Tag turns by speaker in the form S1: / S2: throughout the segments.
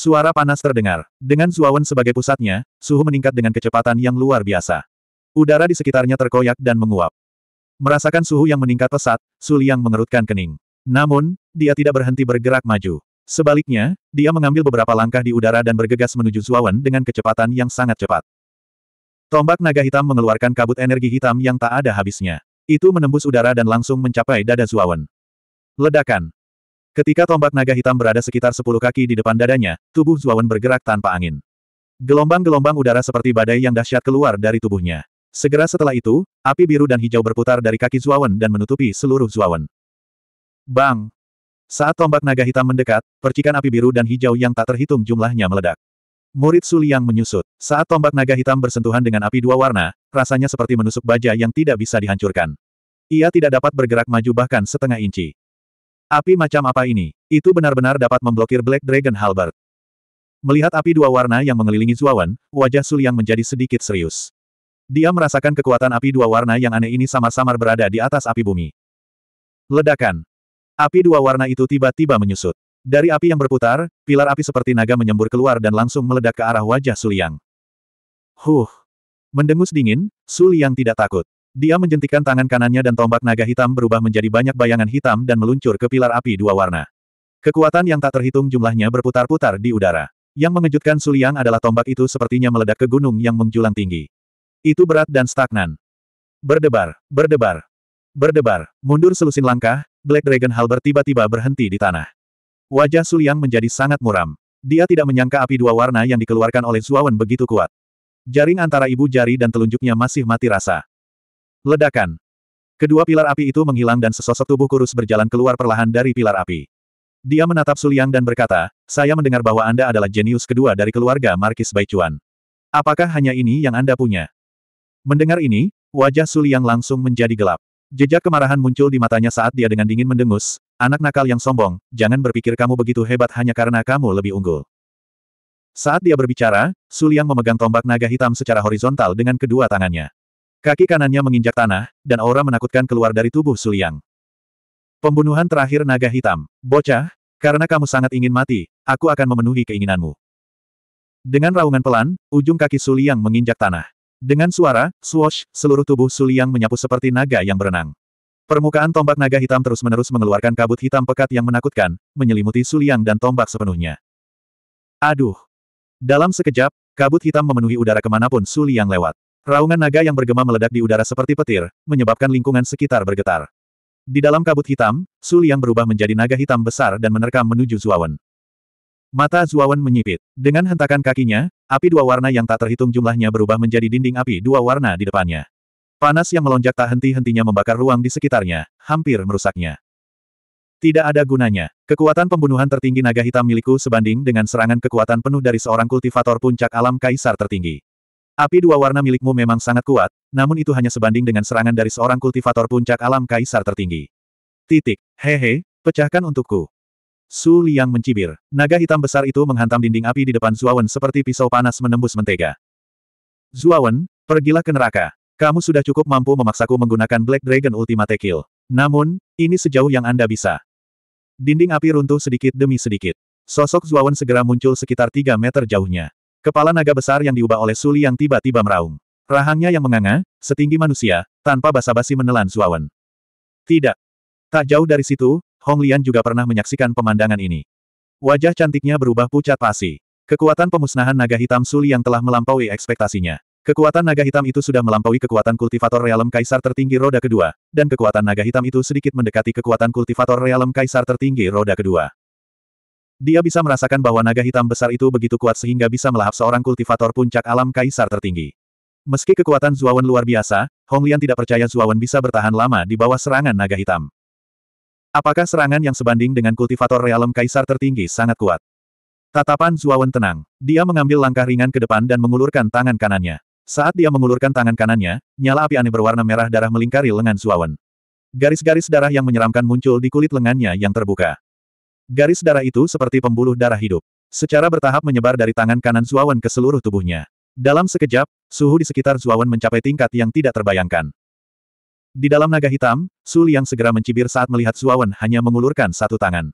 S1: Suara panas terdengar. Dengan Suawen sebagai pusatnya, suhu meningkat dengan kecepatan yang luar biasa. Udara di sekitarnya terkoyak dan menguap. Merasakan suhu yang meningkat pesat, Suliang mengerutkan kening. Namun, dia tidak berhenti bergerak maju. Sebaliknya, dia mengambil beberapa langkah di udara dan bergegas menuju Suawen dengan kecepatan yang sangat cepat. Tombak naga hitam mengeluarkan kabut energi hitam yang tak ada habisnya. Itu menembus udara dan langsung mencapai dada Suawen. Ledakan. Ketika tombak naga hitam berada sekitar sepuluh kaki di depan dadanya, tubuh Zuawan bergerak tanpa angin. Gelombang-gelombang udara seperti badai yang dahsyat keluar dari tubuhnya. Segera setelah itu, api biru dan hijau berputar dari kaki Zuawan dan menutupi seluruh Zuawan. Bang! Saat tombak naga hitam mendekat, percikan api biru dan hijau yang tak terhitung jumlahnya meledak. Murid Suli yang menyusut. Saat tombak naga hitam bersentuhan dengan api dua warna, rasanya seperti menusuk baja yang tidak bisa dihancurkan. Ia tidak dapat bergerak maju bahkan setengah inci. Api macam apa ini? Itu benar-benar dapat memblokir Black Dragon Halberd. Melihat api dua warna yang mengelilingi Zuawan, wajah Suliang menjadi sedikit serius. Dia merasakan kekuatan api dua warna yang aneh ini samar-samar berada di atas api bumi. Ledakan. Api dua warna itu tiba-tiba menyusut. Dari api yang berputar, pilar api seperti naga menyembur keluar dan langsung meledak ke arah wajah Suliang. Huh. Mendengus dingin, Suliang tidak takut. Dia menjentikan tangan kanannya dan tombak naga hitam berubah menjadi banyak bayangan hitam dan meluncur ke pilar api dua warna. Kekuatan yang tak terhitung jumlahnya berputar-putar di udara. Yang mengejutkan Suliang adalah tombak itu sepertinya meledak ke gunung yang menjulang tinggi. Itu berat dan stagnan. Berdebar, berdebar, berdebar, mundur selusin langkah, Black Dragon Halber tiba-tiba berhenti di tanah. Wajah Suliang menjadi sangat muram. Dia tidak menyangka api dua warna yang dikeluarkan oleh Zuawan begitu kuat. Jaring antara ibu jari dan telunjuknya masih mati rasa. Ledakan. Kedua pilar api itu menghilang dan sesosok tubuh kurus berjalan keluar perlahan dari pilar api. Dia menatap Suliang dan berkata, saya mendengar bahwa Anda adalah jenius kedua dari keluarga Markis Baichuan. Apakah hanya ini yang Anda punya? Mendengar ini, wajah Suliang langsung menjadi gelap. Jejak kemarahan muncul di matanya saat dia dengan dingin mendengus, anak nakal yang sombong, jangan berpikir kamu begitu hebat hanya karena kamu lebih unggul. Saat dia berbicara, Suliang memegang tombak naga hitam secara horizontal dengan kedua tangannya. Kaki kanannya menginjak tanah, dan aura menakutkan keluar dari tubuh Suliang. Pembunuhan terakhir naga hitam. Bocah, karena kamu sangat ingin mati, aku akan memenuhi keinginanmu. Dengan raungan pelan, ujung kaki Suliang menginjak tanah. Dengan suara, swash, seluruh tubuh Suliang menyapu seperti naga yang berenang. Permukaan tombak naga hitam terus-menerus mengeluarkan kabut hitam pekat yang menakutkan, menyelimuti Suliang dan tombak sepenuhnya. Aduh! Dalam sekejap, kabut hitam memenuhi udara kemanapun Suliang lewat. Raungan naga yang bergema meledak di udara seperti petir, menyebabkan lingkungan sekitar bergetar. Di dalam kabut hitam, Suli yang berubah menjadi naga hitam besar dan menerkam menuju Zuawan. Mata Zuawan menyipit. Dengan hentakan kakinya, api dua warna yang tak terhitung jumlahnya berubah menjadi dinding api dua warna di depannya. Panas yang melonjak tak henti-hentinya membakar ruang di sekitarnya, hampir merusaknya. Tidak ada gunanya. Kekuatan pembunuhan tertinggi naga hitam milikku sebanding dengan serangan kekuatan penuh dari seorang kultivator puncak alam kaisar tertinggi. Api dua warna milikmu memang sangat kuat, namun itu hanya sebanding dengan serangan dari seorang kultivator puncak alam kaisar tertinggi. Titik, hehe, pecahkan untukku. Su Liang mencibir. Naga hitam besar itu menghantam dinding api di depan Zuawan seperti pisau panas menembus mentega. Zuawan, pergilah ke neraka. Kamu sudah cukup mampu memaksaku menggunakan Black Dragon Ultimate Kill. Namun, ini sejauh yang Anda bisa. Dinding api runtuh sedikit demi sedikit. Sosok Zuawan segera muncul sekitar 3 meter jauhnya. Kepala naga besar yang diubah oleh Suli yang tiba-tiba meraung. Rahangnya yang menganga, setinggi manusia, tanpa basa-basi menelan Suawan. Tidak. Tak jauh dari situ, Hong Lian juga pernah menyaksikan pemandangan ini. Wajah cantiknya berubah pucat pasi. Kekuatan pemusnahan naga hitam Suli yang telah melampaui ekspektasinya. Kekuatan naga hitam itu sudah melampaui kekuatan kultivator realem kaisar tertinggi roda kedua, dan kekuatan naga hitam itu sedikit mendekati kekuatan kultivator realem kaisar tertinggi roda kedua. Dia bisa merasakan bahwa naga hitam besar itu begitu kuat sehingga bisa melahap seorang kultivator puncak alam kaisar tertinggi. Meski kekuatan Zuawan luar biasa, Honglian tidak percaya Zuawan bisa bertahan lama di bawah serangan naga hitam. Apakah serangan yang sebanding dengan kultivator realem kaisar tertinggi sangat kuat? Tatapan Zuawan tenang. Dia mengambil langkah ringan ke depan dan mengulurkan tangan kanannya. Saat dia mengulurkan tangan kanannya, nyala api aneh berwarna merah darah melingkari lengan Zuawan. Garis-garis darah yang menyeramkan muncul di kulit lengannya yang terbuka. Garis darah itu seperti pembuluh darah hidup. Secara bertahap menyebar dari tangan kanan Zuawan ke seluruh tubuhnya. Dalam sekejap, suhu di sekitar Zuawan mencapai tingkat yang tidak terbayangkan. Di dalam naga hitam, Su yang segera mencibir saat melihat Zuawan hanya mengulurkan satu tangan.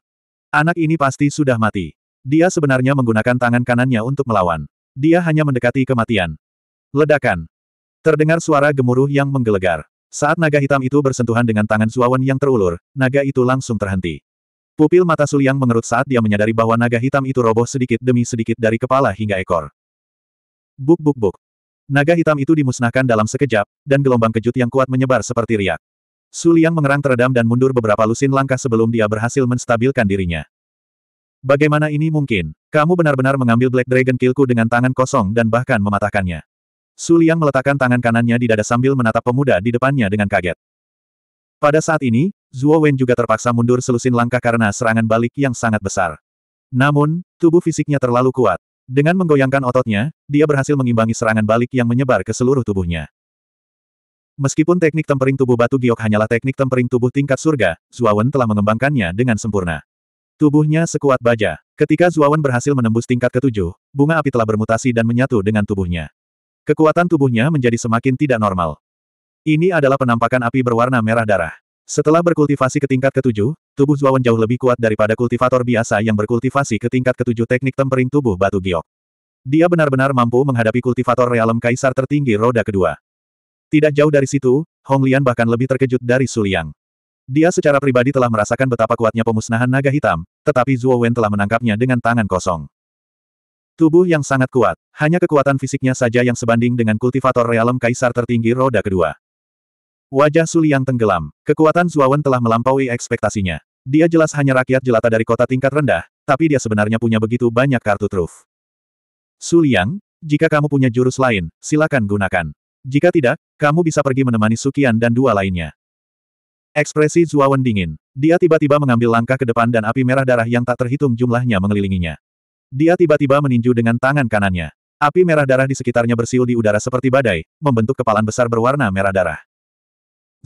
S1: Anak ini pasti sudah mati. Dia sebenarnya menggunakan tangan kanannya untuk melawan. Dia hanya mendekati kematian. Ledakan. Terdengar suara gemuruh yang menggelegar. Saat naga hitam itu bersentuhan dengan tangan Zuawan yang terulur, naga itu langsung terhenti. Pupil mata Suliang mengerut saat dia menyadari bahwa naga hitam itu roboh sedikit demi sedikit dari kepala hingga ekor. Buk buk buk. Naga hitam itu dimusnahkan dalam sekejap, dan gelombang kejut yang kuat menyebar seperti riak. Suliang mengerang teredam dan mundur beberapa lusin langkah sebelum dia berhasil menstabilkan dirinya. Bagaimana ini mungkin? Kamu benar-benar mengambil Black Dragon Killku dengan tangan kosong dan bahkan mematahkannya. Suliang meletakkan tangan kanannya di dada sambil menatap pemuda di depannya dengan kaget. Pada saat ini, Zuo Wen juga terpaksa mundur selusin langkah karena serangan balik yang sangat besar. Namun, tubuh fisiknya terlalu kuat. Dengan menggoyangkan ototnya, dia berhasil mengimbangi serangan balik yang menyebar ke seluruh tubuhnya. Meskipun teknik tempering tubuh batu giok hanyalah teknik tempering tubuh tingkat surga, Zuawan telah mengembangkannya dengan sempurna. Tubuhnya sekuat baja. Ketika Zuawan berhasil menembus tingkat ketujuh, bunga api telah bermutasi dan menyatu dengan tubuhnya. Kekuatan tubuhnya menjadi semakin tidak normal. Ini adalah penampakan api berwarna merah darah. Setelah berkultivasi ke tingkat ketujuh, tubuh Zuawan jauh lebih kuat daripada kultivator biasa yang berkultivasi ke tingkat ketujuh teknik tempering tubuh batu giok. Dia benar-benar mampu menghadapi kultivator realem kaisar tertinggi roda kedua. Tidak jauh dari situ, Hong Lian bahkan lebih terkejut dari Suliang. Dia secara pribadi telah merasakan betapa kuatnya pemusnahan naga hitam, tetapi Zuo Wen telah menangkapnya dengan tangan kosong. Tubuh yang sangat kuat, hanya kekuatan fisiknya saja yang sebanding dengan kultivator realem kaisar tertinggi roda kedua. Wajah Suliang tenggelam. Kekuatan Zuawan telah melampaui ekspektasinya. Dia jelas hanya rakyat jelata dari kota tingkat rendah, tapi dia sebenarnya punya begitu banyak kartu truf. Suliang, jika kamu punya jurus lain, silakan gunakan. Jika tidak, kamu bisa pergi menemani Sukian dan dua lainnya. Ekspresi Zuawan dingin. Dia tiba-tiba mengambil langkah ke depan dan api merah darah yang tak terhitung jumlahnya mengelilinginya. Dia tiba-tiba meninju dengan tangan kanannya. Api merah darah di sekitarnya bersiul di udara seperti badai, membentuk kepalan besar berwarna merah darah.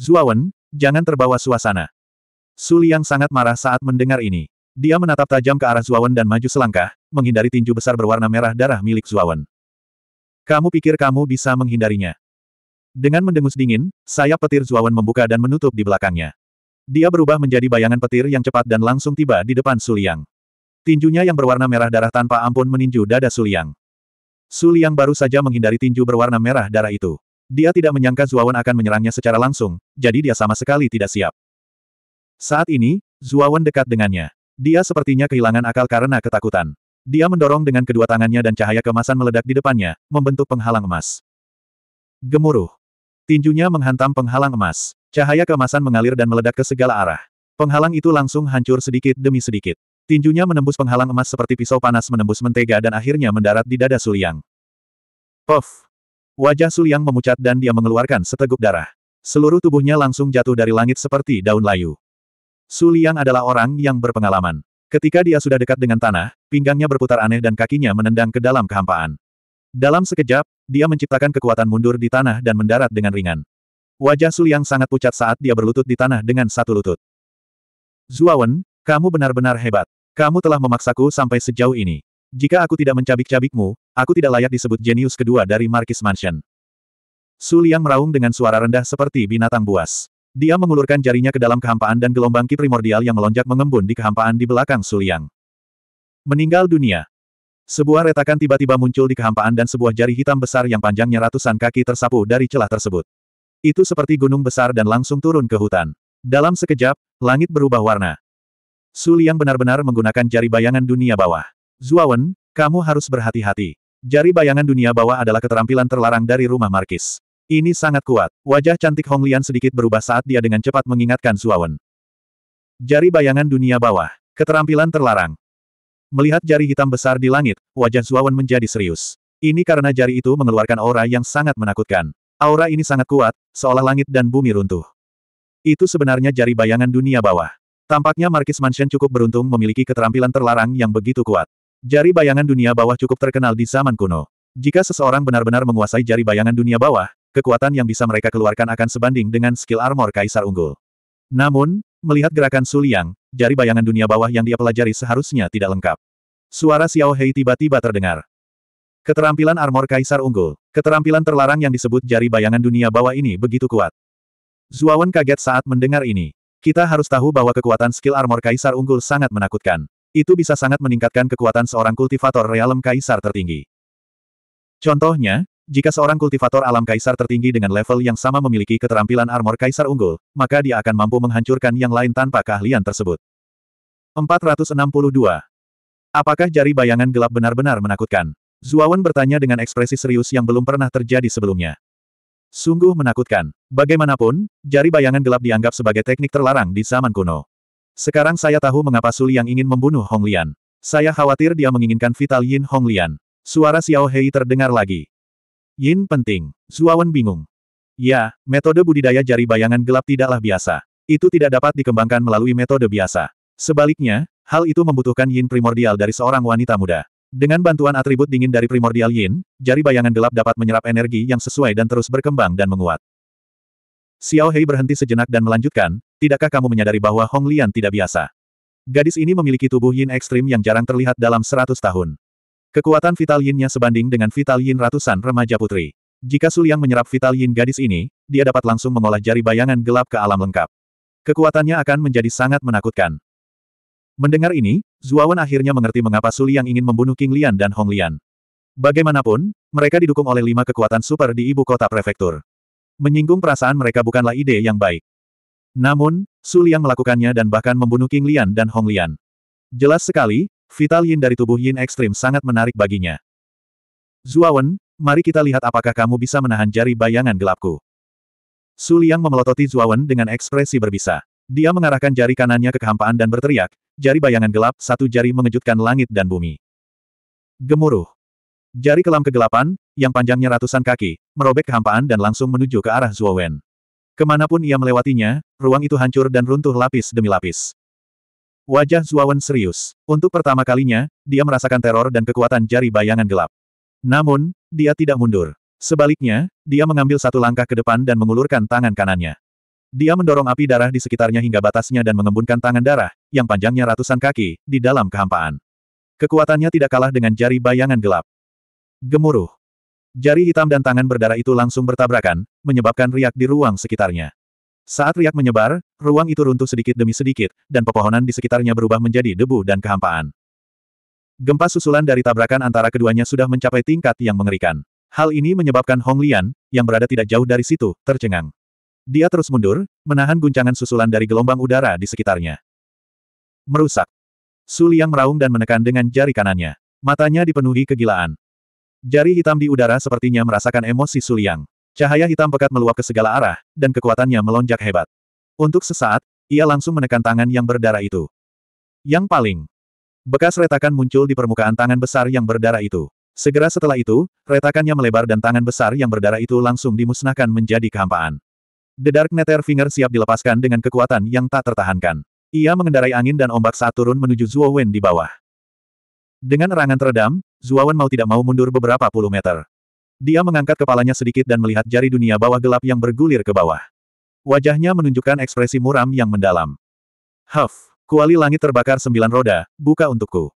S1: Zuawan, jangan terbawa suasana. Su Liang sangat marah saat mendengar ini. Dia menatap tajam ke arah Zuawan dan maju selangkah, menghindari tinju besar berwarna merah darah milik Zuawan. Kamu pikir kamu bisa menghindarinya? Dengan mendengus dingin, sayap petir Zuawan membuka dan menutup di belakangnya. Dia berubah menjadi bayangan petir yang cepat dan langsung tiba di depan Suliang. Tinjunya yang berwarna merah darah tanpa ampun meninju dada Suliang. Suliang baru saja menghindari tinju berwarna merah darah itu. Dia tidak menyangka Zuawan akan menyerangnya secara langsung, jadi dia sama sekali tidak siap. Saat ini, Zuawan dekat dengannya. Dia sepertinya kehilangan akal karena ketakutan. Dia mendorong dengan kedua tangannya dan cahaya kemasan meledak di depannya, membentuk penghalang emas. Gemuruh. Tinjunya menghantam penghalang emas. Cahaya kemasan mengalir dan meledak ke segala arah. Penghalang itu langsung hancur sedikit demi sedikit. Tinjunya menembus penghalang emas seperti pisau panas menembus mentega dan akhirnya mendarat di dada Suliang. Puff! Wajah Yang memucat dan dia mengeluarkan seteguk darah. Seluruh tubuhnya langsung jatuh dari langit seperti daun layu. Suliang adalah orang yang berpengalaman. Ketika dia sudah dekat dengan tanah, pinggangnya berputar aneh dan kakinya menendang ke dalam kehampaan. Dalam sekejap, dia menciptakan kekuatan mundur di tanah dan mendarat dengan ringan. Wajah Suliang sangat pucat saat dia berlutut di tanah dengan satu lutut. Zuawan, kamu benar-benar hebat. Kamu telah memaksaku sampai sejauh ini. Jika aku tidak mencabik-cabikmu, aku tidak layak disebut jenius kedua dari Markis Mansion. Su Liang meraung dengan suara rendah seperti binatang buas. Dia mengulurkan jarinya ke dalam kehampaan dan gelombang ki primordial yang melonjak mengembun di kehampaan di belakang Su Liang. Meninggal dunia. Sebuah retakan tiba-tiba muncul di kehampaan dan sebuah jari hitam besar yang panjangnya ratusan kaki tersapu dari celah tersebut. Itu seperti gunung besar dan langsung turun ke hutan. Dalam sekejap, langit berubah warna. Su Liang benar-benar menggunakan jari bayangan dunia bawah. Zuawan, kamu harus berhati-hati. Jari bayangan dunia bawah adalah keterampilan terlarang dari rumah Markis. Ini sangat kuat. Wajah cantik Hong Lian sedikit berubah saat dia dengan cepat mengingatkan Zuawan. Jari bayangan dunia bawah. Keterampilan terlarang. Melihat jari hitam besar di langit, wajah Zuawan menjadi serius. Ini karena jari itu mengeluarkan aura yang sangat menakutkan. Aura ini sangat kuat, seolah langit dan bumi runtuh. Itu sebenarnya jari bayangan dunia bawah. Tampaknya Markis Mansion cukup beruntung memiliki keterampilan terlarang yang begitu kuat. Jari bayangan dunia bawah cukup terkenal di zaman kuno. Jika seseorang benar-benar menguasai jari bayangan dunia bawah, kekuatan yang bisa mereka keluarkan akan sebanding dengan skill armor kaisar unggul. Namun, melihat gerakan Suliang, jari bayangan dunia bawah yang dia pelajari seharusnya tidak lengkap. Suara Xiao Hei tiba-tiba terdengar. Keterampilan armor kaisar unggul, keterampilan terlarang yang disebut jari bayangan dunia bawah ini begitu kuat. Zuawan kaget saat mendengar ini. Kita harus tahu bahwa kekuatan skill armor kaisar unggul sangat menakutkan. Itu bisa sangat meningkatkan kekuatan seorang kultivator realem kaisar tertinggi. Contohnya, jika seorang kultivator alam kaisar tertinggi dengan level yang sama memiliki keterampilan armor kaisar unggul, maka dia akan mampu menghancurkan yang lain tanpa keahlian tersebut. 462. Apakah jari bayangan gelap benar-benar menakutkan? Zuawan bertanya dengan ekspresi serius yang belum pernah terjadi sebelumnya. Sungguh menakutkan. Bagaimanapun, jari bayangan gelap dianggap sebagai teknik terlarang di zaman kuno. Sekarang saya tahu mengapa Suli yang ingin membunuh Hong Lian. Saya khawatir dia menginginkan vital Yin Hong Lian. Suara Xiao Hei terdengar lagi. Yin penting. Zuawan bingung. Ya, metode budidaya jari bayangan gelap tidaklah biasa. Itu tidak dapat dikembangkan melalui metode biasa. Sebaliknya, hal itu membutuhkan Yin primordial dari seorang wanita muda. Dengan bantuan atribut dingin dari primordial yin, jari bayangan gelap dapat menyerap energi yang sesuai dan terus berkembang dan menguat. Xiao Hei berhenti sejenak dan melanjutkan, Tidakkah kamu menyadari bahwa Hong Lian tidak biasa? Gadis ini memiliki tubuh yin ekstrim yang jarang terlihat dalam seratus tahun. Kekuatan vital yinnya sebanding dengan vital yin ratusan remaja putri. Jika Su Liang menyerap vital yin gadis ini, dia dapat langsung mengolah jari bayangan gelap ke alam lengkap. Kekuatannya akan menjadi sangat menakutkan. Mendengar ini, Zuawan akhirnya mengerti mengapa Su Liang ingin membunuh King Lian dan Hong Lian. Bagaimanapun, mereka didukung oleh lima kekuatan super di ibu kota prefektur. Menyinggung perasaan mereka bukanlah ide yang baik. Namun, Su Liang melakukannya dan bahkan membunuh King Lian dan Hong Lian. Jelas sekali, vital yin dari tubuh yin ekstrim sangat menarik baginya. Zuawan, mari kita lihat apakah kamu bisa menahan jari bayangan gelapku. Su Liang memelototi Zuawan dengan ekspresi berbisa. Dia mengarahkan jari kanannya ke kehampaan dan berteriak, jari bayangan gelap satu jari mengejutkan langit dan bumi. Gemuruh. Jari kelam kegelapan, yang panjangnya ratusan kaki, merobek kehampaan dan langsung menuju ke arah Zuawan. Kemanapun ia melewatinya, ruang itu hancur dan runtuh lapis demi lapis. Wajah Zuawan serius. Untuk pertama kalinya, dia merasakan teror dan kekuatan jari bayangan gelap. Namun, dia tidak mundur. Sebaliknya, dia mengambil satu langkah ke depan dan mengulurkan tangan kanannya. Dia mendorong api darah di sekitarnya hingga batasnya dan mengembunkan tangan darah, yang panjangnya ratusan kaki, di dalam kehampaan. Kekuatannya tidak kalah dengan jari bayangan gelap. Gemuruh. Jari hitam dan tangan berdarah itu langsung bertabrakan, menyebabkan riak di ruang sekitarnya. Saat riak menyebar, ruang itu runtuh sedikit demi sedikit, dan pepohonan di sekitarnya berubah menjadi debu dan kehampaan. Gempa susulan dari tabrakan antara keduanya sudah mencapai tingkat yang mengerikan. Hal ini menyebabkan Hong Lian, yang berada tidak jauh dari situ, tercengang. Dia terus mundur, menahan guncangan susulan dari gelombang udara di sekitarnya. Merusak. Su Liang meraung dan menekan dengan jari kanannya. Matanya dipenuhi kegilaan. Jari hitam di udara sepertinya merasakan emosi Suliang. Cahaya hitam pekat meluap ke segala arah, dan kekuatannya melonjak hebat. Untuk sesaat, ia langsung menekan tangan yang berdarah itu. Yang paling bekas retakan muncul di permukaan tangan besar yang berdarah itu. Segera setelah itu, retakannya melebar dan tangan besar yang berdarah itu langsung dimusnahkan menjadi kehampaan. The Dark Nether Finger siap dilepaskan dengan kekuatan yang tak tertahankan. Ia mengendarai angin dan ombak saat turun menuju Zuo Wen di bawah. Dengan erangan teredam, Zuawan mau tidak mau mundur beberapa puluh meter. Dia mengangkat kepalanya sedikit dan melihat jari dunia bawah gelap yang bergulir ke bawah. Wajahnya menunjukkan ekspresi muram yang mendalam. Huff, kuali langit terbakar sembilan roda, buka untukku.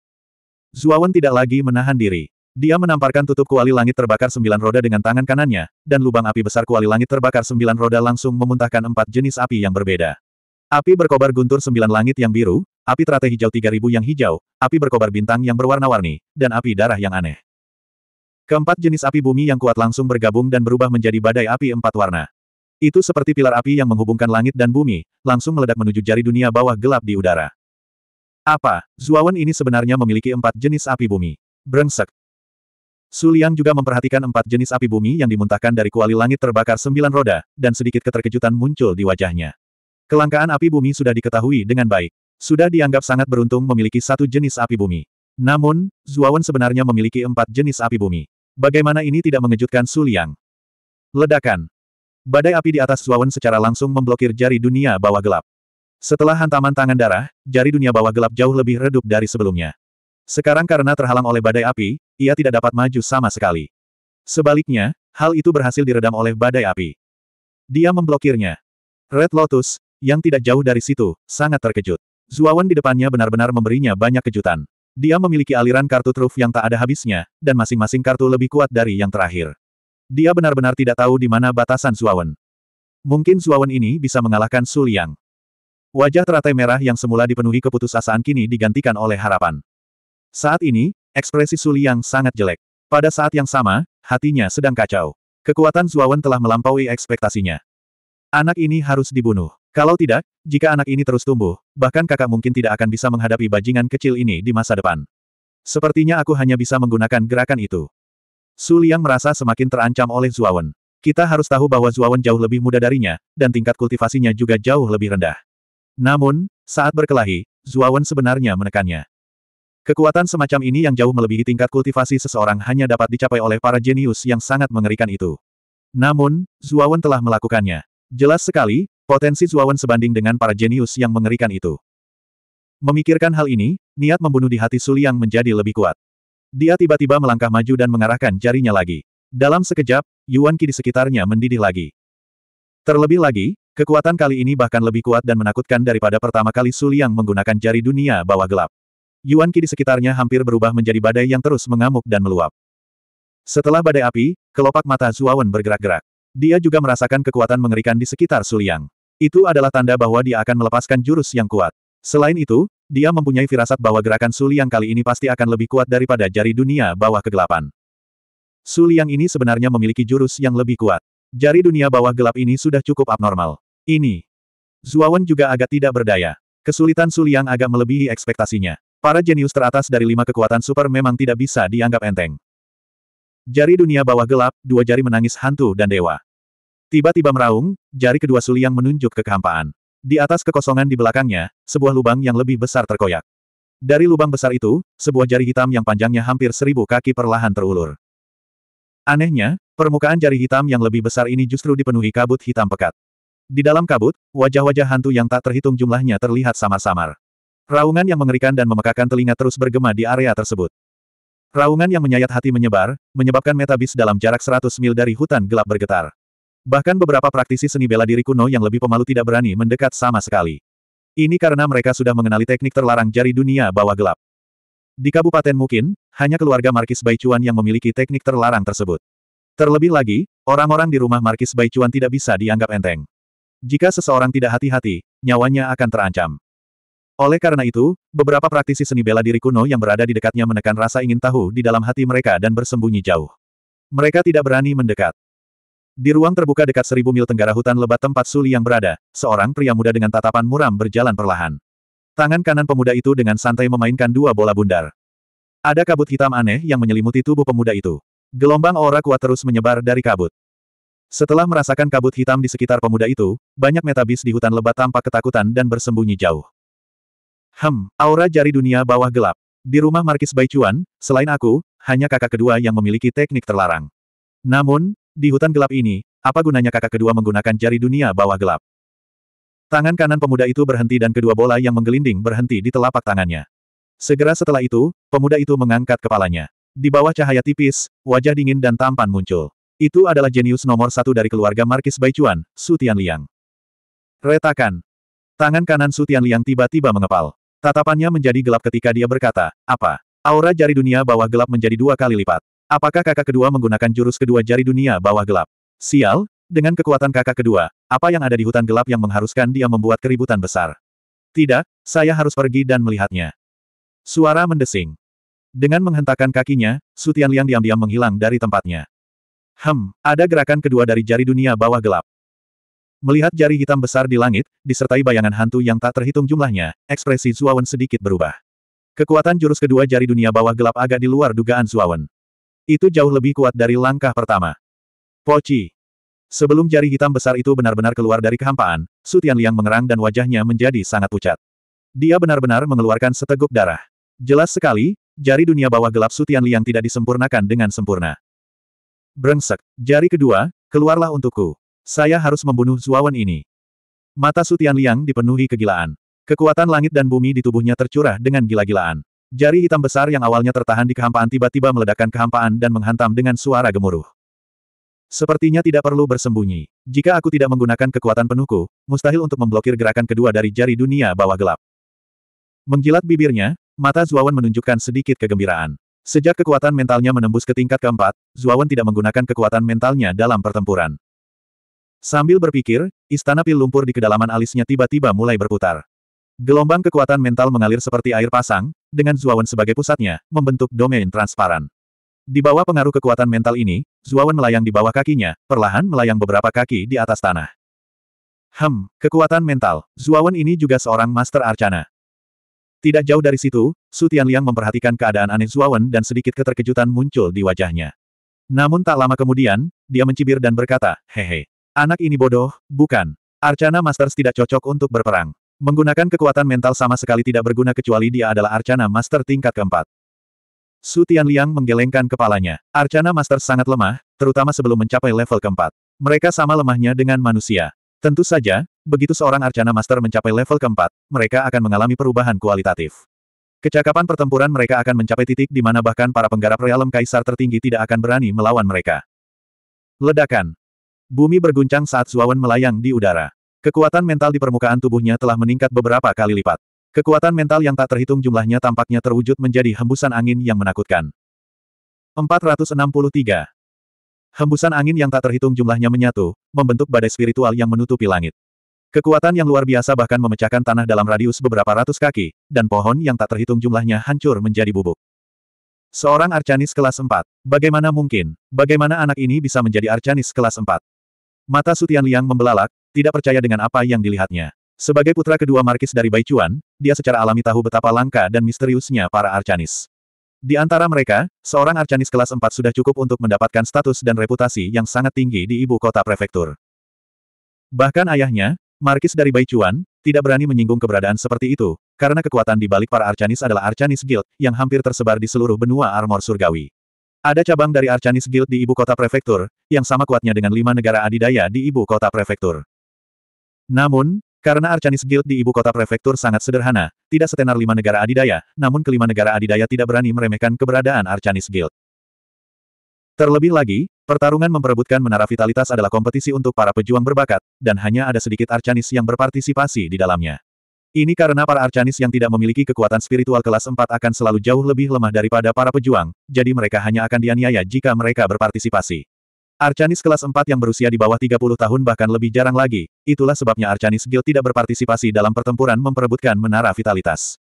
S1: Zuawan tidak lagi menahan diri. Dia menamparkan tutup kuali langit terbakar sembilan roda dengan tangan kanannya, dan lubang api besar kuali langit terbakar sembilan roda langsung memuntahkan empat jenis api yang berbeda. Api berkobar guntur sembilan langit yang biru, api teratai hijau tiga ribu yang hijau, api berkobar bintang yang berwarna-warni, dan api darah yang aneh. Keempat jenis api bumi yang kuat langsung bergabung dan berubah menjadi badai api empat warna. Itu seperti pilar api yang menghubungkan langit dan bumi, langsung meledak menuju jari dunia bawah gelap di udara. Apa, Zuawan ini sebenarnya memiliki empat jenis api bumi. Brengsek. Suliang juga memperhatikan empat jenis api bumi yang dimuntahkan dari kuali langit terbakar sembilan roda, dan sedikit keterkejutan muncul di wajahnya. Kelangkaan api bumi sudah diketahui dengan baik. Sudah dianggap sangat beruntung memiliki satu jenis api bumi. Namun, Zuawan sebenarnya memiliki empat jenis api bumi. Bagaimana ini tidak mengejutkan Su Liang? Ledakan. Badai api di atas Zuawan secara langsung memblokir jari dunia bawah gelap. Setelah hantaman tangan darah, jari dunia bawah gelap jauh lebih redup dari sebelumnya. Sekarang karena terhalang oleh badai api, ia tidak dapat maju sama sekali. Sebaliknya, hal itu berhasil diredam oleh badai api. Dia memblokirnya. Red Lotus, yang tidak jauh dari situ, sangat terkejut. Zuawan di depannya benar-benar memberinya banyak kejutan. Dia memiliki aliran kartu truf yang tak ada habisnya, dan masing-masing kartu lebih kuat dari yang terakhir. Dia benar-benar tidak tahu di mana batasan Zuawan. Mungkin Zuawan ini bisa mengalahkan Su Liang. Wajah teratai merah yang semula dipenuhi keputusasaan kini digantikan oleh harapan. Saat ini, ekspresi Su Liang sangat jelek. Pada saat yang sama, hatinya sedang kacau. Kekuatan Zuawan telah melampaui ekspektasinya. Anak ini harus dibunuh. Kalau tidak, jika anak ini terus tumbuh, bahkan kakak mungkin tidak akan bisa menghadapi bajingan kecil ini di masa depan. Sepertinya aku hanya bisa menggunakan gerakan itu. Su Liang merasa semakin terancam oleh Zuawan. Kita harus tahu bahwa Zuawan jauh lebih muda darinya, dan tingkat kultivasinya juga jauh lebih rendah. Namun, saat berkelahi, Zuawan sebenarnya menekannya. Kekuatan semacam ini yang jauh melebihi tingkat kultivasi seseorang hanya dapat dicapai oleh para jenius yang sangat mengerikan itu. Namun, Zuawan telah melakukannya. Jelas sekali, Potensi Zuawan sebanding dengan para jenius yang mengerikan itu. Memikirkan hal ini, niat membunuh di hati Suliang menjadi lebih kuat. Dia tiba-tiba melangkah maju dan mengarahkan jarinya lagi. Dalam sekejap, Yuan Qi di sekitarnya mendidih lagi. Terlebih lagi, kekuatan kali ini bahkan lebih kuat dan menakutkan daripada pertama kali Suliang menggunakan jari dunia bawah gelap. Yuan Qi di sekitarnya hampir berubah menjadi badai yang terus mengamuk dan meluap. Setelah badai api, kelopak mata Zuawan bergerak-gerak. Dia juga merasakan kekuatan mengerikan di sekitar Suliang. Itu adalah tanda bahwa dia akan melepaskan jurus yang kuat. Selain itu, dia mempunyai firasat bahwa gerakan Suli yang kali ini pasti akan lebih kuat daripada jari dunia bawah kegelapan. Suli yang ini sebenarnya memiliki jurus yang lebih kuat. Jari dunia bawah gelap ini sudah cukup abnormal. Ini. Zuawan juga agak tidak berdaya. Kesulitan Suli yang agak melebihi ekspektasinya. Para jenius teratas dari lima kekuatan super memang tidak bisa dianggap enteng. Jari dunia bawah gelap, dua jari menangis hantu dan dewa. Tiba-tiba meraung, jari kedua Suli yang menunjuk ke kehampaan. Di atas kekosongan di belakangnya, sebuah lubang yang lebih besar terkoyak. Dari lubang besar itu, sebuah jari hitam yang panjangnya hampir seribu kaki perlahan terulur. Anehnya, permukaan jari hitam yang lebih besar ini justru dipenuhi kabut hitam pekat. Di dalam kabut, wajah-wajah hantu yang tak terhitung jumlahnya terlihat samar-samar. Raungan yang mengerikan dan memekakan telinga terus bergema di area tersebut. Raungan yang menyayat hati menyebar, menyebabkan metabis dalam jarak 100 mil dari hutan gelap bergetar. Bahkan beberapa praktisi seni bela diri kuno yang lebih pemalu tidak berani mendekat sama sekali. Ini karena mereka sudah mengenali teknik terlarang jari dunia bawah gelap. Di Kabupaten Mukin, hanya keluarga Markis Baicuan yang memiliki teknik terlarang tersebut. Terlebih lagi, orang-orang di rumah Markis Baicuan tidak bisa dianggap enteng. Jika seseorang tidak hati-hati, nyawanya akan terancam. Oleh karena itu, beberapa praktisi seni bela diri kuno yang berada di dekatnya menekan rasa ingin tahu di dalam hati mereka dan bersembunyi jauh. Mereka tidak berani mendekat. Di ruang terbuka dekat seribu mil tenggara hutan lebat tempat Suli yang berada, seorang pria muda dengan tatapan muram berjalan perlahan. Tangan kanan pemuda itu dengan santai memainkan dua bola bundar. Ada kabut hitam aneh yang menyelimuti tubuh pemuda itu. Gelombang aura kuat terus menyebar dari kabut. Setelah merasakan kabut hitam di sekitar pemuda itu, banyak metabis di hutan lebat tampak ketakutan dan bersembunyi jauh. Hem, aura jari dunia bawah gelap. Di rumah Markis Baicuan, selain aku, hanya kakak kedua yang memiliki teknik terlarang. Namun, di hutan gelap ini, apa gunanya kakak kedua menggunakan jari dunia bawah gelap? Tangan kanan pemuda itu berhenti dan kedua bola yang menggelinding berhenti di telapak tangannya. Segera setelah itu, pemuda itu mengangkat kepalanya. Di bawah cahaya tipis, wajah dingin dan tampan muncul. Itu adalah jenius nomor satu dari keluarga Markis Baichuan, Su Tianliang. Retakan. Tangan kanan Su Tianliang tiba-tiba mengepal. Tatapannya menjadi gelap ketika dia berkata, apa? Aura jari dunia bawah gelap menjadi dua kali lipat. Apakah kakak kedua menggunakan jurus kedua jari dunia bawah gelap? Sial, dengan kekuatan kakak kedua, apa yang ada di hutan gelap yang mengharuskan dia membuat keributan besar? Tidak, saya harus pergi dan melihatnya. Suara mendesing. Dengan menghentakkan kakinya, Sutian Liang diam-diam menghilang dari tempatnya. Hem, ada gerakan kedua dari jari dunia bawah gelap. Melihat jari hitam besar di langit, disertai bayangan hantu yang tak terhitung jumlahnya, ekspresi Zuawan sedikit berubah. Kekuatan jurus kedua jari dunia bawah gelap agak di luar dugaan Zuawan. Itu jauh lebih kuat dari langkah pertama. Poci. Sebelum jari hitam besar itu benar-benar keluar dari kehampaan, Sutian Liang mengerang dan wajahnya menjadi sangat pucat. Dia benar-benar mengeluarkan seteguk darah. Jelas sekali, jari dunia bawah gelap Sutian Liang tidak disempurnakan dengan sempurna. Brengsek, jari kedua, keluarlah untukku. Saya harus membunuh Zuawan ini. Mata Sutian Liang dipenuhi kegilaan. Kekuatan langit dan bumi di tubuhnya tercurah dengan gila-gilaan. Jari hitam besar yang awalnya tertahan di kehampaan tiba-tiba meledakkan kehampaan dan menghantam dengan suara gemuruh. Sepertinya tidak perlu bersembunyi. Jika aku tidak menggunakan kekuatan penuhku, mustahil untuk memblokir gerakan kedua dari jari dunia bawah gelap. Menjilat bibirnya, mata Zuawan menunjukkan sedikit kegembiraan. Sejak kekuatan mentalnya menembus ke tingkat keempat, Zuawan tidak menggunakan kekuatan mentalnya dalam pertempuran. Sambil berpikir, istana pil lumpur di kedalaman alisnya tiba-tiba mulai berputar. Gelombang kekuatan mental mengalir seperti air pasang, dengan Zuawan sebagai pusatnya, membentuk domain transparan. Di bawah pengaruh kekuatan mental ini, Zuawan melayang di bawah kakinya, perlahan melayang beberapa kaki di atas tanah. Hem, kekuatan mental, Zuawan ini juga seorang Master Arcana. Tidak jauh dari situ, Su Tianliang memperhatikan keadaan aneh Zuawan dan sedikit keterkejutan muncul di wajahnya. Namun tak lama kemudian, dia mencibir dan berkata, hehe, anak ini bodoh, bukan. Arcana Masters tidak cocok untuk berperang. Menggunakan kekuatan mental sama sekali tidak berguna kecuali dia adalah Arcana Master tingkat keempat. Su Liang menggelengkan kepalanya. Arcana Master sangat lemah, terutama sebelum mencapai level keempat. Mereka sama lemahnya dengan manusia. Tentu saja, begitu seorang Arcana Master mencapai level keempat, mereka akan mengalami perubahan kualitatif. Kecakapan pertempuran mereka akan mencapai titik di mana bahkan para penggarap realem kaisar tertinggi tidak akan berani melawan mereka. Ledakan. Bumi berguncang saat Zuawan melayang di udara. Kekuatan mental di permukaan tubuhnya telah meningkat beberapa kali lipat. Kekuatan mental yang tak terhitung jumlahnya tampaknya terwujud menjadi hembusan angin yang menakutkan. 463. Hembusan angin yang tak terhitung jumlahnya menyatu, membentuk badai spiritual yang menutupi langit. Kekuatan yang luar biasa bahkan memecahkan tanah dalam radius beberapa ratus kaki, dan pohon yang tak terhitung jumlahnya hancur menjadi bubuk. Seorang Arcanis kelas 4. Bagaimana mungkin? Bagaimana anak ini bisa menjadi Arcanis kelas 4? Mata Sutian Liang membelalak, tidak percaya dengan apa yang dilihatnya. Sebagai putra kedua Markis dari Baichuan, dia secara alami tahu betapa langka dan misteriusnya para Arcanis. Di antara mereka, seorang Arcanis kelas 4 sudah cukup untuk mendapatkan status dan reputasi yang sangat tinggi di ibu kota prefektur. Bahkan ayahnya, Markis dari Baichuan, tidak berani menyinggung keberadaan seperti itu, karena kekuatan di balik para Arcanis adalah Arcanis Guild, yang hampir tersebar di seluruh benua Armor Surgawi. Ada cabang dari Arcanis Guild di ibu kota prefektur, yang sama kuatnya dengan lima negara adidaya di ibu kota prefektur. Namun, karena Arcanis Guild di ibu kota prefektur sangat sederhana, tidak setenar lima negara adidaya, namun kelima negara adidaya tidak berani meremehkan keberadaan Arcanis Guild. Terlebih lagi, pertarungan memperebutkan menara vitalitas adalah kompetisi untuk para pejuang berbakat, dan hanya ada sedikit Arcanis yang berpartisipasi di dalamnya. Ini karena para Arcanis yang tidak memiliki kekuatan spiritual kelas 4 akan selalu jauh lebih lemah daripada para pejuang, jadi mereka hanya akan dianiaya jika mereka berpartisipasi. Arcanis kelas 4 yang berusia di bawah 30 tahun bahkan lebih jarang lagi, itulah sebabnya Arcanis Guild tidak berpartisipasi dalam pertempuran memperebutkan menara vitalitas.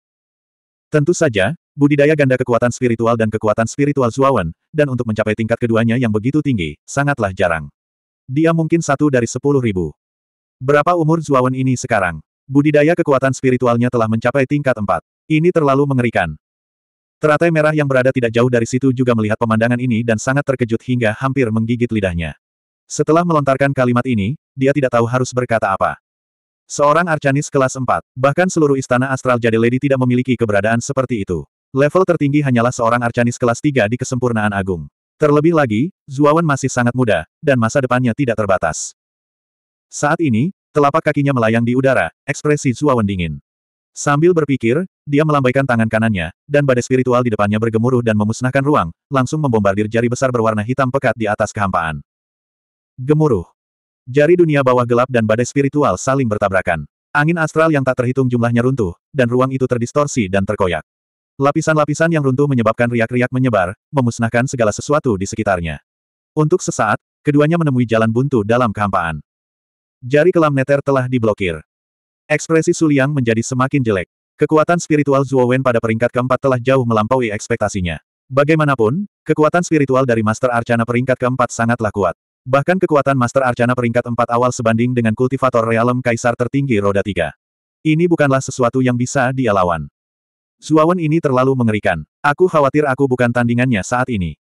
S1: Tentu saja, budidaya ganda kekuatan spiritual dan kekuatan spiritual Zuawan, dan untuk mencapai tingkat keduanya yang begitu tinggi, sangatlah jarang. Dia mungkin satu dari sepuluh ribu. Berapa umur Zuawan ini sekarang? Budidaya kekuatan spiritualnya telah mencapai tingkat empat. Ini terlalu mengerikan. Teratai merah yang berada tidak jauh dari situ juga melihat pemandangan ini dan sangat terkejut hingga hampir menggigit lidahnya. Setelah melontarkan kalimat ini, dia tidak tahu harus berkata apa. Seorang Arcanis kelas 4, bahkan seluruh istana Astral Jade Lady tidak memiliki keberadaan seperti itu. Level tertinggi hanyalah seorang Arcanis kelas 3 di kesempurnaan agung. Terlebih lagi, Zuawan masih sangat muda, dan masa depannya tidak terbatas. Saat ini, telapak kakinya melayang di udara, ekspresi Zuawan dingin. Sambil berpikir, dia melambaikan tangan kanannya, dan badai spiritual di depannya bergemuruh dan memusnahkan ruang, langsung membombardir jari besar berwarna hitam pekat di atas kehampaan. Gemuruh. Jari dunia bawah gelap dan badai spiritual saling bertabrakan. Angin astral yang tak terhitung jumlahnya runtuh, dan ruang itu terdistorsi dan terkoyak. Lapisan-lapisan yang runtuh menyebabkan riak-riak menyebar, memusnahkan segala sesuatu di sekitarnya. Untuk sesaat, keduanya menemui jalan buntu dalam kehampaan. Jari kelam neter telah diblokir. Ekspresi Suliang menjadi semakin jelek. Kekuatan spiritual Zhuowen pada peringkat keempat telah jauh melampaui ekspektasinya. Bagaimanapun, kekuatan spiritual dari Master Arcana peringkat keempat sangatlah kuat. Bahkan kekuatan Master Arcana peringkat empat awal sebanding dengan kultivator realem kaisar tertinggi roda tiga. Ini bukanlah sesuatu yang bisa dia lawan. Zhuowen ini terlalu mengerikan. Aku khawatir aku bukan tandingannya saat ini.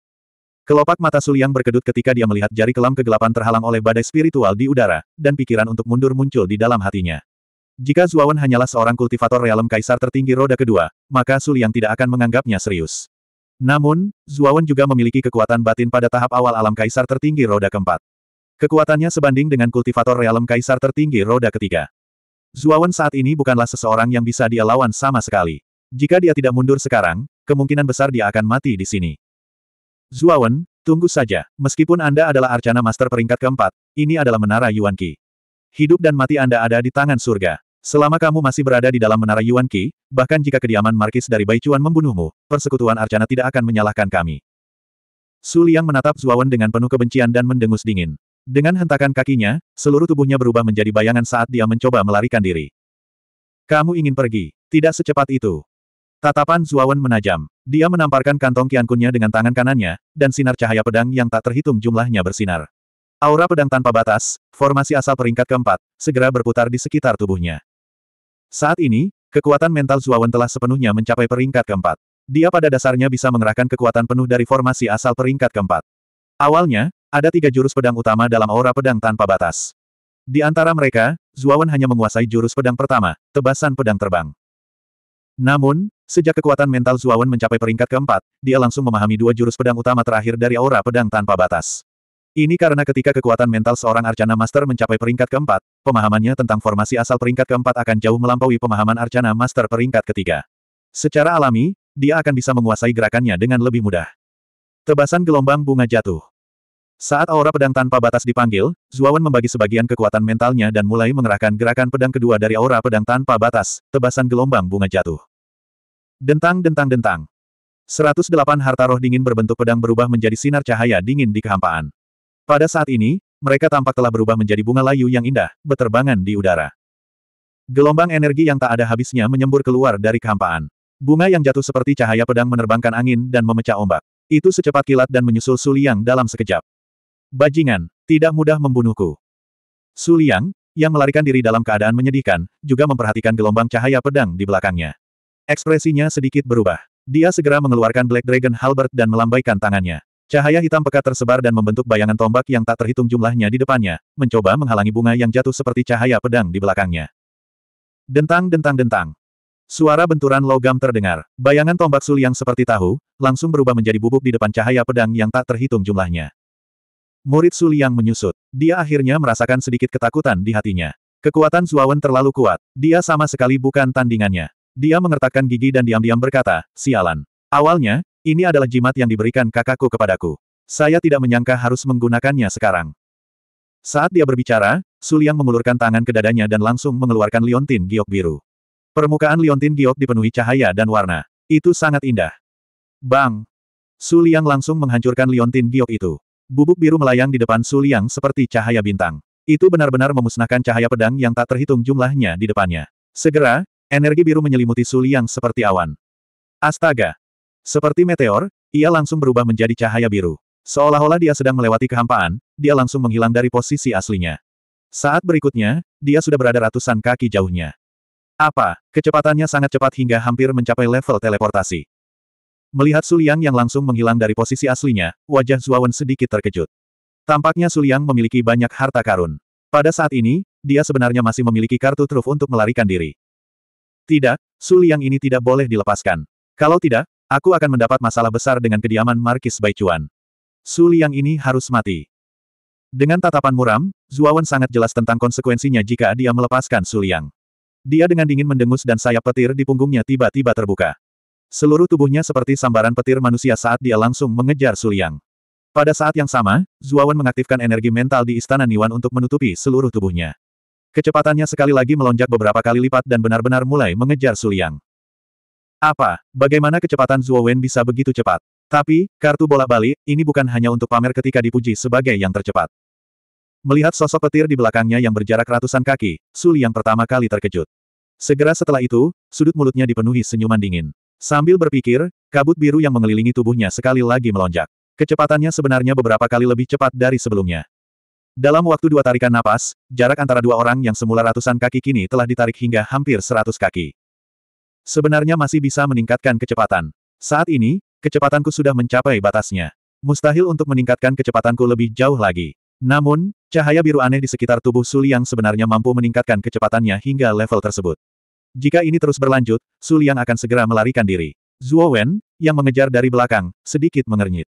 S1: Kelopak mata Suliang berkedut ketika dia melihat jari kelam kegelapan terhalang oleh badai spiritual di udara, dan pikiran untuk mundur muncul di dalam hatinya. Jika Zuawan hanyalah seorang kultivator realem kaisar tertinggi roda kedua, maka Su Liang tidak akan menganggapnya serius. Namun, Zuawan juga memiliki kekuatan batin pada tahap awal alam kaisar tertinggi roda keempat. Kekuatannya sebanding dengan kultivator realem kaisar tertinggi roda ketiga. Zuawan saat ini bukanlah seseorang yang bisa dia lawan sama sekali. Jika dia tidak mundur sekarang, kemungkinan besar dia akan mati di sini. Zuawan, tunggu saja. Meskipun Anda adalah arcana master peringkat keempat, ini adalah menara Yuan Qi. Hidup dan mati Anda ada di tangan surga. Selama kamu masih berada di dalam menara Yuan Qi, bahkan jika kediaman Markis dari Bai Chuan membunuhmu, persekutuan Arcana tidak akan menyalahkan kami. Su Liang menatap Zuawan dengan penuh kebencian dan mendengus dingin. Dengan hentakan kakinya, seluruh tubuhnya berubah menjadi bayangan saat dia mencoba melarikan diri. Kamu ingin pergi, tidak secepat itu. Tatapan Zuawan menajam. Dia menamparkan kantong kiankunnya dengan tangan kanannya, dan sinar cahaya pedang yang tak terhitung jumlahnya bersinar. Aura pedang tanpa batas, formasi asal peringkat keempat, segera berputar di sekitar tubuhnya. Saat ini, kekuatan mental Zuawan telah sepenuhnya mencapai peringkat keempat. Dia pada dasarnya bisa mengerahkan kekuatan penuh dari formasi asal peringkat keempat. Awalnya, ada tiga jurus pedang utama dalam aura pedang tanpa batas. Di antara mereka, Zuawan hanya menguasai jurus pedang pertama, tebasan pedang terbang. Namun, sejak kekuatan mental Zuawan mencapai peringkat keempat, dia langsung memahami dua jurus pedang utama terakhir dari aura pedang tanpa batas. Ini karena ketika kekuatan mental seorang Arcana Master mencapai peringkat keempat, pemahamannya tentang formasi asal peringkat keempat akan jauh melampaui pemahaman Arcana Master peringkat ketiga. Secara alami, dia akan bisa menguasai gerakannya dengan lebih mudah. Tebasan gelombang bunga jatuh. Saat aura pedang tanpa batas dipanggil, Zuawan membagi sebagian kekuatan mentalnya dan mulai mengerahkan gerakan pedang kedua dari aura pedang tanpa batas, tebasan gelombang bunga jatuh. Dentang dentang dentang. 108 harta roh dingin berbentuk pedang berubah menjadi sinar cahaya dingin di kehampaan. Pada saat ini, mereka tampak telah berubah menjadi bunga layu yang indah, beterbangan di udara. Gelombang energi yang tak ada habisnya menyembur keluar dari kehampaan. Bunga yang jatuh seperti cahaya pedang menerbangkan angin dan memecah ombak. Itu secepat kilat dan menyusul Suliang dalam sekejap. Bajingan, tidak mudah membunuhku. Suliang, yang melarikan diri dalam keadaan menyedihkan, juga memperhatikan gelombang cahaya pedang di belakangnya. Ekspresinya sedikit berubah. Dia segera mengeluarkan Black Dragon Halbert dan melambaikan tangannya. Cahaya hitam pekat tersebar dan membentuk bayangan tombak yang tak terhitung jumlahnya di depannya, mencoba menghalangi bunga yang jatuh seperti cahaya pedang di belakangnya. Dentang dentang dentang. Suara benturan logam terdengar. Bayangan tombak sul yang seperti tahu, langsung berubah menjadi bubuk di depan cahaya pedang yang tak terhitung jumlahnya. Murid sul yang menyusut. Dia akhirnya merasakan sedikit ketakutan di hatinya. Kekuatan Zuawan terlalu kuat. Dia sama sekali bukan tandingannya. Dia mengertakkan gigi dan diam-diam berkata, sialan. Awalnya, ini adalah jimat yang diberikan kakakku kepadaku. Saya tidak menyangka harus menggunakannya sekarang. Saat dia berbicara, Suliang mengulurkan tangan ke dadanya dan langsung mengeluarkan liontin giok biru. Permukaan liontin giok dipenuhi cahaya dan warna. Itu sangat indah. Bang! Suliang langsung menghancurkan liontin giok itu. Bubuk biru melayang di depan Suliang seperti cahaya bintang. Itu benar-benar memusnahkan cahaya pedang yang tak terhitung jumlahnya di depannya. Segera, energi biru menyelimuti Suliang seperti awan. Astaga! Seperti meteor, ia langsung berubah menjadi cahaya biru. Seolah-olah dia sedang melewati kehampaan, dia langsung menghilang dari posisi aslinya. Saat berikutnya, dia sudah berada ratusan kaki jauhnya. Apa, kecepatannya sangat cepat hingga hampir mencapai level teleportasi. Melihat Suliang yang langsung menghilang dari posisi aslinya, wajah Zuawan sedikit terkejut. Tampaknya Suliang memiliki banyak harta karun. Pada saat ini, dia sebenarnya masih memiliki kartu truf untuk melarikan diri. Tidak, Suliang ini tidak boleh dilepaskan. Kalau tidak, Aku akan mendapat masalah besar dengan kediaman Markis Baichuan. Su Liang ini harus mati. Dengan tatapan muram, Zuawan sangat jelas tentang konsekuensinya jika dia melepaskan Su Liang. Dia dengan dingin mendengus dan sayap petir di punggungnya tiba-tiba terbuka. Seluruh tubuhnya seperti sambaran petir manusia saat dia langsung mengejar Su Liang. Pada saat yang sama, Zuawan mengaktifkan energi mental di Istana Niwan untuk menutupi seluruh tubuhnya. Kecepatannya sekali lagi melonjak beberapa kali lipat dan benar-benar mulai mengejar Su Liang. Apa, bagaimana kecepatan Zhuo Wen bisa begitu cepat? Tapi, kartu bola balik, ini bukan hanya untuk pamer ketika dipuji sebagai yang tercepat. Melihat sosok petir di belakangnya yang berjarak ratusan kaki, Suli yang pertama kali terkejut. Segera setelah itu, sudut mulutnya dipenuhi senyuman dingin. Sambil berpikir, kabut biru yang mengelilingi tubuhnya sekali lagi melonjak. Kecepatannya sebenarnya beberapa kali lebih cepat dari sebelumnya. Dalam waktu dua tarikan napas, jarak antara dua orang yang semula ratusan kaki kini telah ditarik hingga hampir seratus kaki. Sebenarnya masih bisa meningkatkan kecepatan. Saat ini, kecepatanku sudah mencapai batasnya. Mustahil untuk meningkatkan kecepatanku lebih jauh lagi. Namun, cahaya biru aneh di sekitar tubuh Suli yang sebenarnya mampu meningkatkan kecepatannya hingga level tersebut. Jika ini terus berlanjut, Suli yang akan segera melarikan diri. Zuo Wen, yang mengejar dari belakang, sedikit mengernyit.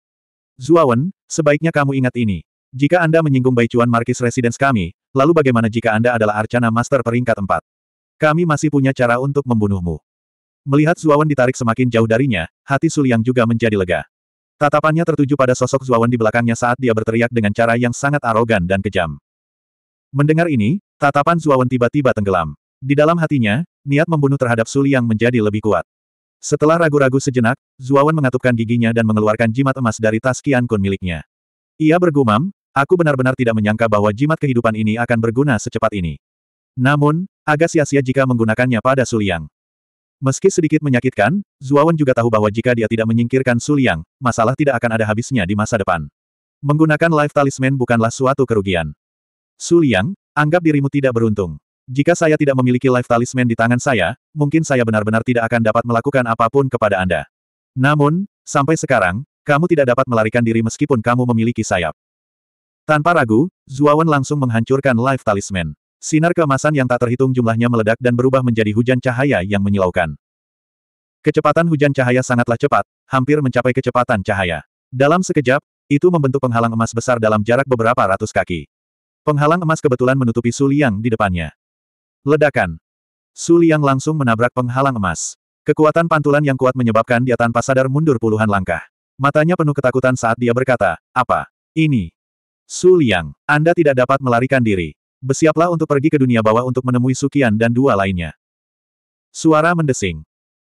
S1: Zuo Wen, sebaiknya kamu ingat ini. Jika Anda menyinggung Baicuan Markis Residence kami, lalu bagaimana jika Anda adalah Arcana Master peringkat 4? Kami masih punya cara untuk membunuhmu. Melihat Zuawan ditarik semakin jauh darinya, hati Suliang juga menjadi lega. Tatapannya tertuju pada sosok Zuawan di belakangnya saat dia berteriak dengan cara yang sangat arogan dan kejam. Mendengar ini, tatapan Zuawan tiba-tiba tenggelam. Di dalam hatinya, niat membunuh terhadap Suliang menjadi lebih kuat. Setelah ragu-ragu sejenak, Zuawan mengatupkan giginya dan mengeluarkan jimat emas dari tas Kian Kun miliknya. Ia bergumam, aku benar-benar tidak menyangka bahwa jimat kehidupan ini akan berguna secepat ini. Namun, agak sia-sia jika menggunakannya pada Suliang. Meski sedikit menyakitkan, Zuawan juga tahu bahwa jika dia tidak menyingkirkan Suliang, masalah tidak akan ada habisnya di masa depan. Menggunakan life talisman bukanlah suatu kerugian. Suliang, anggap dirimu tidak beruntung. Jika saya tidak memiliki life talisman di tangan saya, mungkin saya benar-benar tidak akan dapat melakukan apapun kepada Anda. Namun, sampai sekarang, kamu tidak dapat melarikan diri meskipun kamu memiliki sayap. Tanpa ragu, Zuawan langsung menghancurkan life talisman. Sinar keemasan yang tak terhitung jumlahnya meledak dan berubah menjadi hujan cahaya yang menyilaukan. Kecepatan hujan cahaya sangatlah cepat, hampir mencapai kecepatan cahaya. Dalam sekejap, itu membentuk penghalang emas besar dalam jarak beberapa ratus kaki. Penghalang emas kebetulan menutupi Suliang di depannya. Ledakan. Suliang langsung menabrak penghalang emas. Kekuatan pantulan yang kuat menyebabkan dia tanpa sadar mundur puluhan langkah. Matanya penuh ketakutan saat dia berkata, apa? Ini. Su Liang, Anda tidak dapat melarikan diri. Bersiaplah untuk pergi ke dunia bawah untuk menemui Sukian dan dua lainnya. Suara mendesing.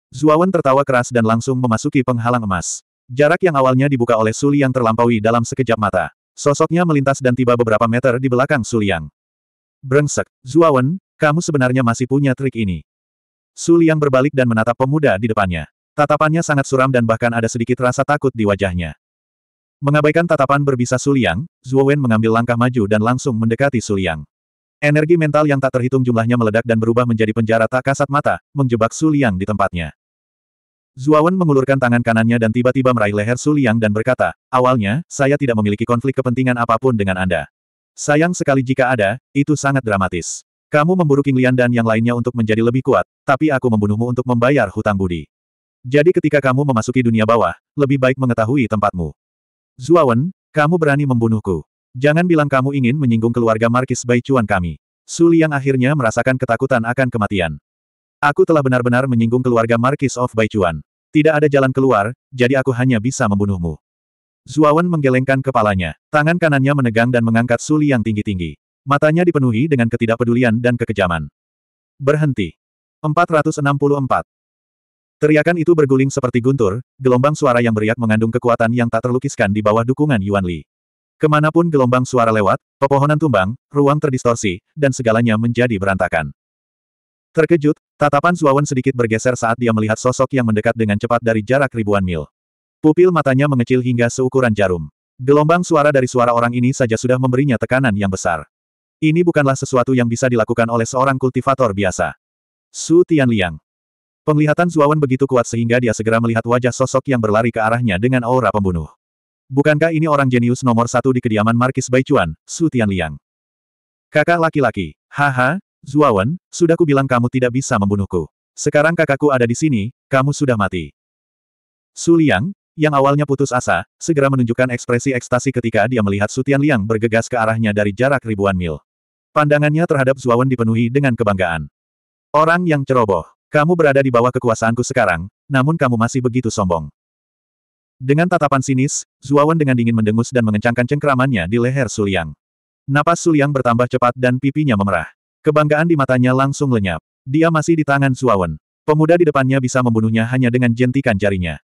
S1: Zuawan tertawa keras dan langsung memasuki penghalang emas. Jarak yang awalnya dibuka oleh Suli yang terlampaui dalam sekejap mata. Sosoknya melintas dan tiba beberapa meter di belakang Suliang. Brengsek, Zuawan, kamu sebenarnya masih punya trik ini. Suliang berbalik dan menatap pemuda di depannya. Tatapannya sangat suram dan bahkan ada sedikit rasa takut di wajahnya. Mengabaikan tatapan berbisa Suliang, Zuowen mengambil langkah maju dan langsung mendekati Suliang. Energi mental yang tak terhitung jumlahnya meledak dan berubah menjadi penjara tak kasat mata, menjebak Su Liang di tempatnya. Zuawan mengulurkan tangan kanannya dan tiba-tiba meraih leher Su Liang dan berkata, awalnya, saya tidak memiliki konflik kepentingan apapun dengan Anda. Sayang sekali jika ada, itu sangat dramatis. Kamu memburu King Lian dan yang lainnya untuk menjadi lebih kuat, tapi aku membunuhmu untuk membayar hutang budi. Jadi ketika kamu memasuki dunia bawah, lebih baik mengetahui tempatmu. Zuawan, kamu berani membunuhku. Jangan bilang kamu ingin menyinggung keluarga Markis Baicuan kami. Suli yang akhirnya merasakan ketakutan akan kematian. Aku telah benar-benar menyinggung keluarga Markis of Baicuan. Tidak ada jalan keluar, jadi aku hanya bisa membunuhmu. Zuawan menggelengkan kepalanya. Tangan kanannya menegang dan mengangkat Suli yang tinggi-tinggi. Matanya dipenuhi dengan ketidakpedulian dan kekejaman. Berhenti. 464. Teriakan itu berguling seperti guntur, gelombang suara yang beriak mengandung kekuatan yang tak terlukiskan di bawah dukungan Yuan Li. Kemanapun gelombang suara lewat, pepohonan tumbang, ruang terdistorsi, dan segalanya menjadi berantakan. Terkejut, tatapan Zuawan sedikit bergeser saat dia melihat sosok yang mendekat dengan cepat dari jarak ribuan mil. Pupil matanya mengecil hingga seukuran jarum. Gelombang suara dari suara orang ini saja sudah memberinya tekanan yang besar. Ini bukanlah sesuatu yang bisa dilakukan oleh seorang kultivator biasa. Su Tianliang. Penglihatan Zuawan begitu kuat sehingga dia segera melihat wajah sosok yang berlari ke arahnya dengan aura pembunuh. Bukankah ini orang jenius nomor satu di kediaman Markis Baichuan, Su Tianliang? Kakak laki-laki, haha, Zuawan, sudah kubilang kamu tidak bisa membunuhku. Sekarang kakakku ada di sini, kamu sudah mati. Su Liang, yang awalnya putus asa, segera menunjukkan ekspresi ekstasi ketika dia melihat Su Tianliang bergegas ke arahnya dari jarak ribuan mil. Pandangannya terhadap Zuawan dipenuhi dengan kebanggaan. Orang yang ceroboh, kamu berada di bawah kekuasaanku sekarang, namun kamu masih begitu sombong. Dengan tatapan sinis, Zuawan dengan dingin mendengus dan mengencangkan cengkeramannya di leher Suliang. Napas Suliang bertambah cepat dan pipinya memerah. Kebanggaan di matanya langsung lenyap. Dia masih di tangan Zuawan. Pemuda di depannya bisa membunuhnya hanya dengan jentikan jarinya.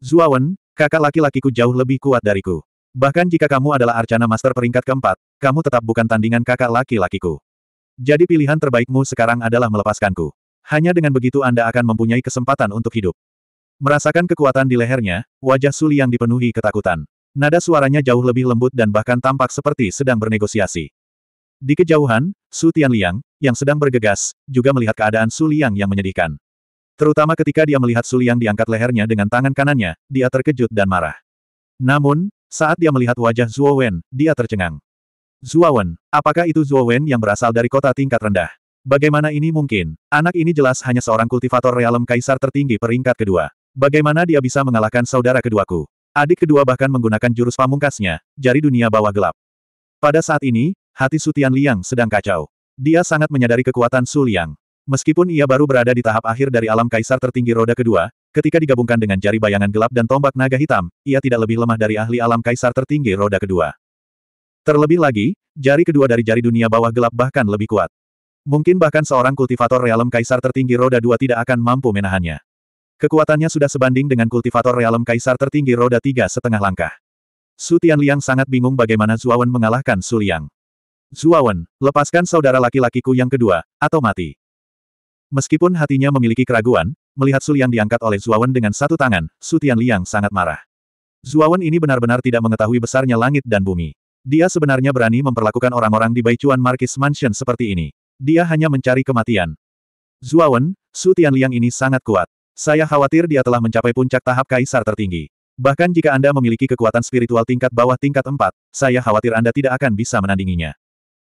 S1: Zuawan, kakak laki-lakiku jauh lebih kuat dariku. Bahkan jika kamu adalah Arcana Master peringkat keempat, kamu tetap bukan tandingan kakak laki-lakiku. Jadi pilihan terbaikmu sekarang adalah melepaskanku. Hanya dengan begitu Anda akan mempunyai kesempatan untuk hidup. Merasakan kekuatan di lehernya, wajah Suli yang dipenuhi ketakutan. Nada suaranya jauh lebih lembut dan bahkan tampak seperti sedang bernegosiasi. Di kejauhan, Su Tianliang, yang sedang bergegas, juga melihat keadaan Su Liang yang menyedihkan. Terutama ketika dia melihat Su Liang diangkat lehernya dengan tangan kanannya, dia terkejut dan marah. Namun, saat dia melihat wajah Zuo Wen, dia tercengang. Zuo Wen, apakah itu Zuo Wen yang berasal dari kota tingkat rendah? Bagaimana ini mungkin? Anak ini jelas hanya seorang kultivator realem kaisar tertinggi peringkat kedua. Bagaimana dia bisa mengalahkan saudara keduaku? Adik kedua bahkan menggunakan jurus pamungkasnya, jari dunia bawah gelap. Pada saat ini, hati Sutian Liang sedang kacau. Dia sangat menyadari kekuatan Su Liang. Meskipun ia baru berada di tahap akhir dari alam kaisar tertinggi roda kedua, ketika digabungkan dengan jari bayangan gelap dan tombak naga hitam, ia tidak lebih lemah dari ahli alam kaisar tertinggi roda kedua. Terlebih lagi, jari kedua dari jari dunia bawah gelap bahkan lebih kuat. Mungkin bahkan seorang kultivator realem kaisar tertinggi roda dua tidak akan mampu menahannya. Kekuatannya sudah sebanding dengan kultivator realem kaisar tertinggi roda tiga setengah langkah. Su Tianliang sangat bingung bagaimana Zuawan mengalahkan Su Liang. Zuawan, lepaskan saudara laki-lakiku yang kedua, atau mati. Meskipun hatinya memiliki keraguan, melihat Su Liang diangkat oleh Zuawan dengan satu tangan, Su Tianliang sangat marah. Zuawan ini benar-benar tidak mengetahui besarnya langit dan bumi. Dia sebenarnya berani memperlakukan orang-orang di Baichuan Marquis Mansion seperti ini. Dia hanya mencari kematian. Zuawan, Su Tianliang ini sangat kuat. Saya khawatir dia telah mencapai puncak tahap kaisar tertinggi. Bahkan jika Anda memiliki kekuatan spiritual tingkat bawah tingkat 4, saya khawatir Anda tidak akan bisa menandinginya.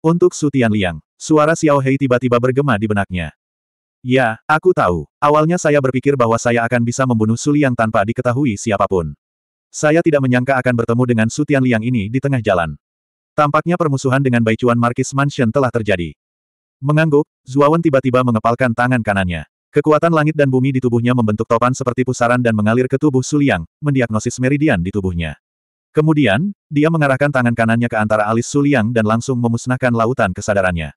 S1: Untuk Sutian Liang, suara Xiao Hei tiba-tiba bergema di benaknya. Ya, aku tahu. Awalnya saya berpikir bahwa saya akan bisa membunuh Su Liang tanpa diketahui siapapun. Saya tidak menyangka akan bertemu dengan Sutian Liang ini di tengah jalan. Tampaknya permusuhan dengan Baicuan Markis Mansion telah terjadi. Mengangguk, Zuawan tiba-tiba mengepalkan tangan kanannya. Kekuatan langit dan bumi di tubuhnya membentuk topan seperti pusaran dan mengalir ke tubuh Suliang, mendiagnosis meridian di tubuhnya. Kemudian, dia mengarahkan tangan kanannya ke antara alis Suliang dan langsung memusnahkan lautan kesadarannya.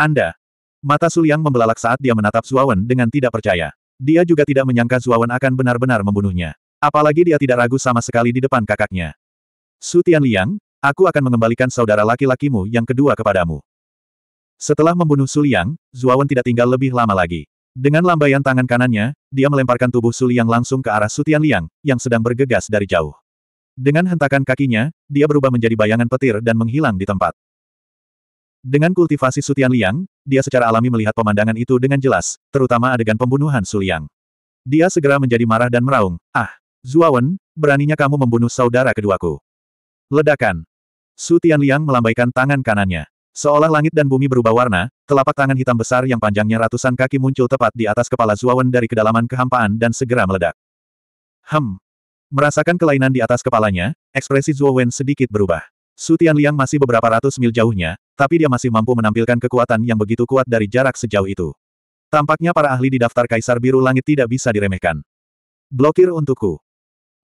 S1: Anda! Mata Suliang membelalak saat dia menatap Zuawan dengan tidak percaya. Dia juga tidak menyangka Zuawan akan benar-benar membunuhnya. Apalagi dia tidak ragu sama sekali di depan kakaknya. Su Liang, aku akan mengembalikan saudara laki-lakimu yang kedua kepadamu. Setelah membunuh Suliang, Zuawan tidak tinggal lebih lama lagi. Dengan lambaian tangan kanannya, dia melemparkan tubuh Su Liang langsung ke arah Sutian Liang yang sedang bergegas dari jauh. Dengan hentakan kakinya, dia berubah menjadi bayangan petir dan menghilang di tempat. Dengan kultivasi Sutian Liang, dia secara alami melihat pemandangan itu dengan jelas, terutama adegan pembunuhan Su Liang. Dia segera menjadi marah dan meraung, Ah! Zuawan, beraninya kamu membunuh saudara keduaku. Ledakan. Sutian Liang melambaikan tangan kanannya. Seolah langit dan bumi berubah warna, telapak tangan hitam besar yang panjangnya ratusan kaki muncul tepat di atas kepala Zuawan dari kedalaman kehampaan dan segera meledak. Hem. Merasakan kelainan di atas kepalanya, ekspresi Zuawan sedikit berubah. Sutian Liang masih beberapa ratus mil jauhnya, tapi dia masih mampu menampilkan kekuatan yang begitu kuat dari jarak sejauh itu. Tampaknya para ahli di daftar Kaisar Biru Langit tidak bisa diremehkan. Blokir untukku.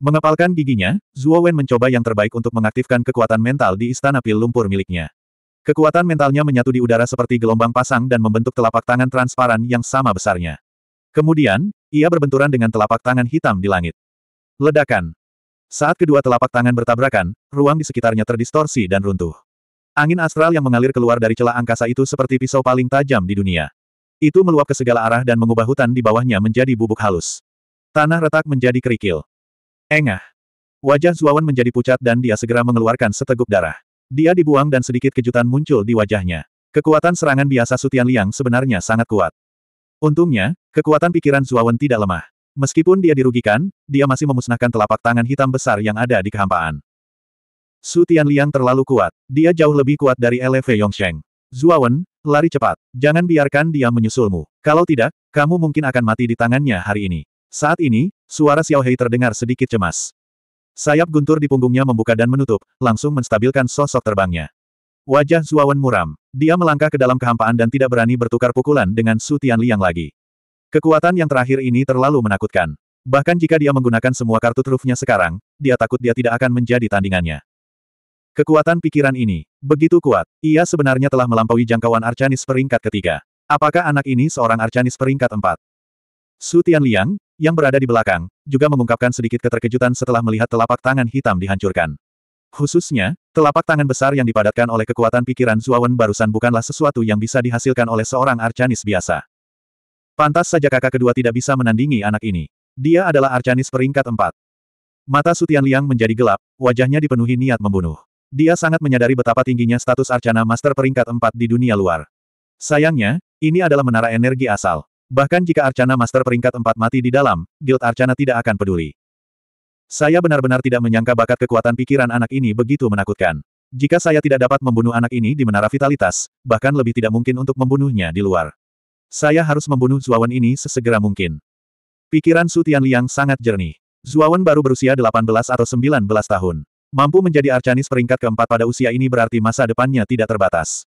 S1: Mengepalkan giginya, Zuowen mencoba yang terbaik untuk mengaktifkan kekuatan mental di Istana Pil Lumpur miliknya. Kekuatan mentalnya menyatu di udara seperti gelombang pasang dan membentuk telapak tangan transparan yang sama besarnya. Kemudian, ia berbenturan dengan telapak tangan hitam di langit. Ledakan. Saat kedua telapak tangan bertabrakan, ruang di sekitarnya terdistorsi dan runtuh. Angin astral yang mengalir keluar dari celah angkasa itu seperti pisau paling tajam di dunia. Itu meluap ke segala arah dan mengubah hutan di bawahnya menjadi bubuk halus. Tanah retak menjadi kerikil. Engah. Wajah Zuawan menjadi pucat dan dia segera mengeluarkan seteguk darah. Dia dibuang dan sedikit kejutan muncul di wajahnya. Kekuatan serangan biasa Sutian Liang sebenarnya sangat kuat. Untungnya, kekuatan pikiran Zuawan tidak lemah. Meskipun dia dirugikan, dia masih memusnahkan telapak tangan hitam besar yang ada di kehampaan. Sutian Liang terlalu kuat. Dia jauh lebih kuat dari LV Yongsheng. Zuawan, lari cepat. Jangan biarkan dia menyusulmu. Kalau tidak, kamu mungkin akan mati di tangannya hari ini. Saat ini, suara Xiao Hei terdengar sedikit cemas. Sayap guntur di punggungnya membuka dan menutup, langsung menstabilkan sosok terbangnya. Wajah Zuawan muram. Dia melangkah ke dalam kehampaan dan tidak berani bertukar pukulan dengan Su Tianliang lagi. Kekuatan yang terakhir ini terlalu menakutkan. Bahkan jika dia menggunakan semua kartu trufnya sekarang, dia takut dia tidak akan menjadi tandingannya. Kekuatan pikiran ini, begitu kuat, ia sebenarnya telah melampaui jangkauan Arcanis peringkat ketiga. Apakah anak ini seorang Arcanis peringkat empat? Su Tianliang, yang berada di belakang, juga mengungkapkan sedikit keterkejutan setelah melihat telapak tangan hitam dihancurkan. Khususnya, telapak tangan besar yang dipadatkan oleh kekuatan pikiran Zuawan barusan bukanlah sesuatu yang bisa dihasilkan oleh seorang Arcanis biasa. Pantas saja kakak kedua tidak bisa menandingi anak ini. Dia adalah Arcanis peringkat empat. Mata Sutian Liang menjadi gelap, wajahnya dipenuhi niat membunuh. Dia sangat menyadari betapa tingginya status Arcana Master peringkat empat di dunia luar. Sayangnya, ini adalah menara energi asal. Bahkan jika Arcana Master peringkat 4 mati di dalam, Guild Arcana tidak akan peduli. Saya benar-benar tidak menyangka bakat kekuatan pikiran anak ini begitu menakutkan. Jika saya tidak dapat membunuh anak ini di menara vitalitas, bahkan lebih tidak mungkin untuk membunuhnya di luar. Saya harus membunuh Zuawan ini sesegera mungkin. Pikiran Su Tianliang sangat jernih. Zuawan baru berusia 18 atau 19 tahun. Mampu menjadi arcanis peringkat keempat pada usia ini berarti masa depannya tidak terbatas.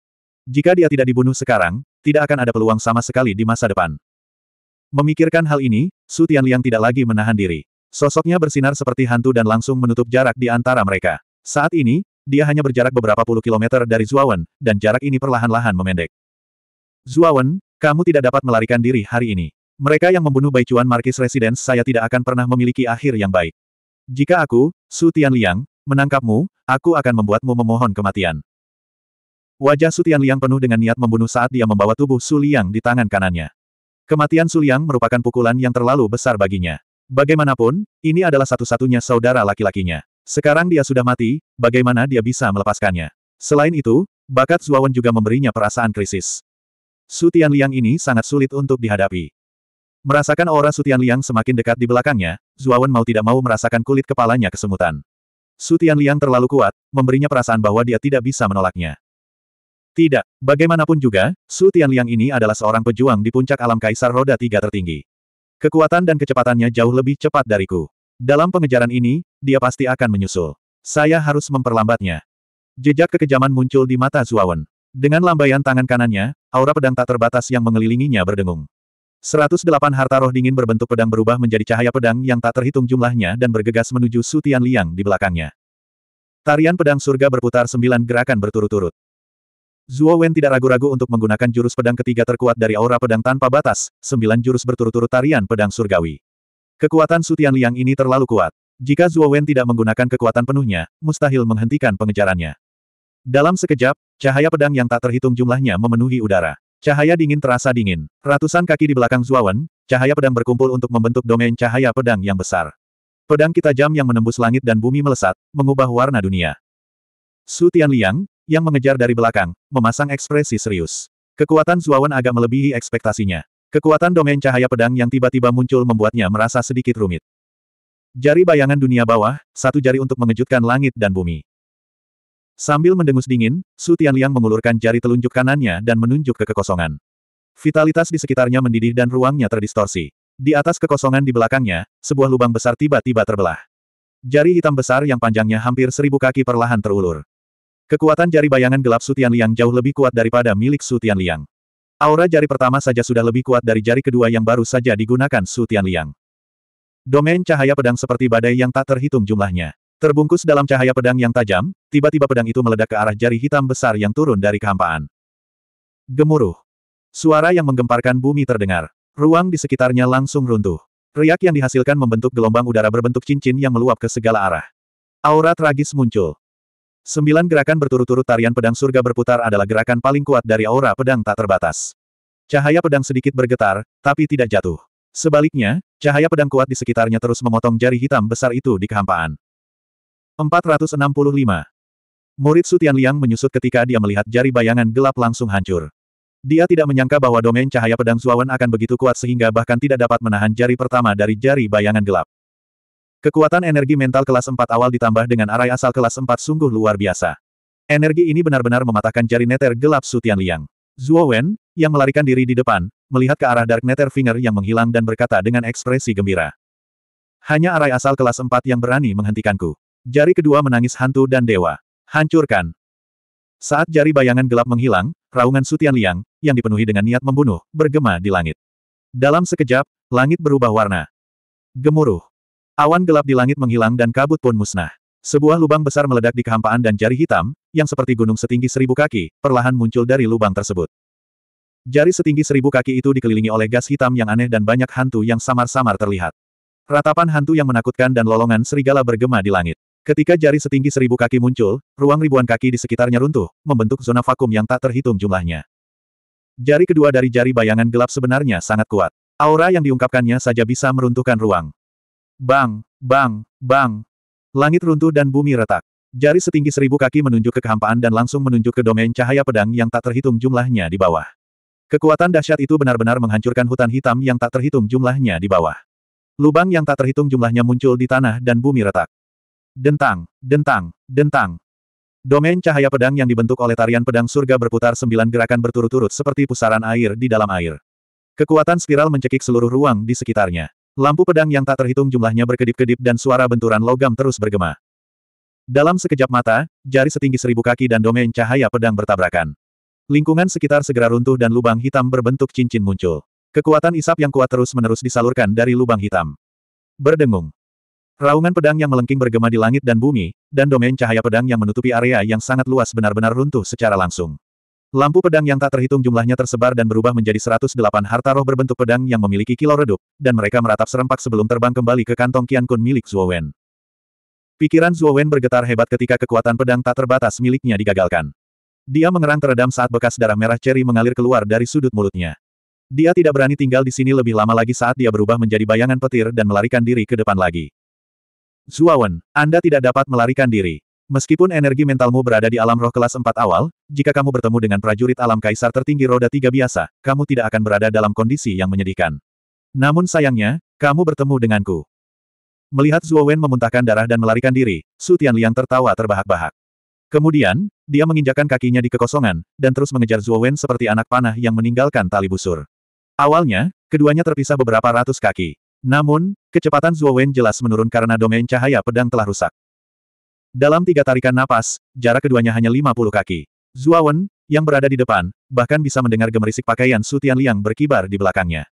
S1: Jika dia tidak dibunuh sekarang, tidak akan ada peluang sama sekali di masa depan. Memikirkan hal ini, Su Tianliang tidak lagi menahan diri. Sosoknya bersinar seperti hantu dan langsung menutup jarak di antara mereka. Saat ini, dia hanya berjarak beberapa puluh kilometer dari Zuawan, dan jarak ini perlahan-lahan memendek. Zuawan, kamu tidak dapat melarikan diri hari ini. Mereka yang membunuh Bai Chuan Markis Residence saya tidak akan pernah memiliki akhir yang baik. Jika aku, Su Tianliang, menangkapmu, aku akan membuatmu memohon kematian. Wajah Su Tianliang penuh dengan niat membunuh saat dia membawa tubuh Su Liang di tangan kanannya. Kematian Suliang merupakan pukulan yang terlalu besar baginya. Bagaimanapun, ini adalah satu-satunya saudara laki-lakinya. Sekarang dia sudah mati, bagaimana dia bisa melepaskannya? Selain itu, bakat Zuawan juga memberinya perasaan krisis. Sutian Liang ini sangat sulit untuk dihadapi. Merasakan aura Sutian Liang semakin dekat di belakangnya, Zuawan mau tidak mau merasakan kulit kepalanya kesemutan. Sutian Liang terlalu kuat, memberinya perasaan bahwa dia tidak bisa menolaknya. Tidak, bagaimanapun juga, Su Tianliang ini adalah seorang pejuang di puncak alam kaisar roda tiga tertinggi. Kekuatan dan kecepatannya jauh lebih cepat dariku. Dalam pengejaran ini, dia pasti akan menyusul. Saya harus memperlambatnya. Jejak kekejaman muncul di mata Zuawan. Dengan lambaian tangan kanannya, aura pedang tak terbatas yang mengelilinginya berdengung. 108 harta roh dingin berbentuk pedang berubah menjadi cahaya pedang yang tak terhitung jumlahnya dan bergegas menuju Su Liang di belakangnya. Tarian pedang surga berputar sembilan gerakan berturut-turut. Zuo Wen tidak ragu-ragu untuk menggunakan jurus pedang ketiga terkuat dari aura pedang tanpa batas, sembilan jurus berturut-turut tarian pedang surgawi. Kekuatan Sutian Liang ini terlalu kuat. Jika Zuo Wen tidak menggunakan kekuatan penuhnya, mustahil menghentikan pengejarannya. Dalam sekejap, cahaya pedang yang tak terhitung jumlahnya memenuhi udara. Cahaya dingin terasa dingin. Ratusan kaki di belakang Zuo Wen, cahaya pedang berkumpul untuk membentuk domain cahaya pedang yang besar. Pedang kita jam yang menembus langit dan bumi melesat, mengubah warna dunia. Su Liang, yang mengejar dari belakang, memasang ekspresi serius. Kekuatan Zuawan agak melebihi ekspektasinya. Kekuatan domain cahaya pedang yang tiba-tiba muncul membuatnya merasa sedikit rumit. Jari bayangan dunia bawah, satu jari untuk mengejutkan langit dan bumi. Sambil mendengus dingin, Su Tianliang mengulurkan jari telunjuk kanannya dan menunjuk ke kekosongan. Vitalitas di sekitarnya mendidih dan ruangnya terdistorsi. Di atas kekosongan di belakangnya, sebuah lubang besar tiba-tiba terbelah. Jari hitam besar yang panjangnya hampir seribu kaki perlahan terulur. Kekuatan jari bayangan gelap Sutian Liang jauh lebih kuat daripada milik Sutian Liang. Aura jari pertama saja sudah lebih kuat dari jari kedua yang baru saja digunakan Sutian Liang. Domain cahaya pedang seperti badai yang tak terhitung jumlahnya. Terbungkus dalam cahaya pedang yang tajam, tiba-tiba pedang itu meledak ke arah jari hitam besar yang turun dari kehampaan. Gemuruh. Suara yang menggemparkan bumi terdengar. Ruang di sekitarnya langsung runtuh. Riak yang dihasilkan membentuk gelombang udara berbentuk cincin yang meluap ke segala arah. Aura tragis muncul. Sembilan gerakan berturut-turut tarian pedang surga berputar adalah gerakan paling kuat dari aura pedang tak terbatas. Cahaya pedang sedikit bergetar, tapi tidak jatuh. Sebaliknya, cahaya pedang kuat di sekitarnya terus memotong jari hitam besar itu di kehampaan. 465. Murid Sutian Liang menyusut ketika dia melihat jari bayangan gelap langsung hancur. Dia tidak menyangka bahwa domain cahaya pedang Zuawan akan begitu kuat sehingga bahkan tidak dapat menahan jari pertama dari jari bayangan gelap. Kekuatan energi mental kelas 4 awal ditambah dengan arai asal kelas 4 sungguh luar biasa. Energi ini benar-benar mematahkan jari neter gelap Sutian Liang. Zhuo Wen, yang melarikan diri di depan, melihat ke arah Dark Nether Finger yang menghilang dan berkata dengan ekspresi gembira. Hanya arai asal kelas 4 yang berani menghentikanku. Jari kedua menangis hantu dan dewa. Hancurkan. Saat jari bayangan gelap menghilang, raungan Sutian Liang, yang dipenuhi dengan niat membunuh, bergema di langit. Dalam sekejap, langit berubah warna. Gemuruh. Awan gelap di langit menghilang dan kabut pun musnah. Sebuah lubang besar meledak di kehampaan dan jari hitam, yang seperti gunung setinggi seribu kaki, perlahan muncul dari lubang tersebut. Jari setinggi seribu kaki itu dikelilingi oleh gas hitam yang aneh dan banyak hantu yang samar-samar terlihat. Ratapan hantu yang menakutkan dan lolongan serigala bergema di langit. Ketika jari setinggi seribu kaki muncul, ruang ribuan kaki di sekitarnya runtuh, membentuk zona vakum yang tak terhitung jumlahnya. Jari kedua dari jari bayangan gelap sebenarnya sangat kuat. Aura yang diungkapkannya saja bisa meruntuhkan ruang. Bang, bang, bang. Langit runtuh dan bumi retak. Jari setinggi seribu kaki menunjuk ke kehampaan dan langsung menunjuk ke domain cahaya pedang yang tak terhitung jumlahnya di bawah. Kekuatan dahsyat itu benar-benar menghancurkan hutan hitam yang tak terhitung jumlahnya di bawah. Lubang yang tak terhitung jumlahnya muncul di tanah dan bumi retak. Dentang, dentang, dentang. Domain cahaya pedang yang dibentuk oleh tarian pedang surga berputar sembilan gerakan berturut-turut seperti pusaran air di dalam air. Kekuatan spiral mencekik seluruh ruang di sekitarnya. Lampu pedang yang tak terhitung jumlahnya berkedip-kedip dan suara benturan logam terus bergema. Dalam sekejap mata, jari setinggi seribu kaki dan domain cahaya pedang bertabrakan. Lingkungan sekitar segera runtuh dan lubang hitam berbentuk cincin muncul. Kekuatan isap yang kuat terus-menerus disalurkan dari lubang hitam. Berdengung. Raungan pedang yang melengking bergema di langit dan bumi, dan domain cahaya pedang yang menutupi area yang sangat luas benar-benar runtuh secara langsung. Lampu pedang yang tak terhitung jumlahnya tersebar dan berubah menjadi 108 harta roh berbentuk pedang yang memiliki kilo redup, dan mereka meratap serempak sebelum terbang kembali ke kantong Qian Kun milik Zhuo Wen. Pikiran Zhuo Wen bergetar hebat ketika kekuatan pedang tak terbatas miliknya digagalkan. Dia mengerang teredam saat bekas darah merah ceri mengalir keluar dari sudut mulutnya. Dia tidak berani tinggal di sini lebih lama lagi saat dia berubah menjadi bayangan petir dan melarikan diri ke depan lagi. Zhuo Wen, Anda tidak dapat melarikan diri. Meskipun energi mentalmu berada di alam roh kelas 4 awal, jika kamu bertemu dengan prajurit alam kaisar tertinggi roda tiga biasa, kamu tidak akan berada dalam kondisi yang menyedihkan. Namun sayangnya, kamu bertemu denganku. Melihat Zhuo Wen memuntahkan darah dan melarikan diri, Su Liang tertawa terbahak-bahak. Kemudian, dia menginjakan kakinya di kekosongan, dan terus mengejar Zhuo Wen seperti anak panah yang meninggalkan tali busur. Awalnya, keduanya terpisah beberapa ratus kaki. Namun, kecepatan Zhuo Wen jelas menurun karena domain cahaya pedang telah rusak. Dalam tiga tarikan napas, jarak keduanya hanya 50 kaki. Zuawan, yang berada di depan, bahkan bisa mendengar gemerisik pakaian Su Tianliang berkibar di belakangnya.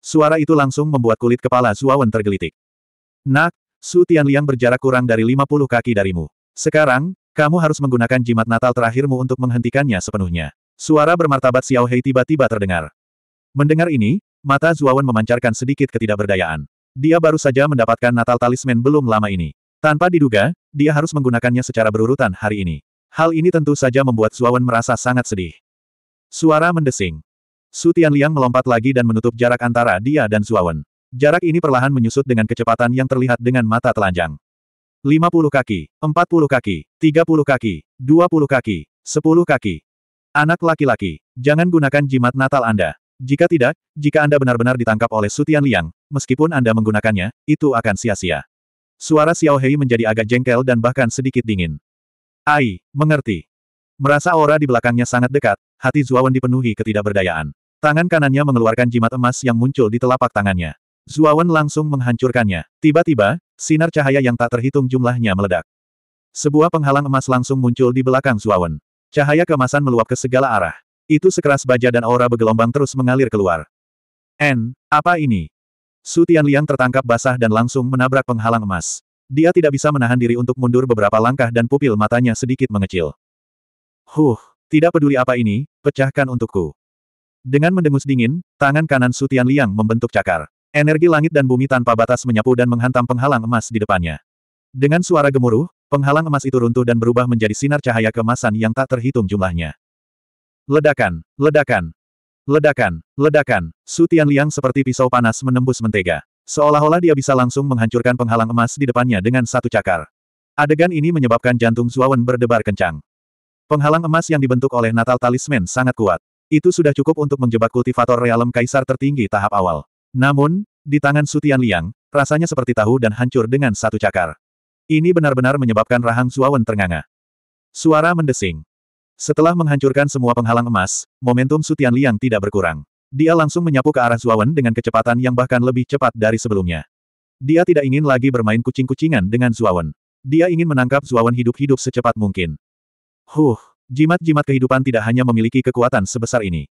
S1: Suara itu langsung membuat kulit kepala Zuawan tergelitik. Nak, Su Tianliang berjarak kurang dari 50 kaki darimu. Sekarang, kamu harus menggunakan jimat natal terakhirmu untuk menghentikannya sepenuhnya. Suara bermartabat Xiao Hei tiba-tiba terdengar. Mendengar ini, mata Zuawan memancarkan sedikit ketidakberdayaan. Dia baru saja mendapatkan natal talisman belum lama ini. Tanpa diduga, dia harus menggunakannya secara berurutan hari ini. Hal ini tentu saja membuat Zuawan merasa sangat sedih. Suara mendesing. Su Liang melompat lagi dan menutup jarak antara dia dan Zuawan. Jarak ini perlahan menyusut dengan kecepatan yang terlihat dengan mata telanjang. 50 kaki, 40 kaki, 30 kaki, 20 kaki, 10 kaki. Anak laki-laki, jangan gunakan jimat natal Anda. Jika tidak, jika Anda benar-benar ditangkap oleh Sutian Liang, meskipun Anda menggunakannya, itu akan sia-sia. Suara Xiao Hei menjadi agak jengkel dan bahkan sedikit dingin. Ai, mengerti. Merasa aura di belakangnya sangat dekat, hati Zuawan dipenuhi ketidakberdayaan. Tangan kanannya mengeluarkan jimat emas yang muncul di telapak tangannya. Zuawan langsung menghancurkannya. Tiba-tiba, sinar cahaya yang tak terhitung jumlahnya meledak. Sebuah penghalang emas langsung muncul di belakang Zuawan. Cahaya kemasan meluap ke segala arah. Itu sekeras baja dan aura bergelombang terus mengalir keluar. N, apa ini? Su Liang tertangkap basah dan langsung menabrak penghalang emas. Dia tidak bisa menahan diri untuk mundur beberapa langkah dan pupil matanya sedikit mengecil. Huh, tidak peduli apa ini, pecahkan untukku. Dengan mendengus dingin, tangan kanan Su Liang membentuk cakar. Energi langit dan bumi tanpa batas menyapu dan menghantam penghalang emas di depannya. Dengan suara gemuruh, penghalang emas itu runtuh dan berubah menjadi sinar cahaya kemasan yang tak terhitung jumlahnya. Ledakan, ledakan, Ledakan, ledakan, Sutian Liang seperti pisau panas menembus mentega. Seolah-olah dia bisa langsung menghancurkan penghalang emas di depannya dengan satu cakar. Adegan ini menyebabkan jantung Zuawan berdebar kencang. Penghalang emas yang dibentuk oleh Natal Talisman sangat kuat. Itu sudah cukup untuk menjebak kultivator realem kaisar tertinggi tahap awal. Namun, di tangan Sutian Liang, rasanya seperti tahu dan hancur dengan satu cakar. Ini benar-benar menyebabkan rahang Zuawan ternganga. Suara mendesing. Setelah menghancurkan semua penghalang emas, momentum Sutian Liang tidak berkurang. Dia langsung menyapu ke arah Zuawan dengan kecepatan yang bahkan lebih cepat dari sebelumnya. Dia tidak ingin lagi bermain kucing-kucingan dengan Zuawan. Dia ingin menangkap Zuawan hidup-hidup secepat mungkin. Huh, jimat-jimat kehidupan tidak hanya memiliki kekuatan sebesar ini.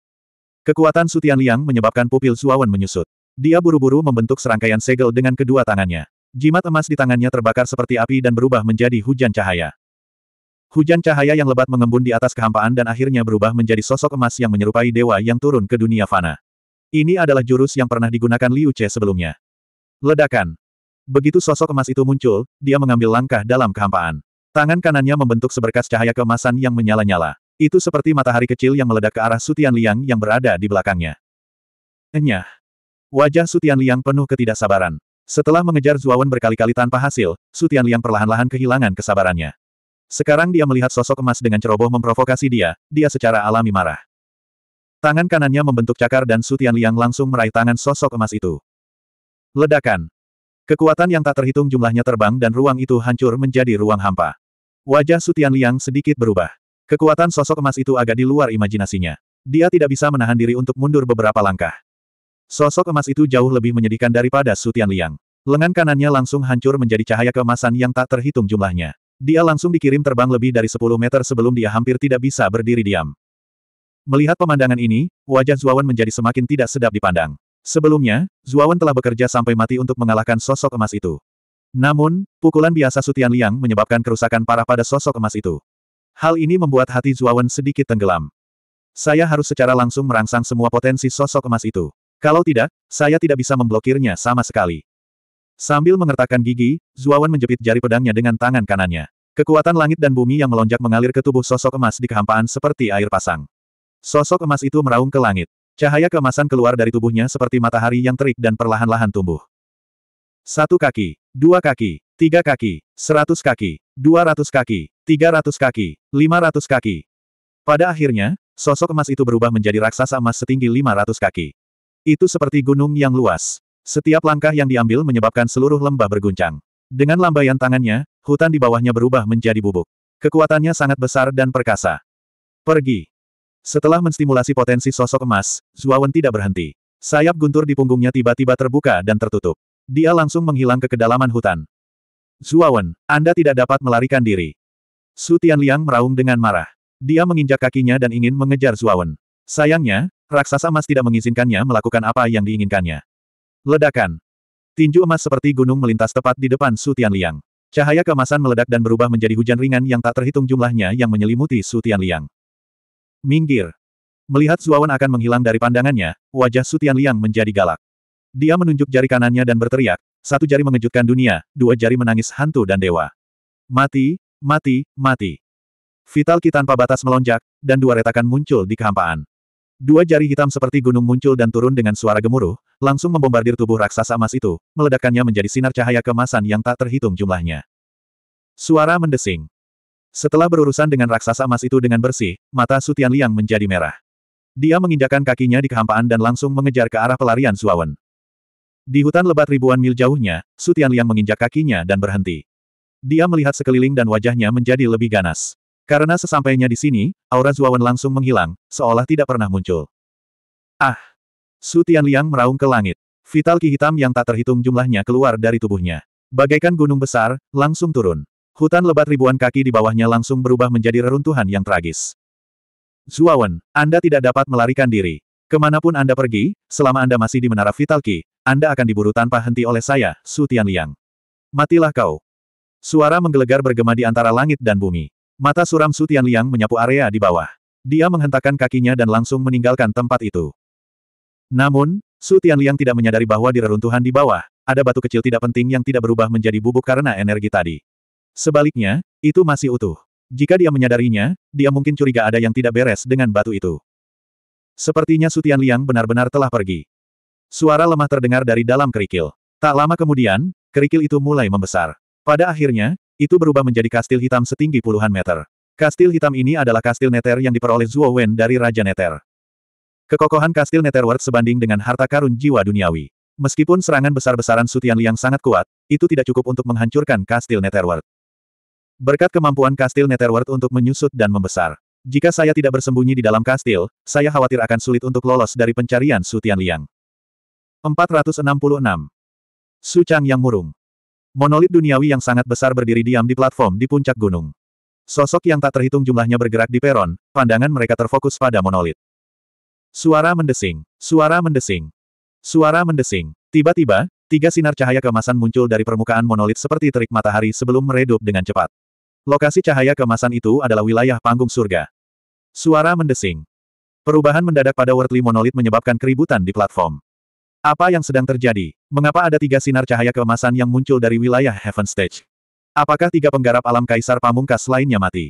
S1: Kekuatan Sutian Liang menyebabkan pupil Zuawan menyusut. Dia buru-buru membentuk serangkaian segel dengan kedua tangannya. Jimat emas di tangannya terbakar seperti api dan berubah menjadi hujan cahaya. Hujan cahaya yang lebat mengembun di atas kehampaan dan akhirnya berubah menjadi sosok emas yang menyerupai dewa yang turun ke dunia fana. Ini adalah jurus yang pernah digunakan Liu Che sebelumnya. Ledakan. Begitu sosok emas itu muncul, dia mengambil langkah dalam kehampaan. Tangan kanannya membentuk seberkas cahaya keemasan yang menyala-nyala. Itu seperti matahari kecil yang meledak ke arah Sutian Liang yang berada di belakangnya. Enyah. Wajah Sutian Liang penuh ketidaksabaran. Setelah mengejar Zuawan berkali-kali tanpa hasil, Sutian Liang perlahan-lahan kehilangan kesabarannya. Sekarang dia melihat sosok emas dengan ceroboh memprovokasi dia, dia secara alami marah. Tangan kanannya membentuk cakar dan Sutian Liang langsung meraih tangan sosok emas itu. Ledakan. Kekuatan yang tak terhitung jumlahnya terbang dan ruang itu hancur menjadi ruang hampa. Wajah Sutian Liang sedikit berubah. Kekuatan sosok emas itu agak di luar imajinasinya. Dia tidak bisa menahan diri untuk mundur beberapa langkah. Sosok emas itu jauh lebih menyedihkan daripada Sutian Liang. Lengan kanannya langsung hancur menjadi cahaya keemasan yang tak terhitung jumlahnya. Dia langsung dikirim terbang lebih dari 10 meter sebelum dia hampir tidak bisa berdiri diam. Melihat pemandangan ini, wajah Zuawan menjadi semakin tidak sedap dipandang. Sebelumnya, Zuawan telah bekerja sampai mati untuk mengalahkan sosok emas itu. Namun, pukulan biasa Sutian Liang menyebabkan kerusakan parah pada sosok emas itu. Hal ini membuat hati Zuawan sedikit tenggelam. Saya harus secara langsung merangsang semua potensi sosok emas itu. Kalau tidak, saya tidak bisa memblokirnya sama sekali. Sambil mengertakkan gigi, Zuawan menjepit jari pedangnya dengan tangan kanannya. Kekuatan langit dan bumi yang melonjak mengalir ke tubuh sosok emas di kehampaan seperti air pasang. Sosok emas itu meraung ke langit. Cahaya keemasan keluar dari tubuhnya seperti matahari yang terik dan perlahan-lahan tumbuh. Satu kaki, dua kaki, tiga kaki, seratus kaki, dua ratus kaki, tiga ratus kaki, lima ratus kaki. Pada akhirnya, sosok emas itu berubah menjadi raksasa emas setinggi lima ratus kaki. Itu seperti gunung yang luas. Setiap langkah yang diambil menyebabkan seluruh lembah berguncang. Dengan lambaian tangannya, hutan di bawahnya berubah menjadi bubuk. Kekuatannya sangat besar dan perkasa. Pergi. Setelah menstimulasi potensi sosok emas, Zuawan tidak berhenti. Sayap guntur di punggungnya tiba-tiba terbuka dan tertutup. Dia langsung menghilang ke kedalaman hutan. Zuawan, Anda tidak dapat melarikan diri. Su Tianliang meraung dengan marah. Dia menginjak kakinya dan ingin mengejar Zuawan. Sayangnya, raksasa emas tidak mengizinkannya melakukan apa yang diinginkannya. Ledakan. Tinju emas seperti gunung melintas tepat di depan Su Tianliang. Cahaya kemasan meledak dan berubah menjadi hujan ringan yang tak terhitung jumlahnya yang menyelimuti Su Tianliang. Minggir. Melihat Zuawan akan menghilang dari pandangannya, wajah Su Tianliang menjadi galak. Dia menunjuk jari kanannya dan berteriak, satu jari mengejutkan dunia, dua jari menangis hantu dan dewa. Mati, mati, mati. Vital Ki tanpa batas melonjak, dan dua retakan muncul di kehampaan. Dua jari hitam seperti gunung muncul dan turun dengan suara gemuruh, langsung membombardir tubuh raksasa emas itu, meledakkannya menjadi sinar cahaya kemasan yang tak terhitung jumlahnya. Suara mendesing. Setelah berurusan dengan raksasa emas itu dengan bersih, mata Sutian Liang menjadi merah. Dia menginjakan kakinya di kehampaan dan langsung mengejar ke arah pelarian Suawen. Di hutan lebat ribuan mil jauhnya, Sutian Liang menginjak kakinya dan berhenti. Dia melihat sekeliling dan wajahnya menjadi lebih ganas. Karena sesampainya di sini, aura Zuawan langsung menghilang, seolah tidak pernah muncul. Ah! Su Tianliang meraung ke langit. Vital ki hitam yang tak terhitung jumlahnya keluar dari tubuhnya. Bagaikan gunung besar, langsung turun. Hutan lebat ribuan kaki di bawahnya langsung berubah menjadi reruntuhan yang tragis. Zuawan, Anda tidak dapat melarikan diri. Kemanapun Anda pergi, selama Anda masih di Menara Vital Ki, Anda akan diburu tanpa henti oleh saya, Su Tianliang. Matilah kau. Suara menggelegar bergema di antara langit dan bumi. Mata suram Sutian Liang menyapu area di bawah. Dia menghentakkan kakinya dan langsung meninggalkan tempat itu. Namun, Sutian Liang tidak menyadari bahwa di reruntuhan di bawah, ada batu kecil tidak penting yang tidak berubah menjadi bubuk karena energi tadi. Sebaliknya, itu masih utuh. Jika dia menyadarinya, dia mungkin curiga ada yang tidak beres dengan batu itu. Sepertinya Sutian Liang benar-benar telah pergi. Suara lemah terdengar dari dalam kerikil. Tak lama kemudian, kerikil itu mulai membesar. Pada akhirnya, itu berubah menjadi kastil hitam setinggi puluhan meter. Kastil hitam ini adalah kastil Netter yang diperoleh Zuo Wen dari Raja Neter. Kekokohan kastil Netterward sebanding dengan harta karun jiwa duniawi. Meskipun serangan besar-besaran Sutian Liang sangat kuat, itu tidak cukup untuk menghancurkan kastil Netherworld. Berkat kemampuan kastil Netherworld untuk menyusut dan membesar. Jika saya tidak bersembunyi di dalam kastil, saya khawatir akan sulit untuk lolos dari pencarian Sutian Liang. 466. Su Chang yang murung. Monolit duniawi yang sangat besar berdiri diam di platform di puncak gunung. Sosok yang tak terhitung jumlahnya bergerak di peron, pandangan mereka terfokus pada monolit. Suara mendesing, suara mendesing, suara mendesing. Tiba-tiba, tiga sinar cahaya kemasan muncul dari permukaan monolit seperti terik matahari sebelum meredup dengan cepat. Lokasi cahaya kemasan itu adalah wilayah panggung surga. Suara mendesing. Perubahan mendadak pada Wortli monolit menyebabkan keributan di platform. Apa yang sedang terjadi? Mengapa ada tiga sinar cahaya keemasan yang muncul dari wilayah Heaven Stage? Apakah tiga penggarap alam Kaisar Pamungkas lainnya mati?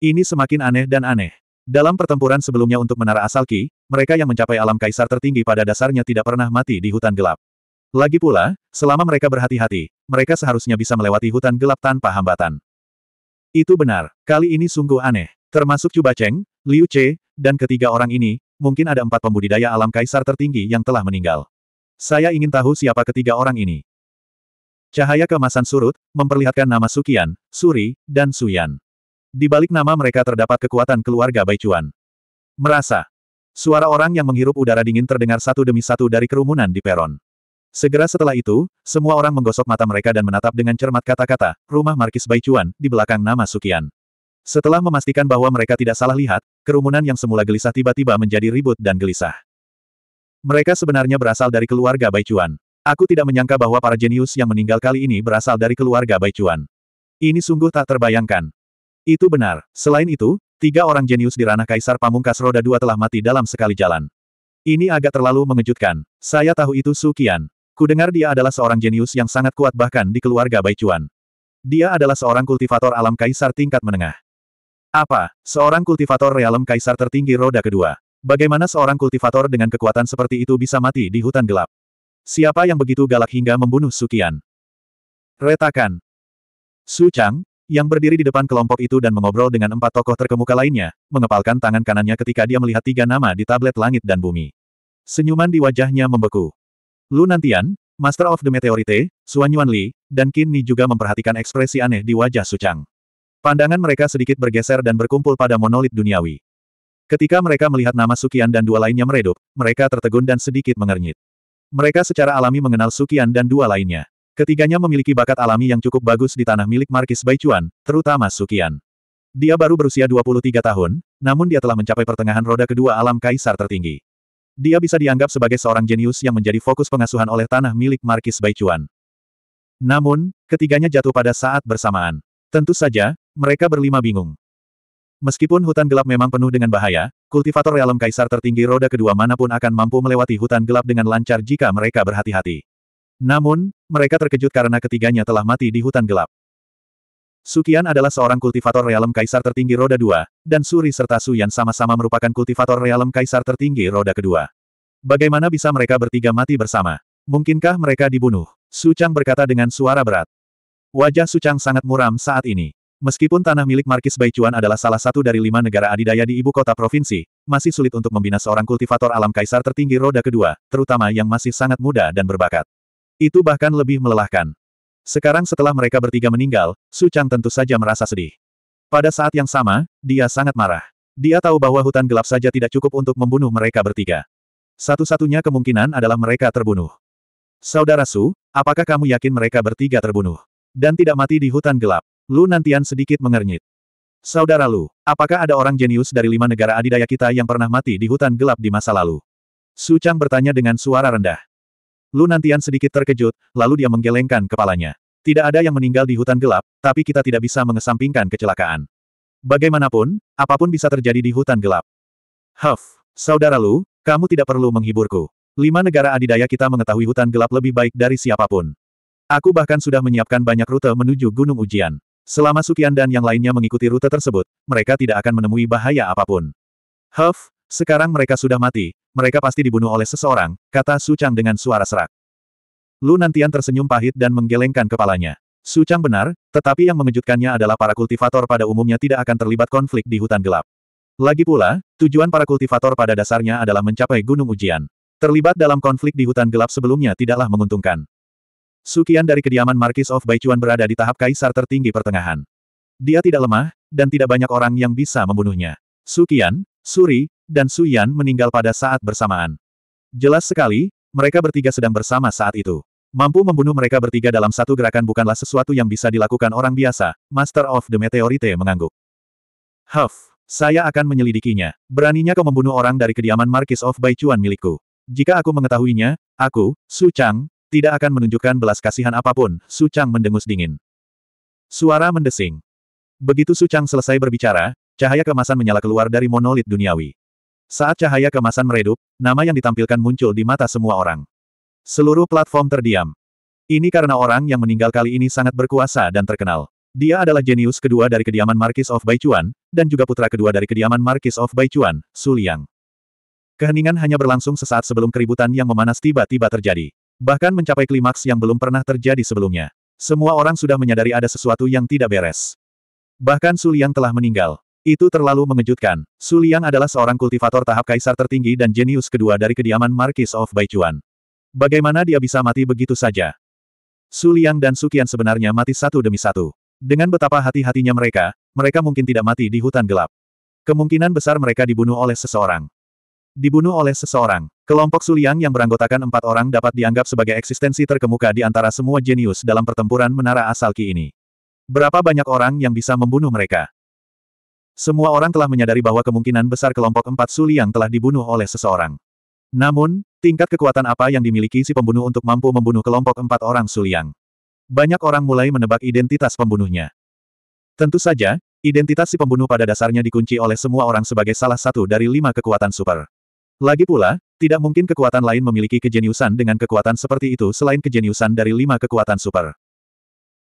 S1: Ini semakin aneh dan aneh. Dalam pertempuran sebelumnya untuk Menara Asalki, mereka yang mencapai alam Kaisar tertinggi pada dasarnya tidak pernah mati di hutan gelap. Lagi pula, selama mereka berhati-hati, mereka seharusnya bisa melewati hutan gelap tanpa hambatan. Itu benar, kali ini sungguh aneh. Termasuk Cubaceng, Liu Che, dan ketiga orang ini, mungkin ada empat pembudidaya alam kaisar tertinggi yang telah meninggal. Saya ingin tahu siapa ketiga orang ini. Cahaya kemasan surut, memperlihatkan nama Sukian, Suri, dan Suyan. Di balik nama mereka terdapat kekuatan keluarga Baicuan. Merasa. Suara orang yang menghirup udara dingin terdengar satu demi satu dari kerumunan di peron. Segera setelah itu, semua orang menggosok mata mereka dan menatap dengan cermat kata-kata, rumah Markis Baicuan, di belakang nama Sukian. Setelah memastikan bahwa mereka tidak salah lihat, kerumunan yang semula gelisah tiba-tiba menjadi ribut dan gelisah. Mereka sebenarnya berasal dari keluarga Bai Baichuan. Aku tidak menyangka bahwa para jenius yang meninggal kali ini berasal dari keluarga Bai Baichuan. Ini sungguh tak terbayangkan. Itu benar. Selain itu, tiga orang jenius di ranah Kaisar Pamungkas Roda Dua telah mati dalam sekali jalan. Ini agak terlalu mengejutkan. Saya tahu itu Su Qian. Kudengar dia adalah seorang jenius yang sangat kuat bahkan di keluarga Bai Baichuan. Dia adalah seorang kultivator alam kaisar tingkat menengah. Apa, seorang kultivator realem kaisar tertinggi roda kedua? Bagaimana seorang kultivator dengan kekuatan seperti itu bisa mati di hutan gelap? Siapa yang begitu galak hingga membunuh Sukian? Retakan. Su Chang, yang berdiri di depan kelompok itu dan mengobrol dengan empat tokoh terkemuka lainnya, mengepalkan tangan kanannya ketika dia melihat tiga nama di tablet langit dan bumi. Senyuman di wajahnya membeku. Lu Nantian, Master of the Meteorite, Suan Yuan Li, dan Qin Ni juga memperhatikan ekspresi aneh di wajah Su Chang. Pandangan mereka sedikit bergeser dan berkumpul pada monolit duniawi. Ketika mereka melihat nama Sukian dan dua lainnya meredup, mereka tertegun dan sedikit mengernyit. Mereka secara alami mengenal Sukian dan dua lainnya. Ketiganya memiliki bakat alami yang cukup bagus di tanah milik Markis Baichuan, terutama Sukian. Dia baru berusia 23 tahun, namun dia telah mencapai pertengahan roda kedua alam kaisar tertinggi. Dia bisa dianggap sebagai seorang jenius yang menjadi fokus pengasuhan oleh tanah milik Markis Baichuan. Namun, ketiganya jatuh pada saat bersamaan. Tentu saja, mereka berlima bingung. Meskipun hutan gelap memang penuh dengan bahaya, kultivator realem kaisar tertinggi roda kedua manapun akan mampu melewati hutan gelap dengan lancar jika mereka berhati-hati. Namun, mereka terkejut karena ketiganya telah mati di hutan gelap. Sukian adalah seorang kultivator realem kaisar tertinggi roda dua, dan Suri serta Su Yan sama-sama merupakan kultivator realem kaisar tertinggi roda kedua. Bagaimana bisa mereka bertiga mati bersama? Mungkinkah mereka dibunuh? Su Chang berkata dengan suara berat. Wajah Su Chang sangat muram saat ini. Meskipun tanah milik Markis Baichuan adalah salah satu dari lima negara adidaya di ibu kota provinsi, masih sulit untuk membina seorang kultivator alam kaisar tertinggi roda kedua, terutama yang masih sangat muda dan berbakat. Itu bahkan lebih melelahkan. Sekarang setelah mereka bertiga meninggal, Su Chang tentu saja merasa sedih. Pada saat yang sama, dia sangat marah. Dia tahu bahwa hutan gelap saja tidak cukup untuk membunuh mereka bertiga. Satu-satunya kemungkinan adalah mereka terbunuh. Saudara Su, apakah kamu yakin mereka bertiga terbunuh? Dan tidak mati di hutan gelap? Lu Nantian sedikit mengernyit. Saudara Lu, apakah ada orang jenius dari lima negara adidaya kita yang pernah mati di hutan gelap di masa lalu? Su Chang bertanya dengan suara rendah. Lu Nantian sedikit terkejut, lalu dia menggelengkan kepalanya. Tidak ada yang meninggal di hutan gelap, tapi kita tidak bisa mengesampingkan kecelakaan. Bagaimanapun, apapun bisa terjadi di hutan gelap. Huff, saudara Lu, kamu tidak perlu menghiburku. Lima negara adidaya kita mengetahui hutan gelap lebih baik dari siapapun. Aku bahkan sudah menyiapkan banyak rute menuju Gunung Ujian. Selama Sukian dan yang lainnya mengikuti rute tersebut, mereka tidak akan menemui bahaya apapun. Huff, sekarang mereka sudah mati, mereka pasti dibunuh oleh seseorang, kata Su Chang dengan suara serak. Lu Nantian tersenyum pahit dan menggelengkan kepalanya. Su Chang benar, tetapi yang mengejutkannya adalah para kultivator pada umumnya tidak akan terlibat konflik di hutan gelap. Lagi pula, tujuan para kultivator pada dasarnya adalah mencapai gunung ujian. Terlibat dalam konflik di hutan gelap sebelumnya tidaklah menguntungkan. Sukian dari kediaman Markis of Baichuan berada di tahap kaisar tertinggi pertengahan. Dia tidak lemah, dan tidak banyak orang yang bisa membunuhnya. Sukian, Suri, dan Suyan meninggal pada saat bersamaan. Jelas sekali, mereka bertiga sedang bersama saat itu. Mampu membunuh mereka bertiga dalam satu gerakan bukanlah sesuatu yang bisa dilakukan orang biasa, Master of the Meteorite mengangguk. Huff, saya akan menyelidikinya. Beraninya kau membunuh orang dari kediaman Markis of Baichuan milikku. Jika aku mengetahuinya, aku, Su Chang, tidak akan menunjukkan belas kasihan apapun, Su Chang mendengus dingin. Suara mendesing. Begitu Su Chang selesai berbicara, cahaya kemasan menyala keluar dari monolit duniawi. Saat cahaya kemasan meredup, nama yang ditampilkan muncul di mata semua orang. Seluruh platform terdiam. Ini karena orang yang meninggal kali ini sangat berkuasa dan terkenal. Dia adalah jenius kedua dari kediaman Markis of Baichuan, dan juga putra kedua dari kediaman Markis of Baichuan, Su Liang. Keheningan hanya berlangsung sesaat sebelum keributan yang memanas tiba-tiba terjadi. Bahkan mencapai klimaks yang belum pernah terjadi sebelumnya. Semua orang sudah menyadari ada sesuatu yang tidak beres. Bahkan Suliang telah meninggal. Itu terlalu mengejutkan. Suliang adalah seorang kultivator tahap kaisar tertinggi dan jenius kedua dari kediaman Marquis of Baichuan. Bagaimana dia bisa mati begitu saja? Suliang dan Sukian sebenarnya mati satu demi satu. Dengan betapa hati-hatinya mereka, mereka mungkin tidak mati di hutan gelap. Kemungkinan besar mereka dibunuh oleh seseorang. Dibunuh oleh seseorang. Kelompok Suliang yang beranggotakan empat orang dapat dianggap sebagai eksistensi terkemuka di antara semua jenius dalam pertempuran menara asal Ki ini. Berapa banyak orang yang bisa membunuh mereka? Semua orang telah menyadari bahwa kemungkinan besar kelompok empat Suliang telah dibunuh oleh seseorang. Namun, tingkat kekuatan apa yang dimiliki si pembunuh untuk mampu membunuh kelompok empat orang Suliang? Banyak orang mulai menebak identitas pembunuhnya. Tentu saja, identitas si pembunuh pada dasarnya dikunci oleh semua orang sebagai salah satu dari lima kekuatan super. Lagi pula, tidak mungkin kekuatan lain memiliki kejeniusan dengan kekuatan seperti itu selain kejeniusan dari lima kekuatan super.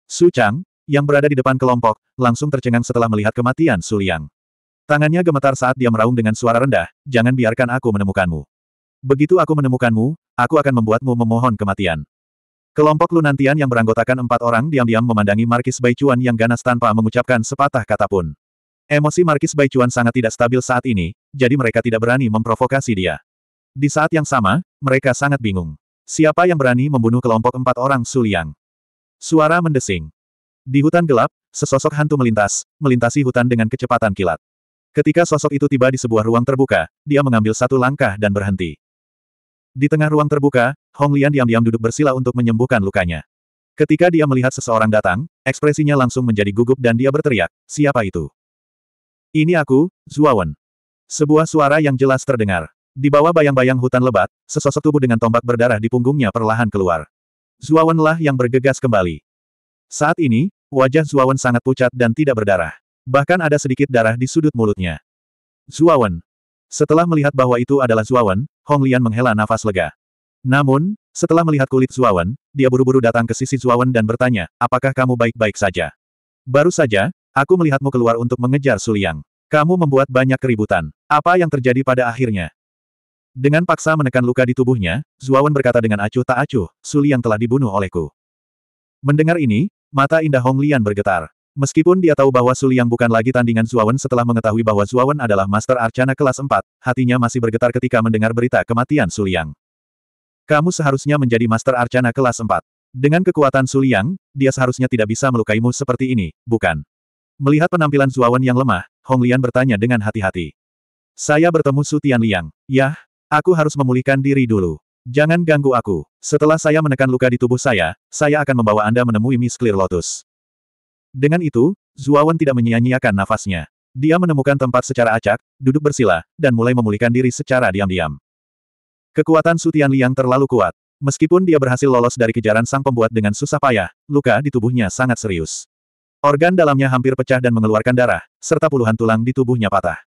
S1: Su Chang, yang berada di depan kelompok, langsung tercengang setelah melihat kematian Su Liang. Tangannya gemetar saat dia meraung dengan suara rendah, jangan biarkan aku menemukanmu. Begitu aku menemukanmu, aku akan membuatmu memohon kematian. Kelompok Lunantian yang beranggotakan empat orang diam-diam memandangi Markis Baicuan yang ganas tanpa mengucapkan sepatah kata pun. Emosi Markis Baichuan sangat tidak stabil saat ini, jadi mereka tidak berani memprovokasi dia. Di saat yang sama, mereka sangat bingung. Siapa yang berani membunuh kelompok empat orang Suliang? Suara mendesing. Di hutan gelap, sesosok hantu melintas, melintasi hutan dengan kecepatan kilat. Ketika sosok itu tiba di sebuah ruang terbuka, dia mengambil satu langkah dan berhenti. Di tengah ruang terbuka, Hong Lian diam-diam duduk bersila untuk menyembuhkan lukanya. Ketika dia melihat seseorang datang, ekspresinya langsung menjadi gugup dan dia berteriak, siapa itu? Ini aku, Zuawan. Sebuah suara yang jelas terdengar. Di bawah bayang-bayang hutan lebat, sesosok tubuh dengan tombak berdarah di punggungnya perlahan keluar. Zuawanlah yang bergegas kembali. Saat ini, wajah Zuawan sangat pucat dan tidak berdarah. Bahkan ada sedikit darah di sudut mulutnya. Zuawan. Setelah melihat bahwa itu adalah Zuawan, Hong Lian menghela nafas lega. Namun, setelah melihat kulit Zuawan, dia buru-buru datang ke sisi Zuawan dan bertanya, apakah kamu baik-baik saja? Baru saja, Aku melihatmu keluar untuk mengejar Suliang. Kamu membuat banyak keributan. Apa yang terjadi pada akhirnya? Dengan paksa menekan luka di tubuhnya, Zuawan berkata dengan acuh tak acuh, Suliang telah dibunuh olehku. Mendengar ini, mata indah Hong Lian bergetar. Meskipun dia tahu bahwa Suliang bukan lagi tandingan Zuawan setelah mengetahui bahwa Zuawan adalah Master Arcana kelas 4, hatinya masih bergetar ketika mendengar berita kematian Suliang. Kamu seharusnya menjadi Master Arcana kelas 4. Dengan kekuatan Suliang, dia seharusnya tidak bisa melukaimu seperti ini, bukan? Melihat penampilan Zuawan yang lemah, Hong Lian bertanya dengan hati-hati. Saya bertemu Su Liang. Yah, aku harus memulihkan diri dulu. Jangan ganggu aku. Setelah saya menekan luka di tubuh saya, saya akan membawa Anda menemui Miss Clear Lotus. Dengan itu, Zuawan tidak menyia-nyiakan nafasnya. Dia menemukan tempat secara acak, duduk bersila, dan mulai memulihkan diri secara diam-diam. Kekuatan Su Liang terlalu kuat. Meskipun dia berhasil lolos dari kejaran sang pembuat dengan susah payah, luka di tubuhnya sangat serius. Organ dalamnya hampir pecah dan mengeluarkan darah, serta puluhan tulang di tubuhnya patah.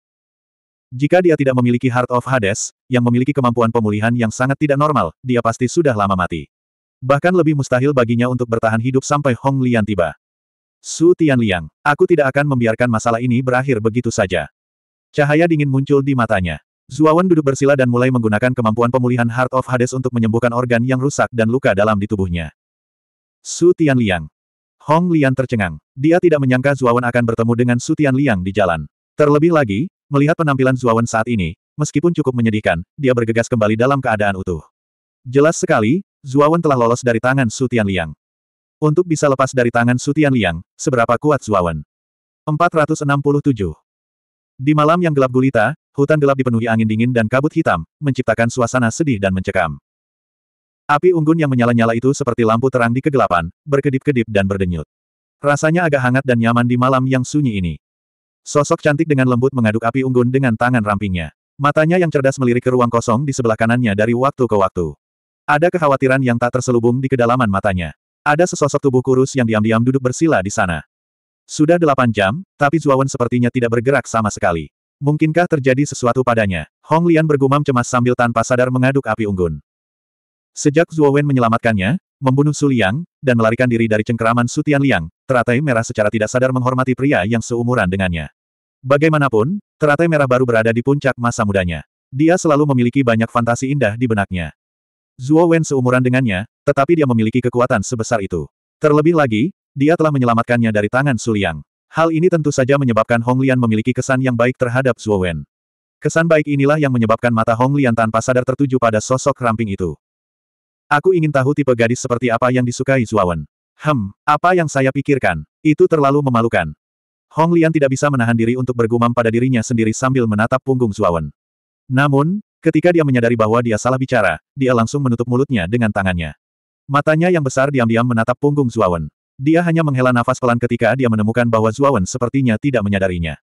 S1: Jika dia tidak memiliki Heart of Hades, yang memiliki kemampuan pemulihan yang sangat tidak normal, dia pasti sudah lama mati. Bahkan lebih mustahil baginya untuk bertahan hidup sampai Hong Lian tiba. Su Tian Liang, aku tidak akan membiarkan masalah ini berakhir begitu saja. Cahaya dingin muncul di matanya. Zuawan duduk bersila dan mulai menggunakan kemampuan pemulihan Heart of Hades untuk menyembuhkan organ yang rusak dan luka dalam di tubuhnya. Su Tian Liang, Hong Lian tercengang. Dia tidak menyangka Zuawan akan bertemu dengan Sutian Liang di jalan. Terlebih lagi, melihat penampilan Zuawan saat ini, meskipun cukup menyedihkan, dia bergegas kembali dalam keadaan utuh. Jelas sekali, Zuawan telah lolos dari tangan Sutian Liang. Untuk bisa lepas dari tangan Sutian Liang, seberapa kuat Zuawan? 467. Di malam yang gelap gulita, hutan gelap dipenuhi angin dingin dan kabut hitam, menciptakan suasana sedih dan mencekam. Api unggun yang menyala-nyala itu seperti lampu terang di kegelapan, berkedip-kedip dan berdenyut. Rasanya agak hangat dan nyaman di malam yang sunyi ini. Sosok cantik dengan lembut mengaduk api unggun dengan tangan rampingnya. Matanya yang cerdas melirik ke ruang kosong di sebelah kanannya dari waktu ke waktu. Ada kekhawatiran yang tak terselubung di kedalaman matanya. Ada sesosok tubuh kurus yang diam-diam duduk bersila di sana. Sudah delapan jam, tapi Zuawan sepertinya tidak bergerak sama sekali. Mungkinkah terjadi sesuatu padanya? Hong Lian bergumam cemas sambil tanpa sadar mengaduk api unggun. Sejak Wen menyelamatkannya, membunuh Su Liang, dan melarikan diri dari cengkeraman Su Liang, teratai merah secara tidak sadar menghormati pria yang seumuran dengannya. Bagaimanapun, teratai merah baru berada di puncak masa mudanya. Dia selalu memiliki banyak fantasi indah di benaknya. Zhuo Wen seumuran dengannya, tetapi dia memiliki kekuatan sebesar itu. Terlebih lagi, dia telah menyelamatkannya dari tangan Su Liang. Hal ini tentu saja menyebabkan Hong Lian memiliki kesan yang baik terhadap Zhuo Wen. Kesan baik inilah yang menyebabkan mata Hong Lian tanpa sadar tertuju pada sosok ramping itu. Aku ingin tahu tipe gadis seperti apa yang disukai Zuawan. Hem, apa yang saya pikirkan? Itu terlalu memalukan. Hong Lian tidak bisa menahan diri untuk bergumam pada dirinya sendiri sambil menatap punggung Zuawan. Namun, ketika dia menyadari bahwa dia salah bicara, dia langsung menutup mulutnya dengan tangannya. Matanya yang besar diam-diam menatap punggung Zuawan. Dia hanya menghela nafas pelan ketika dia menemukan bahwa Zuawan sepertinya tidak menyadarinya.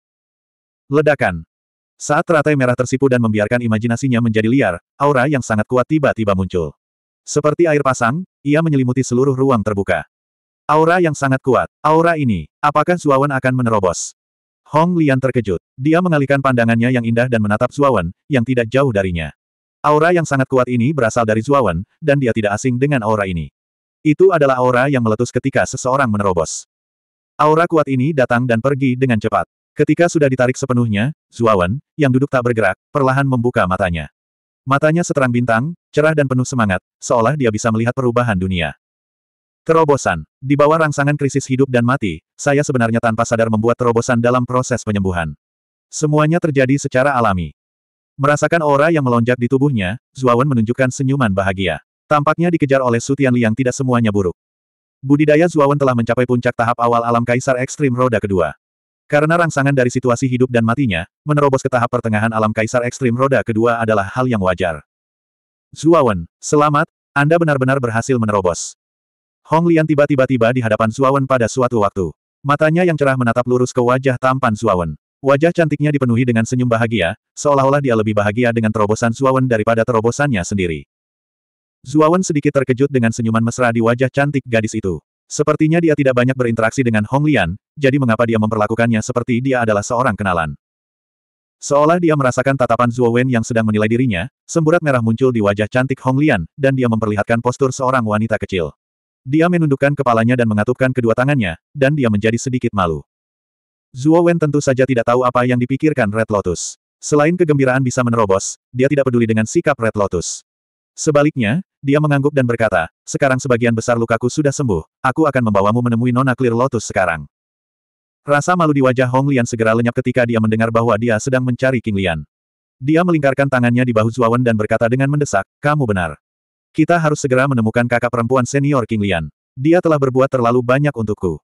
S1: Ledakan. Saat teratai merah tersipu dan membiarkan imajinasinya menjadi liar, aura yang sangat kuat tiba-tiba muncul. Seperti air pasang, ia menyelimuti seluruh ruang terbuka. Aura yang sangat kuat. Aura ini, apakah Zuawan akan menerobos? Hong Lian terkejut. Dia mengalihkan pandangannya yang indah dan menatap Zuawan, yang tidak jauh darinya. Aura yang sangat kuat ini berasal dari Zuawan, dan dia tidak asing dengan aura ini. Itu adalah aura yang meletus ketika seseorang menerobos. Aura kuat ini datang dan pergi dengan cepat. Ketika sudah ditarik sepenuhnya, Zuawan, yang duduk tak bergerak, perlahan membuka matanya. Matanya seterang bintang, cerah dan penuh semangat, seolah dia bisa melihat perubahan dunia. Terobosan. Di bawah rangsangan krisis hidup dan mati, saya sebenarnya tanpa sadar membuat terobosan dalam proses penyembuhan. Semuanya terjadi secara alami. Merasakan aura yang melonjak di tubuhnya, Zuawan menunjukkan senyuman bahagia. Tampaknya dikejar oleh Sutian Liang yang tidak semuanya buruk. Budidaya Zuawan telah mencapai puncak tahap awal alam kaisar ekstrim roda kedua. Karena rangsangan dari situasi hidup dan matinya, menerobos ke tahap pertengahan alam kaisar ekstrim roda kedua adalah hal yang wajar. Zuawan, selamat, Anda benar-benar berhasil menerobos. Hong Lian tiba-tiba tiba di hadapan Zuawan pada suatu waktu. Matanya yang cerah menatap lurus ke wajah tampan Zuawan. Wajah cantiknya dipenuhi dengan senyum bahagia, seolah-olah dia lebih bahagia dengan terobosan Zuawan daripada terobosannya sendiri. Zuawan sedikit terkejut dengan senyuman mesra di wajah cantik gadis itu. Sepertinya dia tidak banyak berinteraksi dengan Hong Lian, jadi mengapa dia memperlakukannya seperti dia adalah seorang kenalan. Seolah dia merasakan tatapan Zhuo Wen yang sedang menilai dirinya, semburat merah muncul di wajah cantik Hong Lian, dan dia memperlihatkan postur seorang wanita kecil. Dia menundukkan kepalanya dan mengatupkan kedua tangannya, dan dia menjadi sedikit malu. Zhuo Wen tentu saja tidak tahu apa yang dipikirkan Red Lotus. Selain kegembiraan bisa menerobos, dia tidak peduli dengan sikap Red Lotus. Sebaliknya, dia mengangguk dan berkata, sekarang sebagian besar lukaku sudah sembuh, aku akan membawamu menemui Nona Clear Lotus sekarang. Rasa malu di wajah Hong Lian segera lenyap ketika dia mendengar bahwa dia sedang mencari King Lian. Dia melingkarkan tangannya di bahu Zuawan dan berkata dengan mendesak, kamu benar. Kita harus segera menemukan kakak perempuan senior King Lian. Dia telah berbuat terlalu banyak untukku.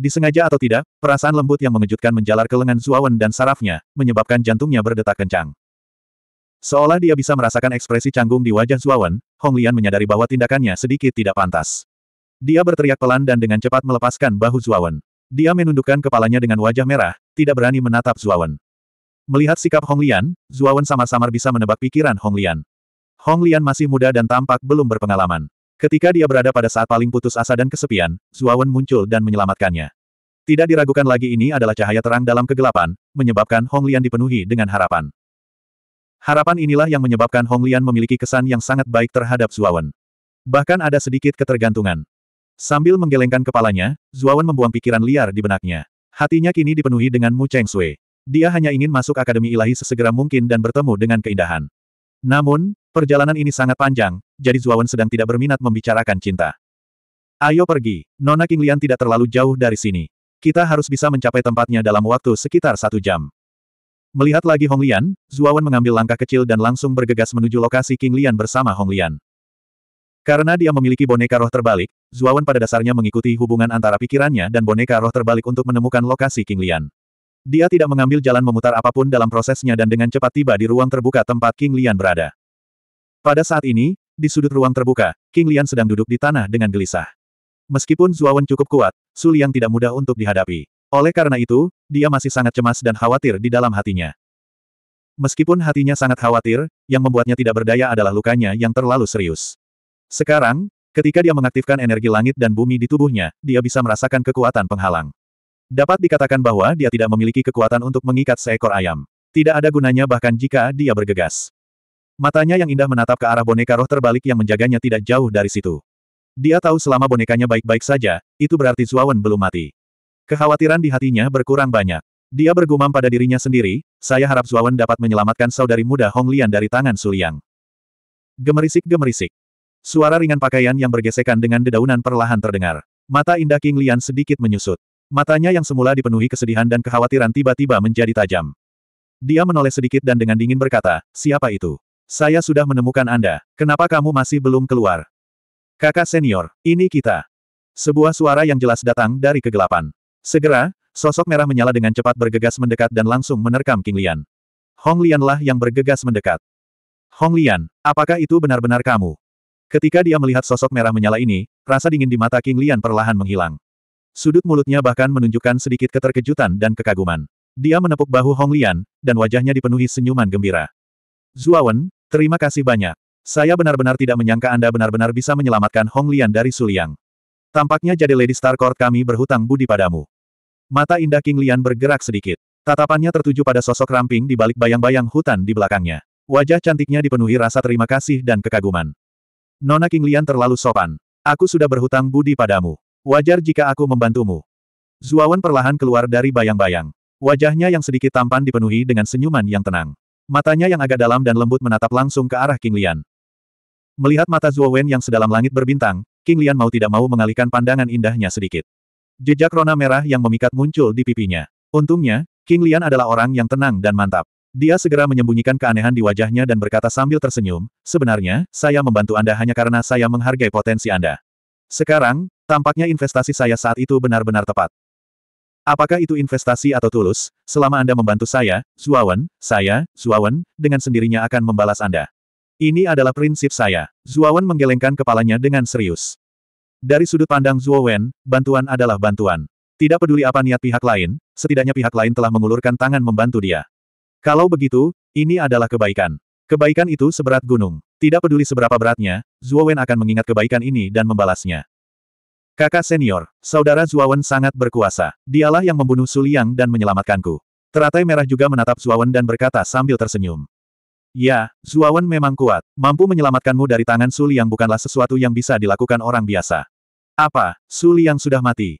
S1: Disengaja atau tidak, perasaan lembut yang mengejutkan menjalar ke lengan Zuawan dan sarafnya, menyebabkan jantungnya berdetak kencang. Seolah dia bisa merasakan ekspresi canggung di wajah Zuawan, Hong Lian menyadari bahwa tindakannya sedikit tidak pantas. Dia berteriak pelan dan dengan cepat melepaskan bahu Zuawan. Dia menundukkan kepalanya dengan wajah merah, tidak berani menatap Zuawan. Melihat sikap Hong Lian, Zuawan samar-samar bisa menebak pikiran Hong Lian. Hong Lian masih muda dan tampak belum berpengalaman. Ketika dia berada pada saat paling putus asa dan kesepian, Zuawan muncul dan menyelamatkannya. Tidak diragukan lagi ini adalah cahaya terang dalam kegelapan, menyebabkan Hong Lian dipenuhi dengan harapan. Harapan inilah yang menyebabkan Hong Lian memiliki kesan yang sangat baik terhadap Zuawan. Bahkan ada sedikit ketergantungan. Sambil menggelengkan kepalanya, Zuawan membuang pikiran liar di benaknya. Hatinya kini dipenuhi dengan Mu Cheng Sui. Dia hanya ingin masuk Akademi Ilahi sesegera mungkin dan bertemu dengan keindahan. Namun, perjalanan ini sangat panjang, jadi Zuawan sedang tidak berminat membicarakan cinta. Ayo pergi, Nona Lian tidak terlalu jauh dari sini. Kita harus bisa mencapai tempatnya dalam waktu sekitar satu jam. Melihat lagi Hong Lian, Zuawan mengambil langkah kecil dan langsung bergegas menuju lokasi King Lian bersama Hong Lian. Karena dia memiliki boneka roh terbalik, Zuawan pada dasarnya mengikuti hubungan antara pikirannya dan boneka roh terbalik untuk menemukan lokasi King Lian. Dia tidak mengambil jalan memutar apapun dalam prosesnya dan dengan cepat tiba di ruang terbuka tempat King Lian berada. Pada saat ini, di sudut ruang terbuka, King Lian sedang duduk di tanah dengan gelisah. Meskipun Zuawan cukup kuat, Su Liang tidak mudah untuk dihadapi. Oleh karena itu, dia masih sangat cemas dan khawatir di dalam hatinya. Meskipun hatinya sangat khawatir, yang membuatnya tidak berdaya adalah lukanya yang terlalu serius. Sekarang, ketika dia mengaktifkan energi langit dan bumi di tubuhnya, dia bisa merasakan kekuatan penghalang. Dapat dikatakan bahwa dia tidak memiliki kekuatan untuk mengikat seekor ayam. Tidak ada gunanya bahkan jika dia bergegas. Matanya yang indah menatap ke arah boneka roh terbalik yang menjaganya tidak jauh dari situ. Dia tahu selama bonekanya baik-baik saja, itu berarti Zuawan belum mati. Kekhawatiran di hatinya berkurang banyak. Dia bergumam pada dirinya sendiri, saya harap Zuawan dapat menyelamatkan saudari muda Hong Lian dari tangan Suliang. Gemerisik-gemerisik. Suara ringan pakaian yang bergesekan dengan dedaunan perlahan terdengar. Mata indah King Lian sedikit menyusut. Matanya yang semula dipenuhi kesedihan dan kekhawatiran tiba-tiba menjadi tajam. Dia menoleh sedikit dan dengan dingin berkata, siapa itu? Saya sudah menemukan Anda, kenapa kamu masih belum keluar? Kakak senior, ini kita. Sebuah suara yang jelas datang dari kegelapan. Segera, sosok merah menyala dengan cepat bergegas mendekat dan langsung menerkam King Lian. Hong Lianlah yang bergegas mendekat. Hong Lian, apakah itu benar-benar kamu? Ketika dia melihat sosok merah menyala ini, rasa dingin di mata King Lian perlahan menghilang. Sudut mulutnya bahkan menunjukkan sedikit keterkejutan dan kekaguman. Dia menepuk bahu Hong Lian, dan wajahnya dipenuhi senyuman gembira. Zuawan, terima kasih banyak. Saya benar-benar tidak menyangka Anda benar-benar bisa menyelamatkan Hong Lian dari Suliang. Tampaknya jadi Lady Starkor kami berhutang budi padamu. Mata indah King Lian bergerak sedikit. Tatapannya tertuju pada sosok ramping di balik bayang-bayang hutan di belakangnya. Wajah cantiknya dipenuhi rasa terima kasih dan kekaguman. Nona King Lian terlalu sopan. Aku sudah berhutang budi padamu. Wajar jika aku membantumu. Zuawan perlahan keluar dari bayang-bayang. Wajahnya yang sedikit tampan dipenuhi dengan senyuman yang tenang. Matanya yang agak dalam dan lembut menatap langsung ke arah King Lian. Melihat mata Wen yang sedalam langit berbintang, King Lian mau tidak mau mengalihkan pandangan indahnya sedikit. Jejak rona merah yang memikat muncul di pipinya. Untungnya, King Lian adalah orang yang tenang dan mantap. Dia segera menyembunyikan keanehan di wajahnya dan berkata sambil tersenyum, sebenarnya, saya membantu Anda hanya karena saya menghargai potensi Anda. Sekarang, tampaknya investasi saya saat itu benar-benar tepat. Apakah itu investasi atau tulus, selama Anda membantu saya, Zuawan, saya, Zuawan, dengan sendirinya akan membalas Anda. Ini adalah prinsip saya. Zuawan menggelengkan kepalanya dengan serius. Dari sudut pandang Zuawan, bantuan adalah bantuan. Tidak peduli apa niat pihak lain, setidaknya pihak lain telah mengulurkan tangan membantu dia. Kalau begitu, ini adalah kebaikan. Kebaikan itu seberat gunung. Tidak peduli seberapa beratnya, Zuowen akan mengingat kebaikan ini dan membalasnya. Kakak senior, saudara Zuowen sangat berkuasa. Dialah yang membunuh Suliang dan menyelamatkanku. Teratai merah juga menatap Zuowen dan berkata sambil tersenyum. Ya, Zuawan memang kuat. Mampu menyelamatkanmu dari tangan Suli yang bukanlah sesuatu yang bisa dilakukan orang biasa. Apa, Suli yang sudah mati?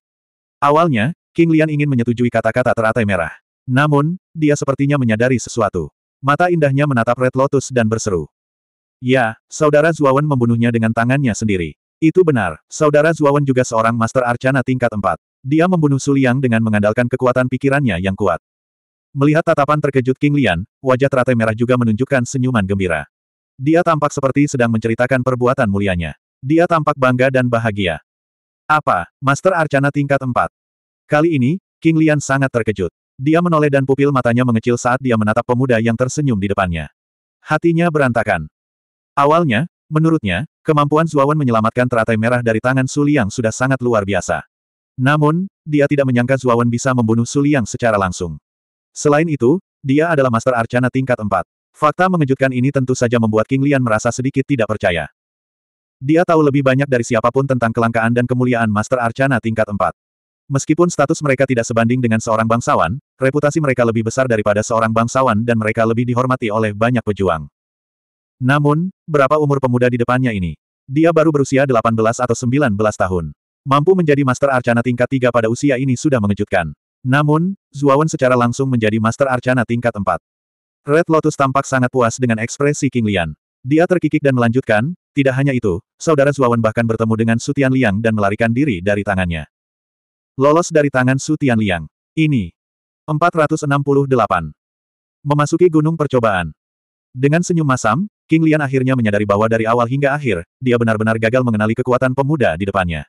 S1: Awalnya, King Lian ingin menyetujui kata-kata teratai merah. Namun, dia sepertinya menyadari sesuatu. Mata indahnya menatap Red Lotus dan berseru. Ya, saudara Zuawan membunuhnya dengan tangannya sendiri. Itu benar, saudara Zuawan juga seorang Master Arcana tingkat 4. Dia membunuh Suliang dengan mengandalkan kekuatan pikirannya yang kuat. Melihat tatapan terkejut King Lian, wajah teratai merah juga menunjukkan senyuman gembira. Dia tampak seperti sedang menceritakan perbuatan mulianya. Dia tampak bangga dan bahagia. Apa, Master Arcana tingkat 4? Kali ini, King Lian sangat terkejut. Dia menoleh dan pupil matanya mengecil saat dia menatap pemuda yang tersenyum di depannya. Hatinya berantakan. Awalnya, menurutnya, kemampuan Zuawan menyelamatkan teratai merah dari tangan Suliang sudah sangat luar biasa. Namun, dia tidak menyangka Zuawan bisa membunuh Suliang secara langsung. Selain itu, dia adalah Master Arcana tingkat 4. Fakta mengejutkan ini tentu saja membuat King Lian merasa sedikit tidak percaya. Dia tahu lebih banyak dari siapapun tentang kelangkaan dan kemuliaan Master Arcana tingkat 4. Meskipun status mereka tidak sebanding dengan seorang bangsawan, reputasi mereka lebih besar daripada seorang bangsawan dan mereka lebih dihormati oleh banyak pejuang. Namun, berapa umur pemuda di depannya ini? Dia baru berusia 18 atau 19 tahun. Mampu menjadi Master Arcana tingkat 3 pada usia ini sudah mengejutkan. Namun, Zuawan secara langsung menjadi Master Arcana tingkat 4. Red Lotus tampak sangat puas dengan ekspresi King Lian. Dia terkikik dan melanjutkan, tidak hanya itu, saudara Zuawan bahkan bertemu dengan Sutian Liang dan melarikan diri dari tangannya. Lolos dari tangan Su Liang. Ini. 468. Memasuki gunung percobaan. Dengan senyum masam, King Lian akhirnya menyadari bahwa dari awal hingga akhir, dia benar-benar gagal mengenali kekuatan pemuda di depannya.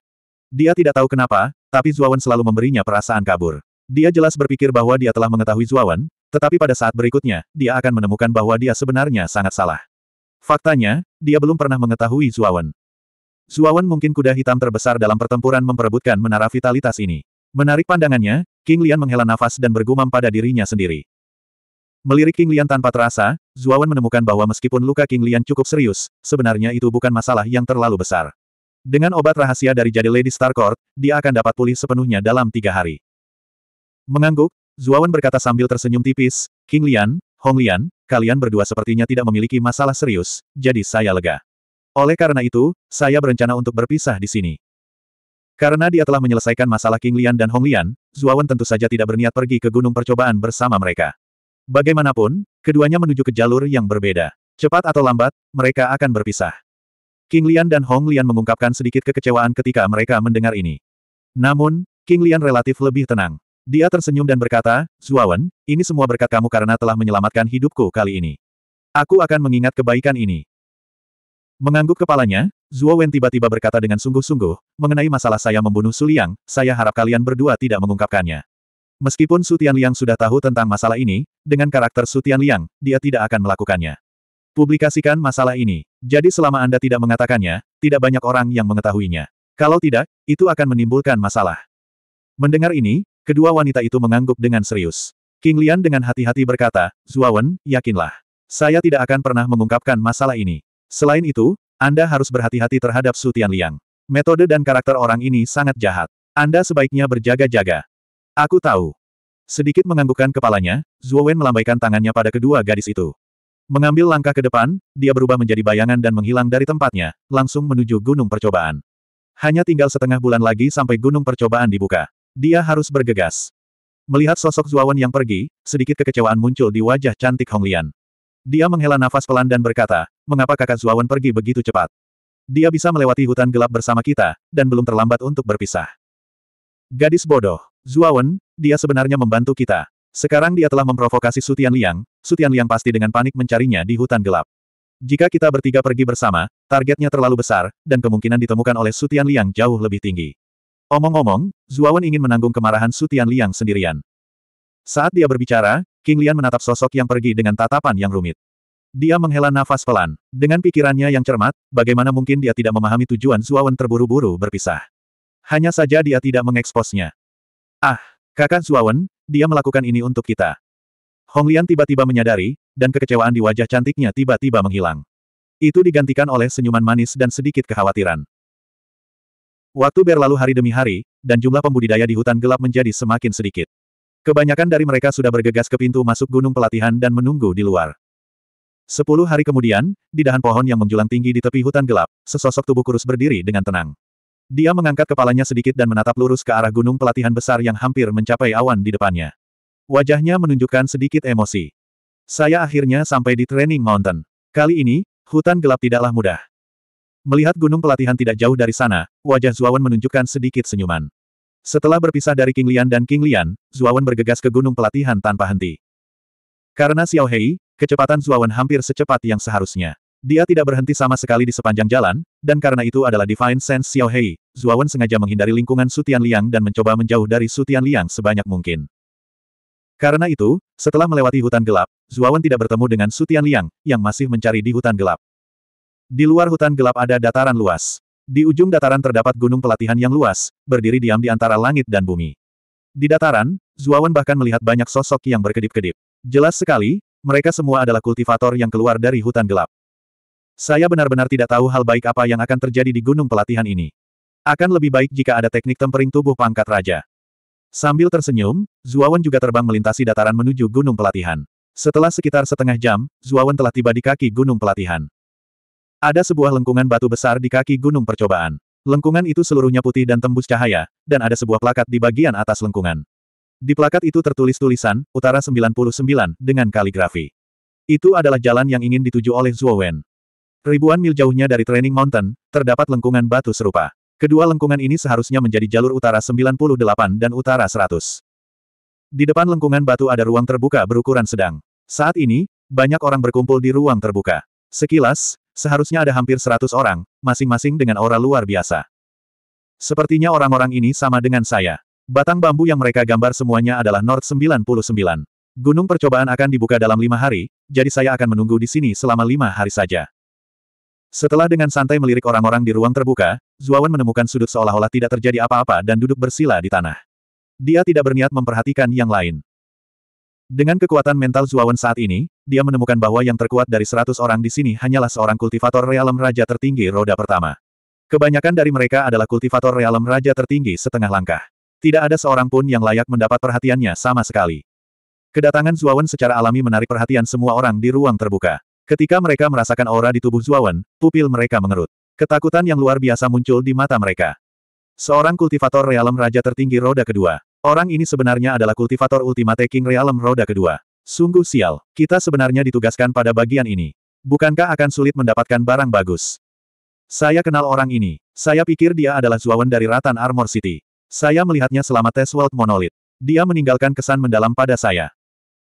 S1: Dia tidak tahu kenapa, tapi Zuawan selalu memberinya perasaan kabur. Dia jelas berpikir bahwa dia telah mengetahui Zuawan, tetapi pada saat berikutnya, dia akan menemukan bahwa dia sebenarnya sangat salah. Faktanya, dia belum pernah mengetahui Zuawan. Zuawan mungkin kuda hitam terbesar dalam pertempuran memperebutkan menara vitalitas ini. Menarik pandangannya, King Lian menghela nafas dan bergumam pada dirinya sendiri. Melirik King Lian tanpa terasa, Zuawan menemukan bahwa meskipun luka King Lian cukup serius, sebenarnya itu bukan masalah yang terlalu besar. Dengan obat rahasia dari jadi Lady Star Court, dia akan dapat pulih sepenuhnya dalam tiga hari. Mengangguk, Zuawan berkata sambil tersenyum tipis, King Lian, Hong Lian, kalian berdua sepertinya tidak memiliki masalah serius, jadi saya lega. Oleh karena itu, saya berencana untuk berpisah di sini. Karena dia telah menyelesaikan masalah King Lian dan Hong Lian, Zuawan tentu saja tidak berniat pergi ke gunung percobaan bersama mereka. Bagaimanapun, keduanya menuju ke jalur yang berbeda. Cepat atau lambat, mereka akan berpisah. King Lian dan Hong Lian mengungkapkan sedikit kekecewaan ketika mereka mendengar ini. Namun, King Lian relatif lebih tenang. Dia tersenyum dan berkata, Zuawan, ini semua berkat kamu karena telah menyelamatkan hidupku kali ini. Aku akan mengingat kebaikan ini. Mengangguk kepalanya, Zuo Wen tiba-tiba berkata dengan sungguh-sungguh, mengenai masalah saya membunuh Su Liang, saya harap kalian berdua tidak mengungkapkannya. Meskipun Su Liang sudah tahu tentang masalah ini, dengan karakter Su Liang, dia tidak akan melakukannya. Publikasikan masalah ini. Jadi selama Anda tidak mengatakannya, tidak banyak orang yang mengetahuinya. Kalau tidak, itu akan menimbulkan masalah. Mendengar ini, kedua wanita itu mengangguk dengan serius. King Lian dengan hati-hati berkata, Zuo Wen, yakinlah. Saya tidak akan pernah mengungkapkan masalah ini. Selain itu, Anda harus berhati-hati terhadap Su Liang. Metode dan karakter orang ini sangat jahat. Anda sebaiknya berjaga-jaga. Aku tahu. Sedikit menganggukkan kepalanya, Wen melambaikan tangannya pada kedua gadis itu. Mengambil langkah ke depan, dia berubah menjadi bayangan dan menghilang dari tempatnya, langsung menuju gunung percobaan. Hanya tinggal setengah bulan lagi sampai gunung percobaan dibuka. Dia harus bergegas. Melihat sosok Wen yang pergi, sedikit kekecewaan muncul di wajah cantik Honglian. Dia menghela nafas pelan dan berkata, mengapa kakak Zuawan pergi begitu cepat? Dia bisa melewati hutan gelap bersama kita, dan belum terlambat untuk berpisah. Gadis bodoh, Zuawan, dia sebenarnya membantu kita. Sekarang dia telah memprovokasi Sutian Liang, Sutian Liang pasti dengan panik mencarinya di hutan gelap. Jika kita bertiga pergi bersama, targetnya terlalu besar, dan kemungkinan ditemukan oleh Sutian Liang jauh lebih tinggi. Omong-omong, Zuawan ingin menanggung kemarahan Sutian Liang sendirian. Saat dia berbicara, King Lian menatap sosok yang pergi dengan tatapan yang rumit. Dia menghela nafas pelan. Dengan pikirannya yang cermat, bagaimana mungkin dia tidak memahami tujuan Suawan terburu-buru berpisah. Hanya saja dia tidak mengeksposnya. Ah, kakak Suawan, dia melakukan ini untuk kita. Honglian tiba-tiba menyadari, dan kekecewaan di wajah cantiknya tiba-tiba menghilang. Itu digantikan oleh senyuman manis dan sedikit kekhawatiran. Waktu berlalu hari demi hari, dan jumlah pembudidaya di hutan gelap menjadi semakin sedikit. Kebanyakan dari mereka sudah bergegas ke pintu masuk gunung pelatihan dan menunggu di luar. Sepuluh hari kemudian, di dahan pohon yang menjulang tinggi di tepi hutan gelap, sesosok tubuh kurus berdiri dengan tenang. Dia mengangkat kepalanya sedikit dan menatap lurus ke arah gunung pelatihan besar yang hampir mencapai awan di depannya. Wajahnya menunjukkan sedikit emosi. Saya akhirnya sampai di Training Mountain. Kali ini, hutan gelap tidaklah mudah. Melihat gunung pelatihan tidak jauh dari sana, wajah Zuawan menunjukkan sedikit senyuman. Setelah berpisah dari King Lian dan King Lian, Zuawan bergegas ke gunung pelatihan tanpa henti. Karena Xiao Hei, Kecepatan Zuawan hampir secepat yang seharusnya. Dia tidak berhenti sama sekali di sepanjang jalan, dan karena itu adalah Divine Sense Xiaohei, Zuawan sengaja menghindari lingkungan Sutian Liang dan mencoba menjauh dari Sutian Liang sebanyak mungkin. Karena itu, setelah melewati hutan gelap, Zuawan tidak bertemu dengan Sutian Liang, yang masih mencari di hutan gelap. Di luar hutan gelap ada dataran luas. Di ujung dataran terdapat gunung pelatihan yang luas, berdiri diam di antara langit dan bumi. Di dataran, Zuawan bahkan melihat banyak sosok yang berkedip-kedip. Jelas sekali, mereka semua adalah kultivator yang keluar dari hutan gelap. Saya benar-benar tidak tahu hal baik apa yang akan terjadi di gunung pelatihan ini. Akan lebih baik jika ada teknik tempering tubuh pangkat raja. Sambil tersenyum, Zuawan juga terbang melintasi dataran menuju gunung pelatihan. Setelah sekitar setengah jam, Zuawan telah tiba di kaki gunung pelatihan. Ada sebuah lengkungan batu besar di kaki gunung percobaan. Lengkungan itu seluruhnya putih dan tembus cahaya, dan ada sebuah plakat di bagian atas lengkungan. Di plakat itu tertulis tulisan, Utara 99, dengan kaligrafi. Itu adalah jalan yang ingin dituju oleh Zhuo Wen. Ribuan mil jauhnya dari Training Mountain, terdapat lengkungan batu serupa. Kedua lengkungan ini seharusnya menjadi jalur utara 98 dan utara 100. Di depan lengkungan batu ada ruang terbuka berukuran sedang. Saat ini, banyak orang berkumpul di ruang terbuka. Sekilas, seharusnya ada hampir 100 orang, masing-masing dengan aura luar biasa. Sepertinya orang-orang ini sama dengan saya. Batang bambu yang mereka gambar semuanya adalah North 99. Gunung percobaan akan dibuka dalam lima hari, jadi saya akan menunggu di sini selama lima hari saja. Setelah dengan santai melirik orang-orang di ruang terbuka, Zuawan menemukan sudut seolah-olah tidak terjadi apa-apa dan duduk bersila di tanah. Dia tidak berniat memperhatikan yang lain. Dengan kekuatan mental Zuawan saat ini, dia menemukan bahwa yang terkuat dari seratus orang di sini hanyalah seorang kultivator realem raja tertinggi roda pertama. Kebanyakan dari mereka adalah kultivator realem raja tertinggi setengah langkah. Tidak ada seorang pun yang layak mendapat perhatiannya sama sekali. Kedatangan Zuawan secara alami menarik perhatian semua orang di ruang terbuka. Ketika mereka merasakan aura di tubuh Zuawan, pupil mereka mengerut. Ketakutan yang luar biasa muncul di mata mereka. Seorang kultivator realem raja tertinggi roda kedua. Orang ini sebenarnya adalah kultivator ultimate king realem roda kedua. Sungguh sial, kita sebenarnya ditugaskan pada bagian ini. Bukankah akan sulit mendapatkan barang bagus? Saya kenal orang ini. Saya pikir dia adalah Zuawan dari Ratan Armor City. Saya melihatnya selama tes World Monolith. Dia meninggalkan kesan mendalam pada saya.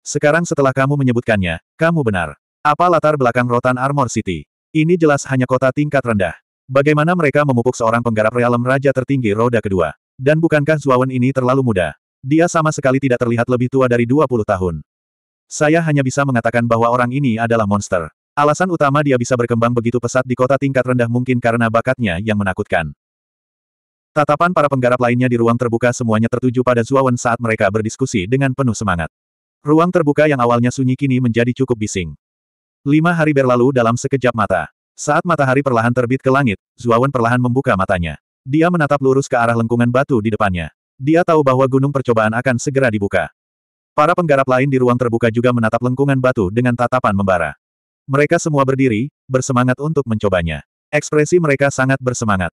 S1: Sekarang setelah kamu menyebutkannya, kamu benar. Apa latar belakang rotan Armor City? Ini jelas hanya kota tingkat rendah. Bagaimana mereka memupuk seorang penggarap realem raja tertinggi roda kedua? Dan bukankah Zuawan ini terlalu muda? Dia sama sekali tidak terlihat lebih tua dari 20 tahun. Saya hanya bisa mengatakan bahwa orang ini adalah monster. Alasan utama dia bisa berkembang begitu pesat di kota tingkat rendah mungkin karena bakatnya yang menakutkan. Tatapan para penggarap lainnya di ruang terbuka semuanya tertuju pada Zuawan saat mereka berdiskusi dengan penuh semangat. Ruang terbuka yang awalnya sunyi kini menjadi cukup bising. Lima hari berlalu dalam sekejap mata. Saat matahari perlahan terbit ke langit, Zuawan perlahan membuka matanya. Dia menatap lurus ke arah lengkungan batu di depannya. Dia tahu bahwa gunung percobaan akan segera dibuka. Para penggarap lain di ruang terbuka juga menatap lengkungan batu dengan tatapan membara. Mereka semua berdiri, bersemangat untuk mencobanya. Ekspresi mereka sangat bersemangat.